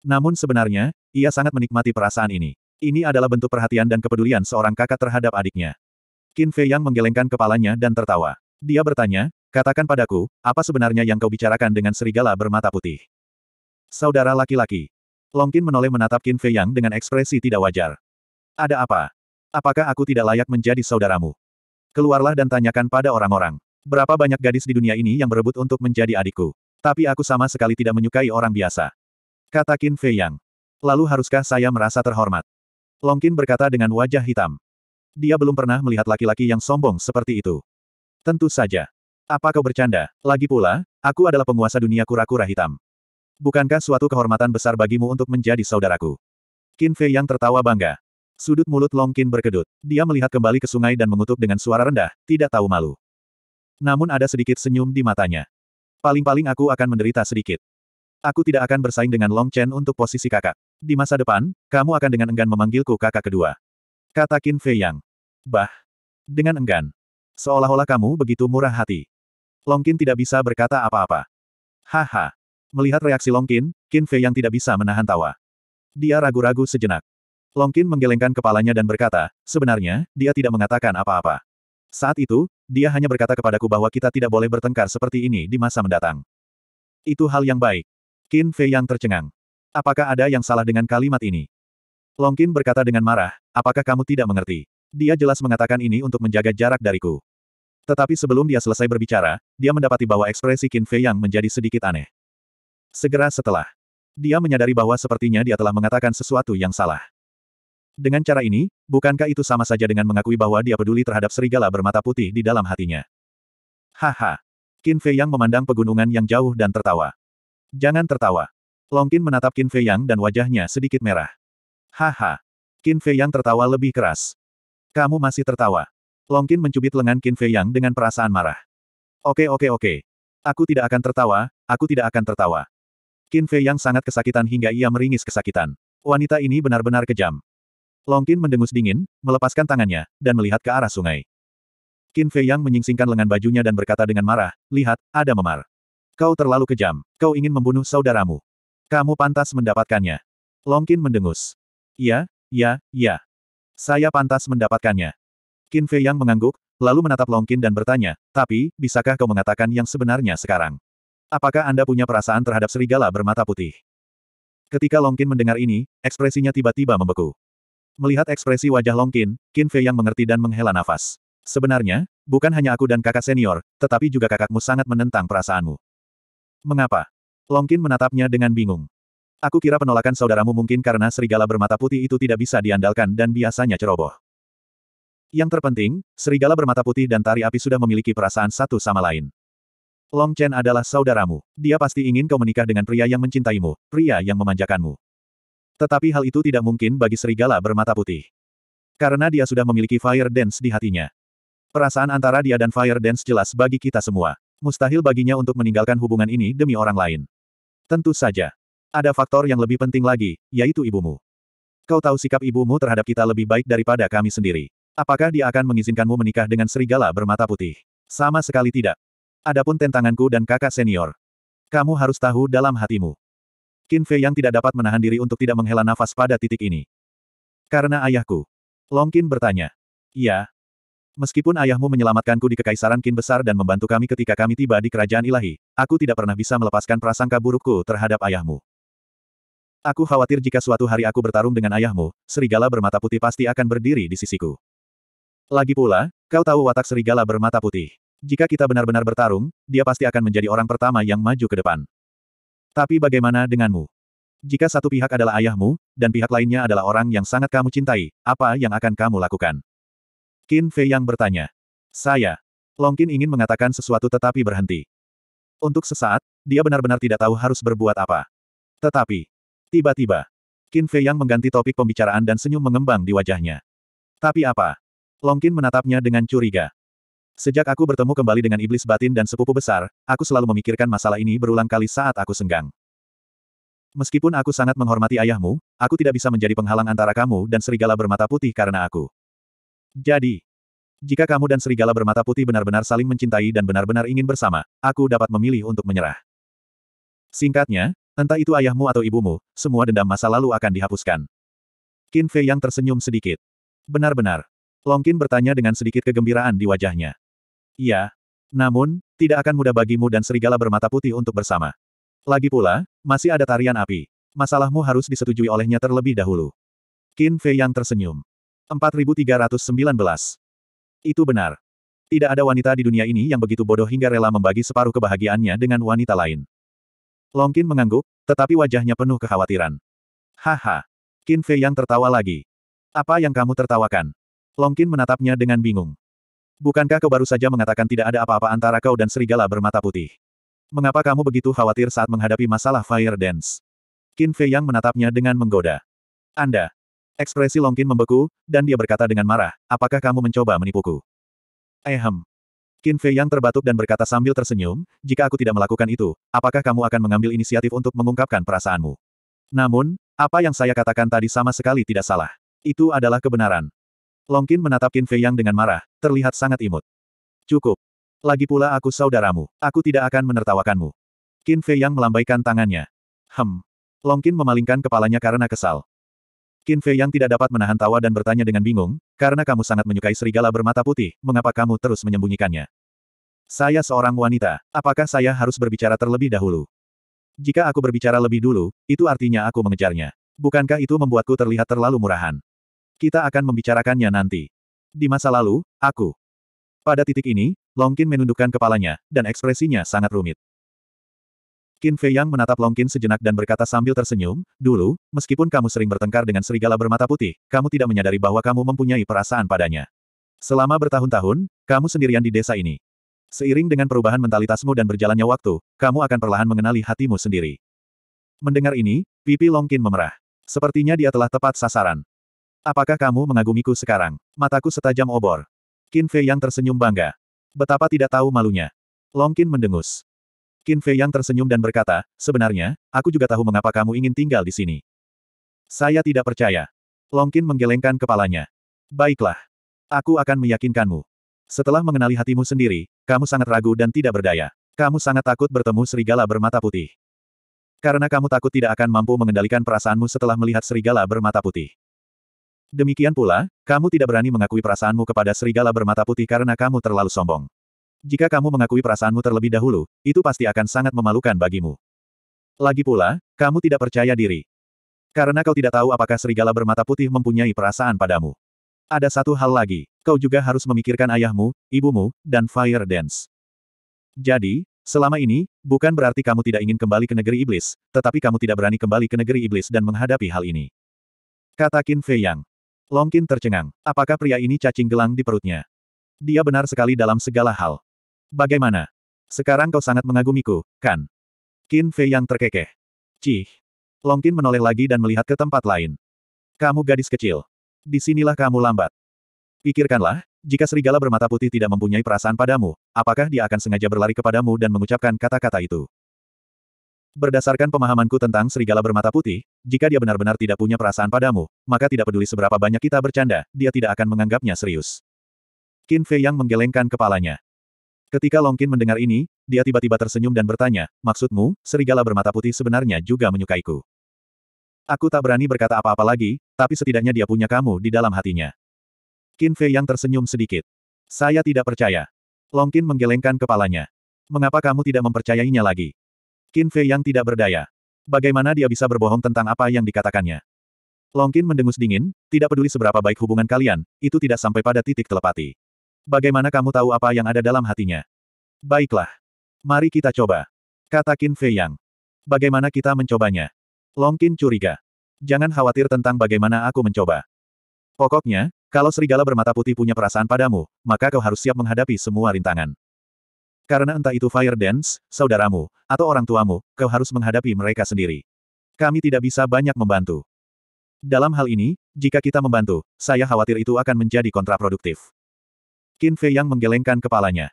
Namun sebenarnya, ia sangat menikmati perasaan ini. Ini adalah bentuk perhatian dan kepedulian seorang kakak terhadap adiknya. Qin Fei Yang menggelengkan kepalanya dan tertawa. Dia bertanya, Katakan padaku, apa sebenarnya yang kau bicarakan dengan serigala bermata putih? Saudara laki-laki. Longkin menoleh menatap Qin Fei Yang dengan ekspresi tidak wajar. Ada apa? Apakah aku tidak layak menjadi saudaramu? Keluarlah dan tanyakan pada orang-orang. Berapa banyak gadis di dunia ini yang berebut untuk menjadi adikku? Tapi aku sama sekali tidak menyukai orang biasa. Kata Qin Fei Yang. Lalu haruskah saya merasa terhormat? Longkin berkata dengan wajah hitam. Dia belum pernah melihat laki-laki yang sombong seperti itu. Tentu saja. Apa kau bercanda? Lagi pula, aku adalah penguasa dunia kura-kura hitam. Bukankah suatu kehormatan besar bagimu untuk menjadi saudaraku? Qin Fei yang tertawa bangga. Sudut mulut Long Qin berkedut. Dia melihat kembali ke sungai dan mengutuk dengan suara rendah, tidak tahu malu. Namun ada sedikit senyum di matanya. Paling-paling aku akan menderita sedikit. Aku tidak akan bersaing dengan Long Chen untuk posisi kakak. Di masa depan, kamu akan dengan enggan memanggilku kakak kedua. Kata Qin Fei Yang. Bah. Dengan enggan. Seolah-olah kamu begitu murah hati. Longkin tidak bisa berkata apa-apa. Haha. Melihat reaksi Longkin, Qin Fei yang tidak bisa menahan tawa. Dia ragu-ragu sejenak. Longkin menggelengkan kepalanya dan berkata, sebenarnya, dia tidak mengatakan apa-apa. Saat itu, dia hanya berkata kepadaku bahwa kita tidak boleh bertengkar seperti ini di masa mendatang. Itu hal yang baik. Qin Fei yang tercengang. Apakah ada yang salah dengan kalimat ini? Longkin berkata dengan marah, apakah kamu tidak mengerti? Dia jelas mengatakan ini untuk menjaga jarak dariku. Tetapi sebelum dia selesai berbicara, dia mendapati bahwa ekspresi Qin Fei yang menjadi sedikit aneh. Segera setelah, dia menyadari bahwa sepertinya dia telah mengatakan sesuatu yang salah. Dengan cara ini, bukankah itu sama saja dengan mengakui bahwa dia peduli terhadap serigala bermata putih di dalam hatinya? Haha. Qin Fei Yang memandang pegunungan yang jauh dan tertawa. Jangan tertawa. Long Longkin menatap Qin Fei Yang dan wajahnya sedikit merah. Haha. Qin Fei Yang tertawa lebih keras. Kamu masih tertawa. Longkin mencubit lengan Qin Fei Yang dengan perasaan marah. Oke oke oke. Aku tidak akan tertawa, aku tidak akan tertawa. Qin Fei Yang sangat kesakitan hingga ia meringis kesakitan. Wanita ini benar-benar kejam. Longkin mendengus dingin, melepaskan tangannya, dan melihat ke arah sungai. Qin Fei Yang menyingsingkan lengan bajunya dan berkata dengan marah, lihat, ada memar. Kau terlalu kejam, kau ingin membunuh saudaramu. Kamu pantas mendapatkannya. Longkin mendengus. Ya, ya, ya. Saya pantas mendapatkannya. Qin Fei Yang mengangguk, lalu menatap Longkin dan bertanya, tapi, bisakah kau mengatakan yang sebenarnya sekarang? Apakah Anda punya perasaan terhadap serigala bermata putih? Ketika Longkin mendengar ini, ekspresinya tiba-tiba membeku. Melihat ekspresi wajah Longkin, Qin Fei Yang mengerti dan menghela nafas. Sebenarnya, bukan hanya aku dan kakak senior, tetapi juga kakakmu sangat menentang perasaanmu. Mengapa? Longkin menatapnya dengan bingung. Aku kira penolakan saudaramu mungkin karena serigala bermata putih itu tidak bisa diandalkan dan biasanya ceroboh. Yang terpenting, serigala bermata putih dan tari api sudah memiliki perasaan satu sama lain. Long Chen adalah saudaramu. Dia pasti ingin kau menikah dengan pria yang mencintaimu, pria yang memanjakanmu. Tetapi hal itu tidak mungkin bagi serigala bermata putih. Karena dia sudah memiliki Fire Dance di hatinya. Perasaan antara dia dan Fire Dance jelas bagi kita semua. Mustahil baginya untuk meninggalkan hubungan ini demi orang lain. Tentu saja. Ada faktor yang lebih penting lagi, yaitu ibumu. Kau tahu sikap ibumu terhadap kita lebih baik daripada kami sendiri. Apakah dia akan mengizinkanmu menikah dengan serigala bermata putih? Sama sekali tidak. Adapun tentanganku dan kakak senior. Kamu harus tahu dalam hatimu. Qin Fei yang tidak dapat menahan diri untuk tidak menghela nafas pada titik ini. Karena ayahku. Long Qin bertanya. Ya. Meskipun ayahmu menyelamatkanku di Kekaisaran Qin Besar dan membantu kami ketika kami tiba di Kerajaan Ilahi, aku tidak pernah bisa melepaskan prasangka burukku terhadap ayahmu. Aku khawatir jika suatu hari aku bertarung dengan ayahmu, serigala bermata putih pasti akan berdiri di sisiku. Lagi pula, kau tahu watak serigala bermata putih. Jika kita benar-benar bertarung, dia pasti akan menjadi orang pertama yang maju ke depan. Tapi bagaimana denganmu? Jika satu pihak adalah ayahmu, dan pihak lainnya adalah orang yang sangat kamu cintai, apa yang akan kamu lakukan? Qin Fei yang bertanya. Saya. Long Qin ingin mengatakan sesuatu tetapi berhenti. Untuk sesaat, dia benar-benar tidak tahu harus berbuat apa. Tetapi, tiba-tiba, Qin Fei yang mengganti topik pembicaraan dan senyum mengembang di wajahnya. Tapi apa? Longkin menatapnya dengan curiga. Sejak aku bertemu kembali dengan iblis batin dan sepupu besar, aku selalu memikirkan masalah ini berulang kali saat aku senggang. Meskipun aku sangat menghormati ayahmu, aku tidak bisa menjadi penghalang antara kamu dan serigala bermata putih karena aku. Jadi, jika kamu dan serigala bermata putih benar-benar saling mencintai dan benar-benar ingin bersama, aku dapat memilih untuk menyerah. Singkatnya, entah itu ayahmu atau ibumu, semua dendam masa lalu akan dihapuskan. Qin Fei yang tersenyum sedikit. Benar-benar. Longkin bertanya dengan sedikit kegembiraan di wajahnya. Iya. Namun, tidak akan mudah bagimu dan serigala bermata putih untuk bersama. Lagi pula, masih ada tarian api. Masalahmu harus disetujui olehnya terlebih dahulu. Qin Fei yang tersenyum. 4319. Itu benar. Tidak ada wanita di dunia ini yang begitu bodoh hingga rela membagi separuh kebahagiaannya dengan wanita lain. Longkin mengangguk, tetapi wajahnya penuh kekhawatiran. Haha. Qin Fei yang tertawa lagi. Apa yang kamu tertawakan? Longkin menatapnya dengan bingung. Bukankah kau baru saja mengatakan tidak ada apa-apa antara kau dan serigala bermata putih? Mengapa kamu begitu khawatir saat menghadapi masalah Fire Dance? Qin Fei Yang menatapnya dengan menggoda. Anda. Ekspresi Longkin membeku, dan dia berkata dengan marah, apakah kamu mencoba menipuku? Ehem. Qin Fei Yang terbatuk dan berkata sambil tersenyum, jika aku tidak melakukan itu, apakah kamu akan mengambil inisiatif untuk mengungkapkan perasaanmu? Namun, apa yang saya katakan tadi sama sekali tidak salah. Itu adalah kebenaran. Longkin menatap Qin Fei Yang dengan marah, terlihat sangat imut. Cukup. Lagi pula aku saudaramu, aku tidak akan menertawakanmu. Qin Fei Yang melambaikan tangannya. Hem. Longkin memalingkan kepalanya karena kesal. Qin Fei Yang tidak dapat menahan tawa dan bertanya dengan bingung, karena kamu sangat menyukai serigala bermata putih, mengapa kamu terus menyembunyikannya? Saya seorang wanita, apakah saya harus berbicara terlebih dahulu? Jika aku berbicara lebih dulu, itu artinya aku mengejarnya. Bukankah itu membuatku terlihat terlalu murahan? Kita akan membicarakannya nanti. Di masa lalu, aku. Pada titik ini, Longkin menundukkan kepalanya, dan ekspresinya sangat rumit. Qin Fei Yang menatap Longkin sejenak dan berkata sambil tersenyum, Dulu, meskipun kamu sering bertengkar dengan serigala bermata putih, kamu tidak menyadari bahwa kamu mempunyai perasaan padanya. Selama bertahun-tahun, kamu sendirian di desa ini. Seiring dengan perubahan mentalitasmu dan berjalannya waktu, kamu akan perlahan mengenali hatimu sendiri. Mendengar ini, pipi Longkin memerah. Sepertinya dia telah tepat sasaran. Apakah kamu mengagumiku sekarang? Mataku setajam obor. Qin Fei yang tersenyum bangga. Betapa tidak tahu malunya. Long Qin mendengus. Qin Fei yang tersenyum dan berkata, sebenarnya, aku juga tahu mengapa kamu ingin tinggal di sini. Saya tidak percaya. Long Qin menggelengkan kepalanya. Baiklah. Aku akan meyakinkanmu. Setelah mengenali hatimu sendiri, kamu sangat ragu dan tidak berdaya. Kamu sangat takut bertemu serigala bermata putih. Karena kamu takut tidak akan mampu mengendalikan perasaanmu setelah melihat serigala bermata putih. Demikian pula, kamu tidak berani mengakui perasaanmu kepada serigala bermata putih karena kamu terlalu sombong. Jika kamu mengakui perasaanmu terlebih dahulu, itu pasti akan sangat memalukan bagimu. Lagi pula, kamu tidak percaya diri. Karena kau tidak tahu apakah serigala bermata putih mempunyai perasaan padamu. Ada satu hal lagi, kau juga harus memikirkan ayahmu, ibumu, dan Fire Dance. Jadi, selama ini, bukan berarti kamu tidak ingin kembali ke negeri iblis, tetapi kamu tidak berani kembali ke negeri iblis dan menghadapi hal ini. Kata Qin Fei Yang. Longkin tercengang. Apakah pria ini cacing gelang di perutnya? Dia benar sekali dalam segala hal. Bagaimana? Sekarang kau sangat mengagumiku, kan? Qin Fei yang terkekeh. Cih. Longkin menoleh lagi dan melihat ke tempat lain. Kamu gadis kecil. Disinilah kamu lambat. Pikirkanlah, jika serigala bermata putih tidak mempunyai perasaan padamu, apakah dia akan sengaja berlari kepadamu dan mengucapkan kata-kata itu? Berdasarkan pemahamanku tentang serigala bermata putih, jika dia benar-benar tidak punya perasaan padamu, maka tidak peduli seberapa banyak kita bercanda, dia tidak akan menganggapnya serius. Qin Fei yang menggelengkan kepalanya. Ketika Long Qin mendengar ini, dia tiba-tiba tersenyum dan bertanya, maksudmu, serigala bermata putih sebenarnya juga menyukaiku. Aku tak berani berkata apa-apa lagi, tapi setidaknya dia punya kamu di dalam hatinya. Qin Fei yang tersenyum sedikit. Saya tidak percaya. Long Qin menggelengkan kepalanya. Mengapa kamu tidak mempercayainya lagi? Qin Fei yang tidak berdaya. Bagaimana dia bisa berbohong tentang apa yang dikatakannya? Long Longkin mendengus dingin, tidak peduli seberapa baik hubungan kalian, itu tidak sampai pada titik telepati. Bagaimana kamu tahu apa yang ada dalam hatinya? Baiklah. Mari kita coba. Kata Qin Fei Yang. Bagaimana kita mencobanya? Long Longkin curiga. Jangan khawatir tentang bagaimana aku mencoba. Pokoknya, kalau serigala bermata putih punya perasaan padamu, maka kau harus siap menghadapi semua rintangan. Karena entah itu Fire Dance, saudaramu, atau orang tuamu, kau harus menghadapi mereka sendiri. Kami tidak bisa banyak membantu. Dalam hal ini, jika kita membantu, saya khawatir itu akan menjadi kontraproduktif. Qin Fei yang menggelengkan kepalanya.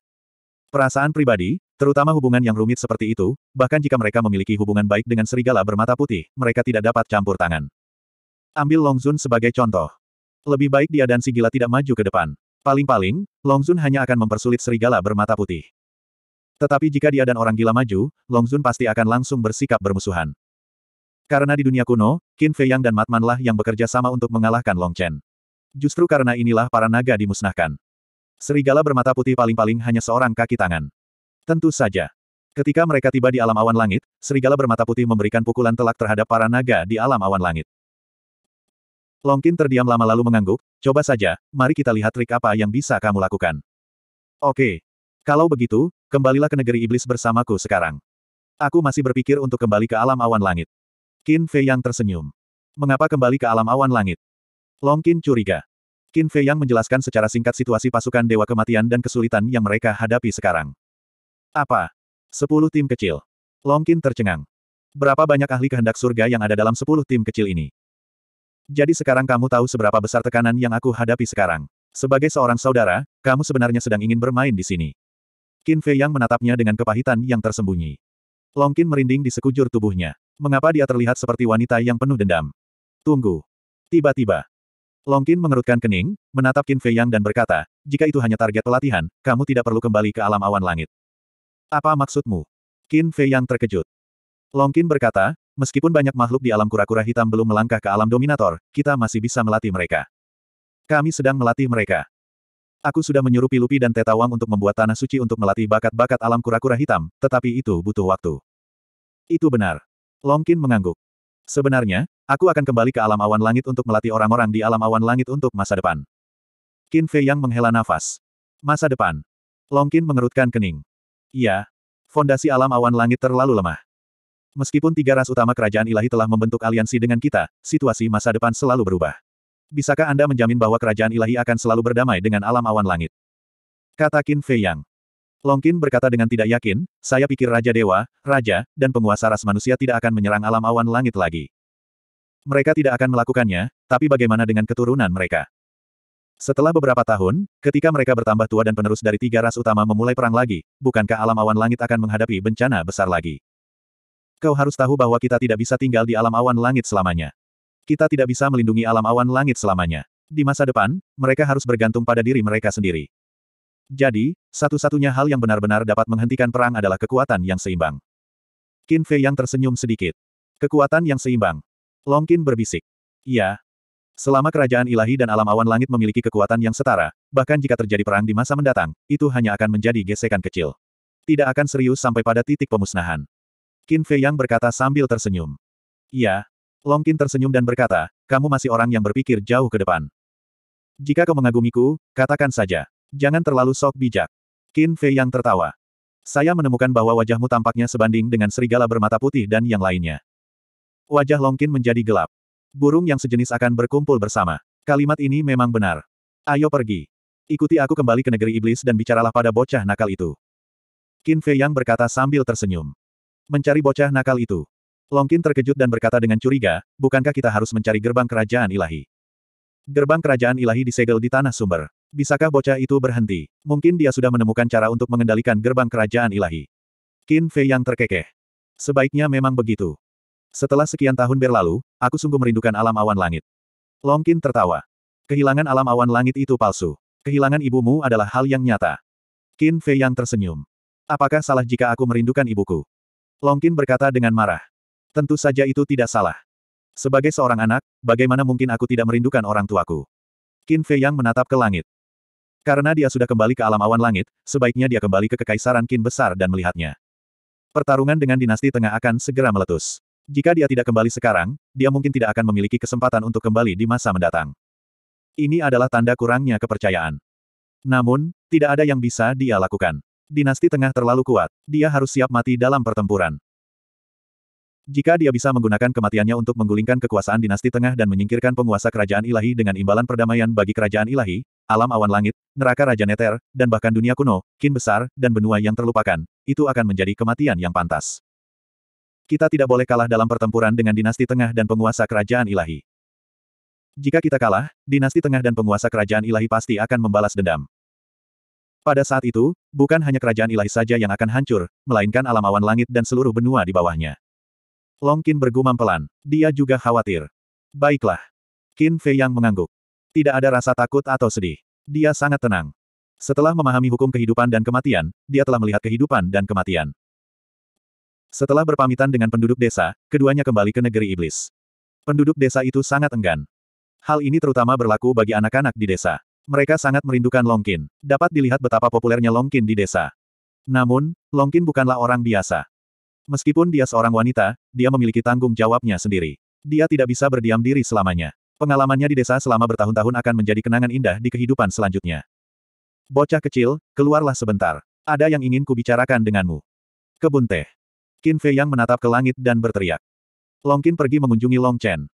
Perasaan pribadi, terutama hubungan yang rumit seperti itu, bahkan jika mereka memiliki hubungan baik dengan serigala bermata putih, mereka tidak dapat campur tangan. Ambil Longzun sebagai contoh. Lebih baik dia dan si gila tidak maju ke depan. Paling-paling, Longzun hanya akan mempersulit serigala bermata putih. Tetapi jika dia dan orang gila maju, Long Zun pasti akan langsung bersikap bermusuhan. Karena di dunia kuno, Qin Fei Yang dan Matman lah yang bekerja sama untuk mengalahkan Long Chen. Justru karena inilah para naga dimusnahkan. Serigala bermata putih paling-paling hanya seorang kaki tangan. Tentu saja. Ketika mereka tiba di alam awan langit, serigala bermata putih memberikan pukulan telak terhadap para naga di alam awan langit. Long Qin terdiam lama lalu mengangguk, coba saja, mari kita lihat trik apa yang bisa kamu lakukan. Oke, kalau begitu, kembalilah ke negeri iblis bersamaku sekarang. Aku masih berpikir untuk kembali ke alam awan langit. Qin Fei Yang tersenyum. Mengapa kembali ke alam awan langit? Long Qin curiga. Qin Fei Yang menjelaskan secara singkat situasi pasukan Dewa Kematian dan kesulitan yang mereka hadapi sekarang. Apa? Sepuluh tim kecil. Long Qin tercengang. Berapa banyak ahli kehendak surga yang ada dalam sepuluh tim kecil ini? Jadi sekarang kamu tahu seberapa besar tekanan yang aku hadapi sekarang. Sebagai seorang saudara, kamu sebenarnya sedang ingin bermain di sini. Qin Fei Yang menatapnya dengan kepahitan yang tersembunyi. Long Longkin merinding di sekujur tubuhnya. Mengapa dia terlihat seperti wanita yang penuh dendam? Tunggu. Tiba-tiba. Long Longkin mengerutkan kening, menatap Qin Fei Yang dan berkata, jika itu hanya target pelatihan, kamu tidak perlu kembali ke alam awan langit. Apa maksudmu? Qin Fei Yang terkejut. Long Longkin berkata, meskipun banyak makhluk di alam kura-kura hitam belum melangkah ke alam dominator, kita masih bisa melatih mereka. Kami sedang melatih mereka. Aku sudah menyuruh Pilupi dan Tetawang untuk membuat tanah suci untuk melatih bakat-bakat alam kura-kura hitam, tetapi itu butuh waktu. Itu benar. Longkin mengangguk. Sebenarnya, aku akan kembali ke alam awan langit untuk melatih orang-orang di alam awan langit untuk masa depan. Qin Fei yang menghela nafas. Masa depan. Longkin mengerutkan kening. Iya. Fondasi alam awan langit terlalu lemah. Meskipun tiga ras utama kerajaan ilahi telah membentuk aliansi dengan kita, situasi masa depan selalu berubah. Bisakah Anda menjamin bahwa kerajaan ilahi akan selalu berdamai dengan alam awan langit? Kata Qin Fei Yang. Longkin berkata dengan tidak yakin, saya pikir Raja Dewa, Raja, dan penguasa ras manusia tidak akan menyerang alam awan langit lagi. Mereka tidak akan melakukannya, tapi bagaimana dengan keturunan mereka? Setelah beberapa tahun, ketika mereka bertambah tua dan penerus dari tiga ras utama memulai perang lagi, bukankah alam awan langit akan menghadapi bencana besar lagi? Kau harus tahu bahwa kita tidak bisa tinggal di alam awan langit selamanya. Kita tidak bisa melindungi alam awan langit selamanya. Di masa depan, mereka harus bergantung pada diri mereka sendiri. Jadi, satu-satunya hal yang benar-benar dapat menghentikan perang adalah kekuatan yang seimbang. Qin Fei yang tersenyum sedikit. Kekuatan yang seimbang. Long Qin berbisik. Iya. Selama kerajaan ilahi dan alam awan langit memiliki kekuatan yang setara, bahkan jika terjadi perang di masa mendatang, itu hanya akan menjadi gesekan kecil. Tidak akan serius sampai pada titik pemusnahan. Qin Fei yang berkata sambil tersenyum. Iya, Longkin tersenyum dan berkata, kamu masih orang yang berpikir jauh ke depan. Jika kau mengagumiku, katakan saja. Jangan terlalu sok bijak. Qin Fei yang tertawa. Saya menemukan bahwa wajahmu tampaknya sebanding dengan serigala bermata putih dan yang lainnya. Wajah Longkin menjadi gelap. Burung yang sejenis akan berkumpul bersama. Kalimat ini memang benar. Ayo pergi. Ikuti aku kembali ke negeri iblis dan bicaralah pada bocah nakal itu. Qin Fei Yang berkata sambil tersenyum. Mencari bocah nakal itu. Longkin terkejut dan berkata dengan curiga, bukankah kita harus mencari gerbang kerajaan ilahi? Gerbang kerajaan ilahi disegel di tanah sumber. Bisakah bocah itu berhenti? Mungkin dia sudah menemukan cara untuk mengendalikan gerbang kerajaan ilahi. Qin Fei yang terkekeh. Sebaiknya memang begitu. Setelah sekian tahun berlalu, aku sungguh merindukan alam awan langit. Longkin tertawa. Kehilangan alam awan langit itu palsu. Kehilangan ibumu adalah hal yang nyata. Qin Fei yang tersenyum. Apakah salah jika aku merindukan ibuku? Longkin berkata dengan marah. Tentu saja itu tidak salah. Sebagai seorang anak, bagaimana mungkin aku tidak merindukan orang tuaku? Qin Fei Yang menatap ke langit. Karena dia sudah kembali ke alam awan langit, sebaiknya dia kembali ke kekaisaran Qin besar dan melihatnya. Pertarungan dengan dinasti tengah akan segera meletus. Jika dia tidak kembali sekarang, dia mungkin tidak akan memiliki kesempatan untuk kembali di masa mendatang. Ini adalah tanda kurangnya kepercayaan. Namun, tidak ada yang bisa dia lakukan. Dinasti tengah terlalu kuat, dia harus siap mati dalam pertempuran. Jika dia bisa menggunakan kematiannya untuk menggulingkan kekuasaan dinasti tengah dan menyingkirkan penguasa kerajaan ilahi dengan imbalan perdamaian bagi kerajaan ilahi, alam awan langit, neraka Raja Neter, dan bahkan dunia kuno, kin besar, dan benua yang terlupakan, itu akan menjadi kematian yang pantas. Kita tidak boleh kalah dalam pertempuran dengan dinasti tengah dan penguasa kerajaan ilahi. Jika kita kalah, dinasti tengah dan penguasa kerajaan ilahi pasti akan membalas dendam. Pada saat itu, bukan hanya kerajaan ilahi saja yang akan hancur, melainkan alam awan langit dan seluruh benua di bawahnya. Long Qin bergumam pelan. Dia juga khawatir. Baiklah. Qin Fei yang mengangguk. Tidak ada rasa takut atau sedih. Dia sangat tenang. Setelah memahami hukum kehidupan dan kematian, dia telah melihat kehidupan dan kematian. Setelah berpamitan dengan penduduk desa, keduanya kembali ke negeri iblis. Penduduk desa itu sangat enggan. Hal ini terutama berlaku bagi anak-anak di desa. Mereka sangat merindukan Longkin. Dapat dilihat betapa populernya Longkin di desa. Namun, Longkin bukanlah orang biasa. Meskipun dia seorang wanita, dia memiliki tanggung jawabnya sendiri. Dia tidak bisa berdiam diri selamanya. Pengalamannya di desa selama bertahun-tahun akan menjadi kenangan indah di kehidupan selanjutnya. Bocah kecil, keluarlah sebentar. Ada yang ingin kubicarakan denganmu. Kebun teh. Qin Fei yang menatap ke langit dan berteriak. Long Qin pergi mengunjungi Long Chen.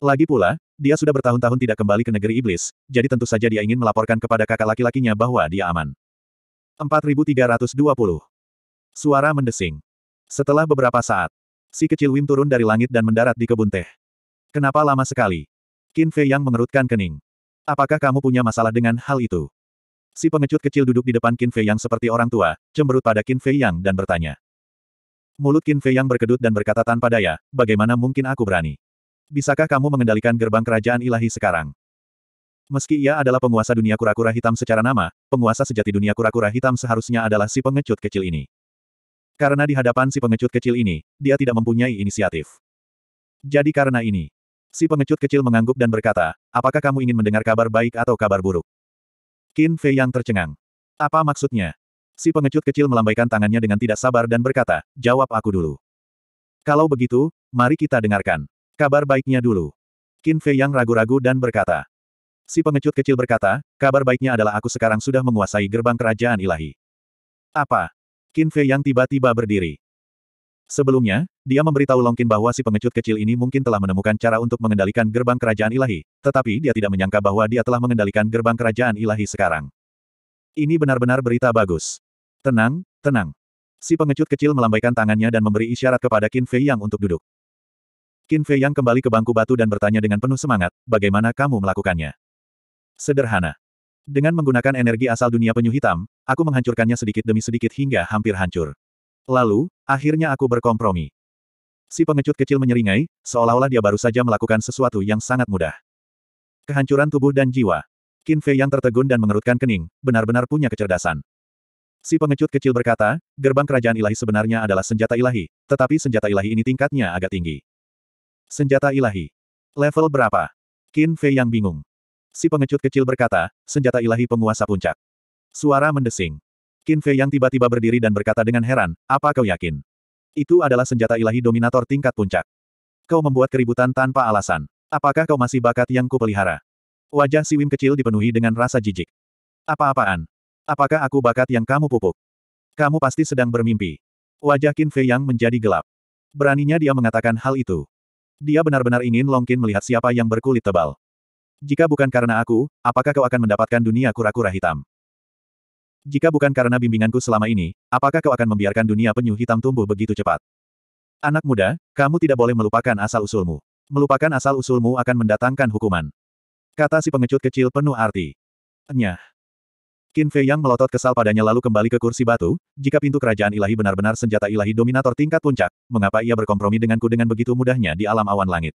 Lagi pula, dia sudah bertahun-tahun tidak kembali ke negeri iblis, jadi tentu saja dia ingin melaporkan kepada kakak laki-lakinya bahwa dia aman. 4320 Suara mendesing. Setelah beberapa saat, si kecil Wim turun dari langit dan mendarat di kebun teh. Kenapa lama sekali? Qin Fei yang mengerutkan kening. Apakah kamu punya masalah dengan hal itu? Si pengecut kecil duduk di depan Qin Fei yang seperti orang tua, cemberut pada Qin Fei yang dan bertanya. Mulut Qin Fei yang berkedut dan berkata tanpa daya, bagaimana mungkin aku berani? Bisakah kamu mengendalikan gerbang kerajaan ilahi sekarang? Meski ia adalah penguasa dunia kura-kura hitam secara nama, penguasa sejati dunia kura-kura hitam seharusnya adalah si pengecut kecil ini. Karena di hadapan si pengecut kecil ini, dia tidak mempunyai inisiatif. Jadi karena ini, si pengecut kecil mengangguk dan berkata, apakah kamu ingin mendengar kabar baik atau kabar buruk? Qin Fei yang tercengang. Apa maksudnya? Si pengecut kecil melambaikan tangannya dengan tidak sabar dan berkata, jawab aku dulu. Kalau begitu, mari kita dengarkan. Kabar baiknya dulu. Qin Fei yang ragu-ragu dan berkata. Si pengecut kecil berkata, kabar baiknya adalah aku sekarang sudah menguasai gerbang kerajaan ilahi. Apa? Qin Fei yang tiba-tiba berdiri. Sebelumnya, dia memberitahu Long Qin bahwa si pengecut kecil ini mungkin telah menemukan cara untuk mengendalikan gerbang kerajaan ilahi, tetapi dia tidak menyangka bahwa dia telah mengendalikan gerbang kerajaan ilahi sekarang. Ini benar-benar berita bagus. Tenang, tenang. Si pengecut kecil melambaikan tangannya dan memberi isyarat kepada Qin Fei yang untuk duduk. Qin Fei yang kembali ke bangku batu dan bertanya dengan penuh semangat, bagaimana kamu melakukannya? Sederhana. Dengan menggunakan energi asal dunia penyu hitam, aku menghancurkannya sedikit demi sedikit hingga hampir hancur. Lalu, akhirnya aku berkompromi. Si pengecut kecil menyeringai, seolah-olah dia baru saja melakukan sesuatu yang sangat mudah. Kehancuran tubuh dan jiwa. Qin Fei yang tertegun dan mengerutkan kening, benar-benar punya kecerdasan. Si pengecut kecil berkata, gerbang kerajaan ilahi sebenarnya adalah senjata ilahi, tetapi senjata ilahi ini tingkatnya agak tinggi. Senjata ilahi. Level berapa? Qin Fei yang bingung. Si pengecut kecil berkata, senjata ilahi penguasa puncak. Suara mendesing. Qin Fei yang tiba-tiba berdiri dan berkata dengan heran, apa kau yakin? Itu adalah senjata ilahi dominator tingkat puncak. Kau membuat keributan tanpa alasan. Apakah kau masih bakat yang kupelihara? Wajah si Wim kecil dipenuhi dengan rasa jijik. Apa-apaan? Apakah aku bakat yang kamu pupuk? Kamu pasti sedang bermimpi. Wajah Qin Fei yang menjadi gelap. Beraninya dia mengatakan hal itu. Dia benar-benar ingin Long Qin melihat siapa yang berkulit tebal. Jika bukan karena aku, apakah kau akan mendapatkan dunia kura-kura hitam? Jika bukan karena bimbinganku selama ini, apakah kau akan membiarkan dunia penyu hitam tumbuh begitu cepat? Anak muda, kamu tidak boleh melupakan asal-usulmu. Melupakan asal-usulmu akan mendatangkan hukuman. Kata si pengecut kecil penuh arti. Nyah. Qin Fei Yang melotot kesal padanya lalu kembali ke kursi batu, jika pintu kerajaan ilahi benar-benar senjata ilahi dominator tingkat puncak, mengapa ia berkompromi denganku dengan begitu mudahnya di alam awan langit?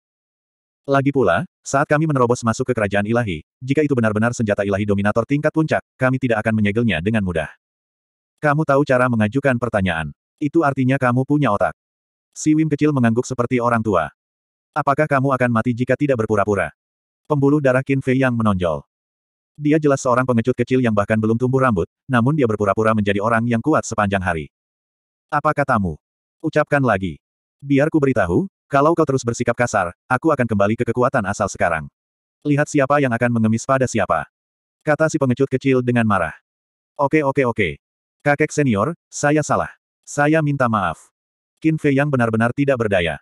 Lagi pula, saat kami menerobos masuk ke kerajaan ilahi, jika itu benar-benar senjata ilahi dominator tingkat puncak, kami tidak akan menyegelnya dengan mudah. Kamu tahu cara mengajukan pertanyaan. Itu artinya kamu punya otak. Si Wim kecil mengangguk seperti orang tua. Apakah kamu akan mati jika tidak berpura-pura? Pembuluh darah Qin Fei yang menonjol. Dia jelas seorang pengecut kecil yang bahkan belum tumbuh rambut, namun dia berpura-pura menjadi orang yang kuat sepanjang hari. Apa katamu? Ucapkan lagi. Biar ku beritahu, kalau kau terus bersikap kasar, aku akan kembali ke kekuatan asal sekarang. Lihat siapa yang akan mengemis pada siapa. Kata si pengecut kecil dengan marah. Oke oke oke. Kakek senior, saya salah. Saya minta maaf. Qin Fei yang benar-benar tidak berdaya.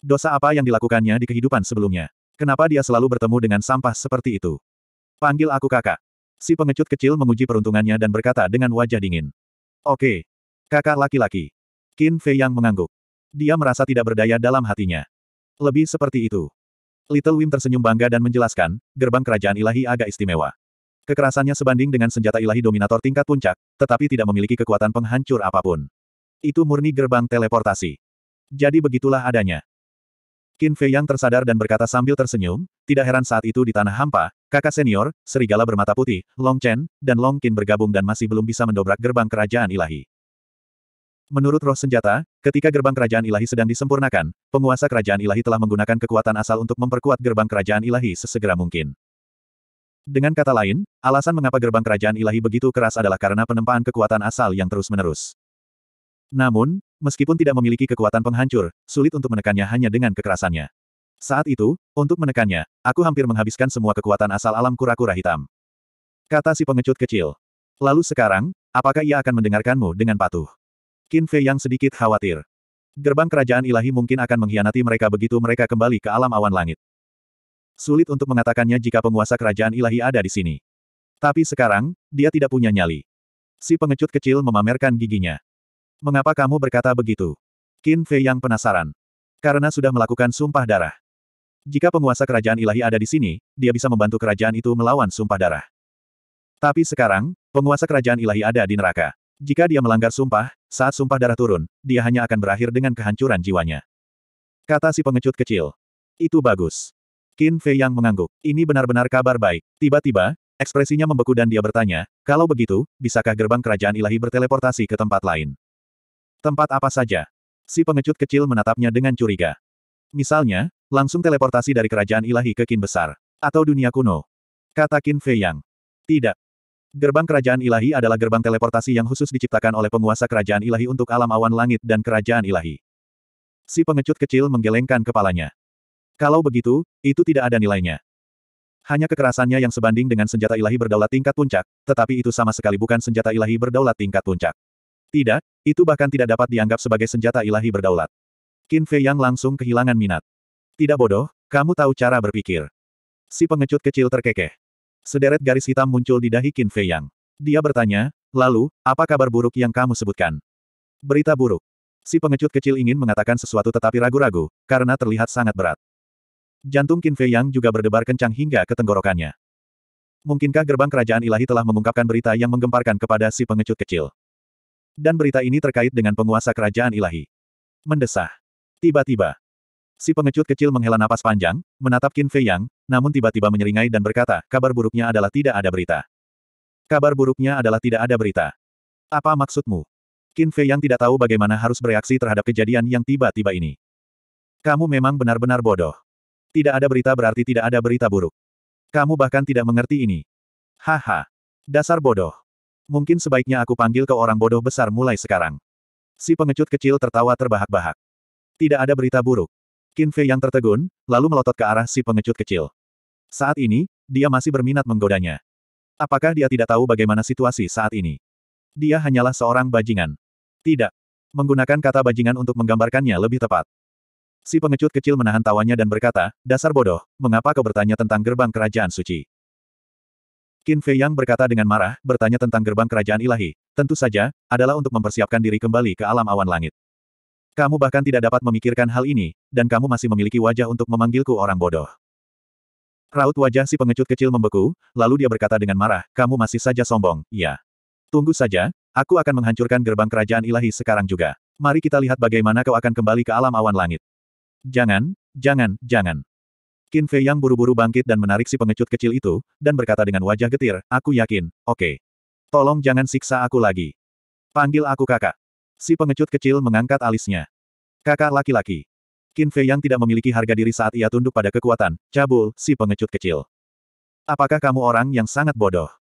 Dosa apa yang dilakukannya di kehidupan sebelumnya? Kenapa dia selalu bertemu dengan sampah seperti itu? Panggil aku kakak. Si pengecut kecil menguji peruntungannya dan berkata dengan wajah dingin. Oke. Kakak laki-laki. Qin Fei yang mengangguk dia merasa tidak berdaya dalam hatinya. Lebih seperti itu. Little Wim tersenyum bangga dan menjelaskan, gerbang kerajaan ilahi agak istimewa. Kekerasannya sebanding dengan senjata ilahi dominator tingkat puncak, tetapi tidak memiliki kekuatan penghancur apapun. Itu murni gerbang teleportasi. Jadi begitulah adanya. Qin Fei yang tersadar dan berkata sambil tersenyum, tidak heran saat itu di tanah hampa, kakak senior, serigala bermata putih, Long Chen, dan Long Qin bergabung dan masih belum bisa mendobrak gerbang kerajaan ilahi. Menurut roh senjata, ketika gerbang kerajaan ilahi sedang disempurnakan, penguasa kerajaan ilahi telah menggunakan kekuatan asal untuk memperkuat gerbang kerajaan ilahi sesegera mungkin. Dengan kata lain, alasan mengapa gerbang kerajaan ilahi begitu keras adalah karena penempaan kekuatan asal yang terus-menerus. Namun, meskipun tidak memiliki kekuatan penghancur, sulit untuk menekannya hanya dengan kekerasannya. Saat itu, untuk menekannya, aku hampir menghabiskan semua kekuatan asal alam kura-kura hitam. Kata si pengecut kecil. Lalu sekarang, apakah ia akan mendengarkanmu dengan patuh? Qin Fei yang sedikit khawatir. Gerbang kerajaan ilahi mungkin akan mengkhianati mereka begitu mereka kembali ke alam awan langit. Sulit untuk mengatakannya jika penguasa kerajaan ilahi ada di sini. Tapi sekarang, dia tidak punya nyali. Si pengecut kecil memamerkan giginya. Mengapa kamu berkata begitu? Qin Fei yang penasaran. Karena sudah melakukan sumpah darah. Jika penguasa kerajaan ilahi ada di sini, dia bisa membantu kerajaan itu melawan sumpah darah. Tapi sekarang, penguasa kerajaan ilahi ada di neraka. Jika dia melanggar sumpah, saat sumpah darah turun, dia hanya akan berakhir dengan kehancuran jiwanya. Kata si pengecut kecil. Itu bagus. Qin Fei yang mengangguk. Ini benar-benar kabar baik. Tiba-tiba, ekspresinya membeku dan dia bertanya, kalau begitu, bisakah gerbang kerajaan ilahi berteleportasi ke tempat lain? Tempat apa saja? Si pengecut kecil menatapnya dengan curiga. Misalnya, langsung teleportasi dari kerajaan ilahi ke Qin Besar. Atau dunia kuno. Kata Qin Fei Yang. Tidak. Gerbang Kerajaan Ilahi adalah gerbang teleportasi yang khusus diciptakan oleh penguasa Kerajaan Ilahi untuk alam awan langit dan Kerajaan Ilahi. Si pengecut kecil menggelengkan kepalanya. Kalau begitu, itu tidak ada nilainya. Hanya kekerasannya yang sebanding dengan senjata ilahi berdaulat tingkat puncak, tetapi itu sama sekali bukan senjata ilahi berdaulat tingkat puncak. Tidak, itu bahkan tidak dapat dianggap sebagai senjata ilahi berdaulat. Qin Fei Yang langsung kehilangan minat. Tidak bodoh, kamu tahu cara berpikir. Si pengecut kecil terkekeh. Sederet garis hitam muncul di dahi Qin Fei Yang. Dia bertanya, lalu, apa kabar buruk yang kamu sebutkan? Berita buruk. Si pengecut kecil ingin mengatakan sesuatu tetapi ragu-ragu, karena terlihat sangat berat. Jantung Qin Fei Yang juga berdebar kencang hingga ke tenggorokannya. Mungkinkah gerbang kerajaan ilahi telah mengungkapkan berita yang menggemparkan kepada si pengecut kecil? Dan berita ini terkait dengan penguasa kerajaan ilahi. Mendesah. Tiba-tiba, Si pengecut kecil menghela napas panjang, menatap Qin Fei Yang, namun tiba-tiba menyeringai dan berkata, kabar buruknya adalah tidak ada berita. Kabar buruknya adalah tidak ada berita. Apa maksudmu? Qin Fei Yang tidak tahu bagaimana harus bereaksi terhadap kejadian yang tiba-tiba ini. Kamu memang benar-benar bodoh. Tidak ada berita berarti tidak ada berita buruk. Kamu bahkan tidak mengerti ini. Haha. Dasar bodoh. Mungkin sebaiknya aku panggil ke orang bodoh besar mulai sekarang. Si pengecut kecil tertawa terbahak-bahak. Tidak ada berita buruk. Qin Fei yang tertegun, lalu melotot ke arah si pengecut kecil. Saat ini, dia masih berminat menggodanya. Apakah dia tidak tahu bagaimana situasi saat ini? Dia hanyalah seorang bajingan. Tidak. Menggunakan kata bajingan untuk menggambarkannya lebih tepat. Si pengecut kecil menahan tawanya dan berkata, Dasar bodoh, mengapa kau bertanya tentang gerbang kerajaan suci? Qin Fei Yang berkata dengan marah, bertanya tentang gerbang kerajaan ilahi. Tentu saja, adalah untuk mempersiapkan diri kembali ke alam awan langit. Kamu bahkan tidak dapat memikirkan hal ini, dan kamu masih memiliki wajah untuk memanggilku orang bodoh. Raut wajah si pengecut kecil membeku, lalu dia berkata dengan marah, kamu masih saja sombong, ya. Tunggu saja, aku akan menghancurkan gerbang kerajaan ilahi sekarang juga. Mari kita lihat bagaimana kau akan kembali ke alam awan langit. Jangan, jangan, jangan. Qin Fei yang buru-buru bangkit dan menarik si pengecut kecil itu, dan berkata dengan wajah getir, aku yakin, oke. Okay. Tolong jangan siksa aku lagi. Panggil aku kakak. Si pengecut kecil mengangkat alisnya. Kakak laki-laki. Qin Fei yang tidak memiliki harga diri saat ia tunduk pada kekuatan, cabul, si pengecut kecil. Apakah kamu orang yang sangat bodoh?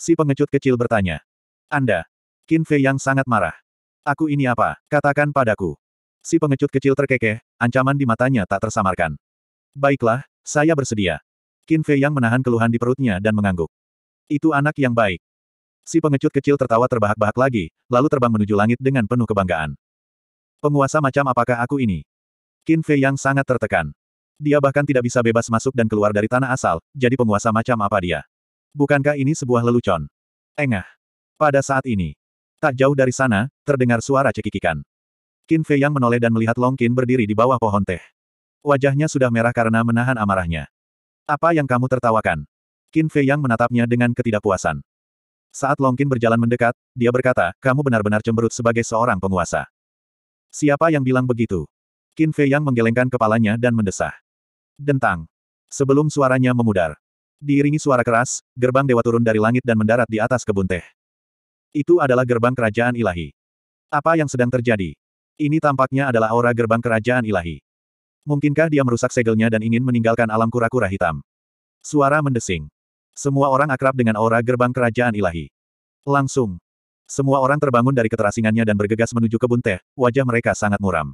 Si pengecut kecil bertanya. Anda. Qin Fei yang sangat marah. Aku ini apa? Katakan padaku. Si pengecut kecil terkekeh, ancaman di matanya tak tersamarkan. Baiklah, saya bersedia. Qin Fei yang menahan keluhan di perutnya dan mengangguk. Itu anak yang baik. Si pengecut kecil tertawa terbahak-bahak lagi, lalu terbang menuju langit dengan penuh kebanggaan. Penguasa macam apakah aku ini? Qin Fei yang sangat tertekan. Dia bahkan tidak bisa bebas masuk dan keluar dari tanah asal, jadi penguasa macam apa dia? Bukankah ini sebuah lelucon? Engah. Pada saat ini, tak jauh dari sana, terdengar suara cekikikan. Qin Fei yang menoleh dan melihat Long Qin berdiri di bawah pohon teh. Wajahnya sudah merah karena menahan amarahnya. Apa yang kamu tertawakan? Qin Fei yang menatapnya dengan ketidakpuasan. Saat Longkin berjalan mendekat, dia berkata, kamu benar-benar cemberut sebagai seorang penguasa. Siapa yang bilang begitu? Qin Fei Yang menggelengkan kepalanya dan mendesah. Dentang. Sebelum suaranya memudar. Diiringi suara keras, gerbang dewa turun dari langit dan mendarat di atas kebun teh. Itu adalah gerbang kerajaan ilahi. Apa yang sedang terjadi? Ini tampaknya adalah aura gerbang kerajaan ilahi. Mungkinkah dia merusak segelnya dan ingin meninggalkan alam kura-kura hitam? Suara mendesing. Semua orang akrab dengan aura gerbang kerajaan ilahi. Langsung. Semua orang terbangun dari keterasingannya dan bergegas menuju kebun teh, wajah mereka sangat muram.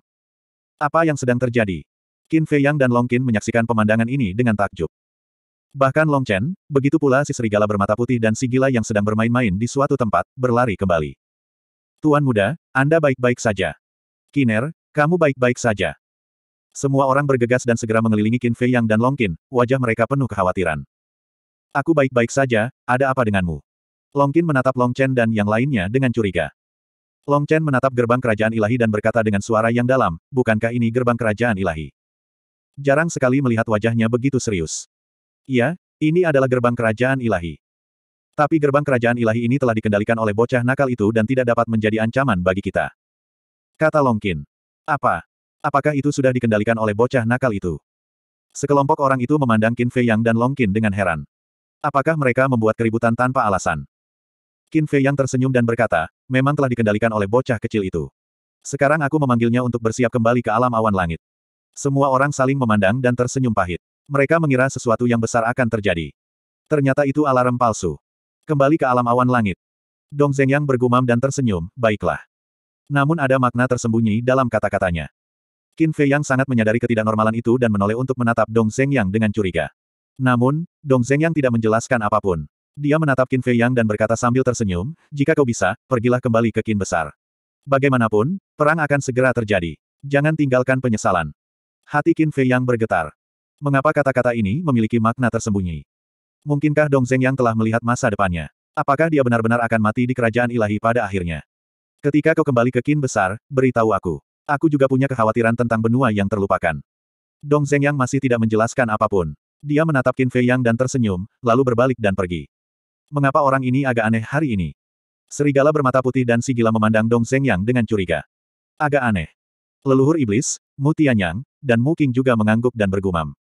Apa yang sedang terjadi? Qin Fei Yang dan Long Qin menyaksikan pemandangan ini dengan takjub. Bahkan Long Chen, begitu pula si serigala bermata putih dan si gila yang sedang bermain-main di suatu tempat, berlari kembali. Tuan muda, Anda baik-baik saja. Kiner, kamu baik-baik saja. Semua orang bergegas dan segera mengelilingi Qin Fei Yang dan Long Qin, wajah mereka penuh kekhawatiran. Aku baik-baik saja, ada apa denganmu? Longkin menatap Longchen dan yang lainnya dengan curiga. Longchen menatap gerbang kerajaan ilahi dan berkata dengan suara yang dalam, bukankah ini gerbang kerajaan ilahi? Jarang sekali melihat wajahnya begitu serius. Iya, ini adalah gerbang kerajaan ilahi. Tapi gerbang kerajaan ilahi ini telah dikendalikan oleh bocah nakal itu dan tidak dapat menjadi ancaman bagi kita. Kata Longkin. Apa? Apakah itu sudah dikendalikan oleh bocah nakal itu? Sekelompok orang itu memandang Qin Fei Yang dan Longkin dengan heran. Apakah mereka membuat keributan tanpa alasan? Qin Fei yang tersenyum dan berkata, memang telah dikendalikan oleh bocah kecil itu. Sekarang aku memanggilnya untuk bersiap kembali ke alam awan langit. Semua orang saling memandang dan tersenyum pahit. Mereka mengira sesuatu yang besar akan terjadi. Ternyata itu alarm palsu. Kembali ke alam awan langit. Dong Zhengyang bergumam dan tersenyum, baiklah. Namun ada makna tersembunyi dalam kata-katanya. Qin Fei yang sangat menyadari ketidaknormalan itu dan menoleh untuk menatap Dong Zhengyang dengan curiga. Namun, Dong Zeng yang tidak menjelaskan apapun. Dia menatap Qin Fei Yang dan berkata sambil tersenyum, jika kau bisa, pergilah kembali ke Qin Besar. Bagaimanapun, perang akan segera terjadi. Jangan tinggalkan penyesalan. Hati Qin Fei Yang bergetar. Mengapa kata-kata ini memiliki makna tersembunyi? Mungkinkah Dong Zeng Yang telah melihat masa depannya? Apakah dia benar-benar akan mati di kerajaan ilahi pada akhirnya? Ketika kau kembali ke Qin Besar, beritahu aku. Aku juga punya kekhawatiran tentang benua yang terlupakan. Dong Zeng Yang masih tidak menjelaskan apapun. Dia menatap Qin Fei Yang dan tersenyum, lalu berbalik dan pergi. Mengapa orang ini agak aneh hari ini? Serigala bermata putih dan si gila memandang Dong Zeng Yang dengan curiga. Agak aneh. Leluhur iblis, Mu Tianyang, dan Mu King juga mengangguk dan bergumam.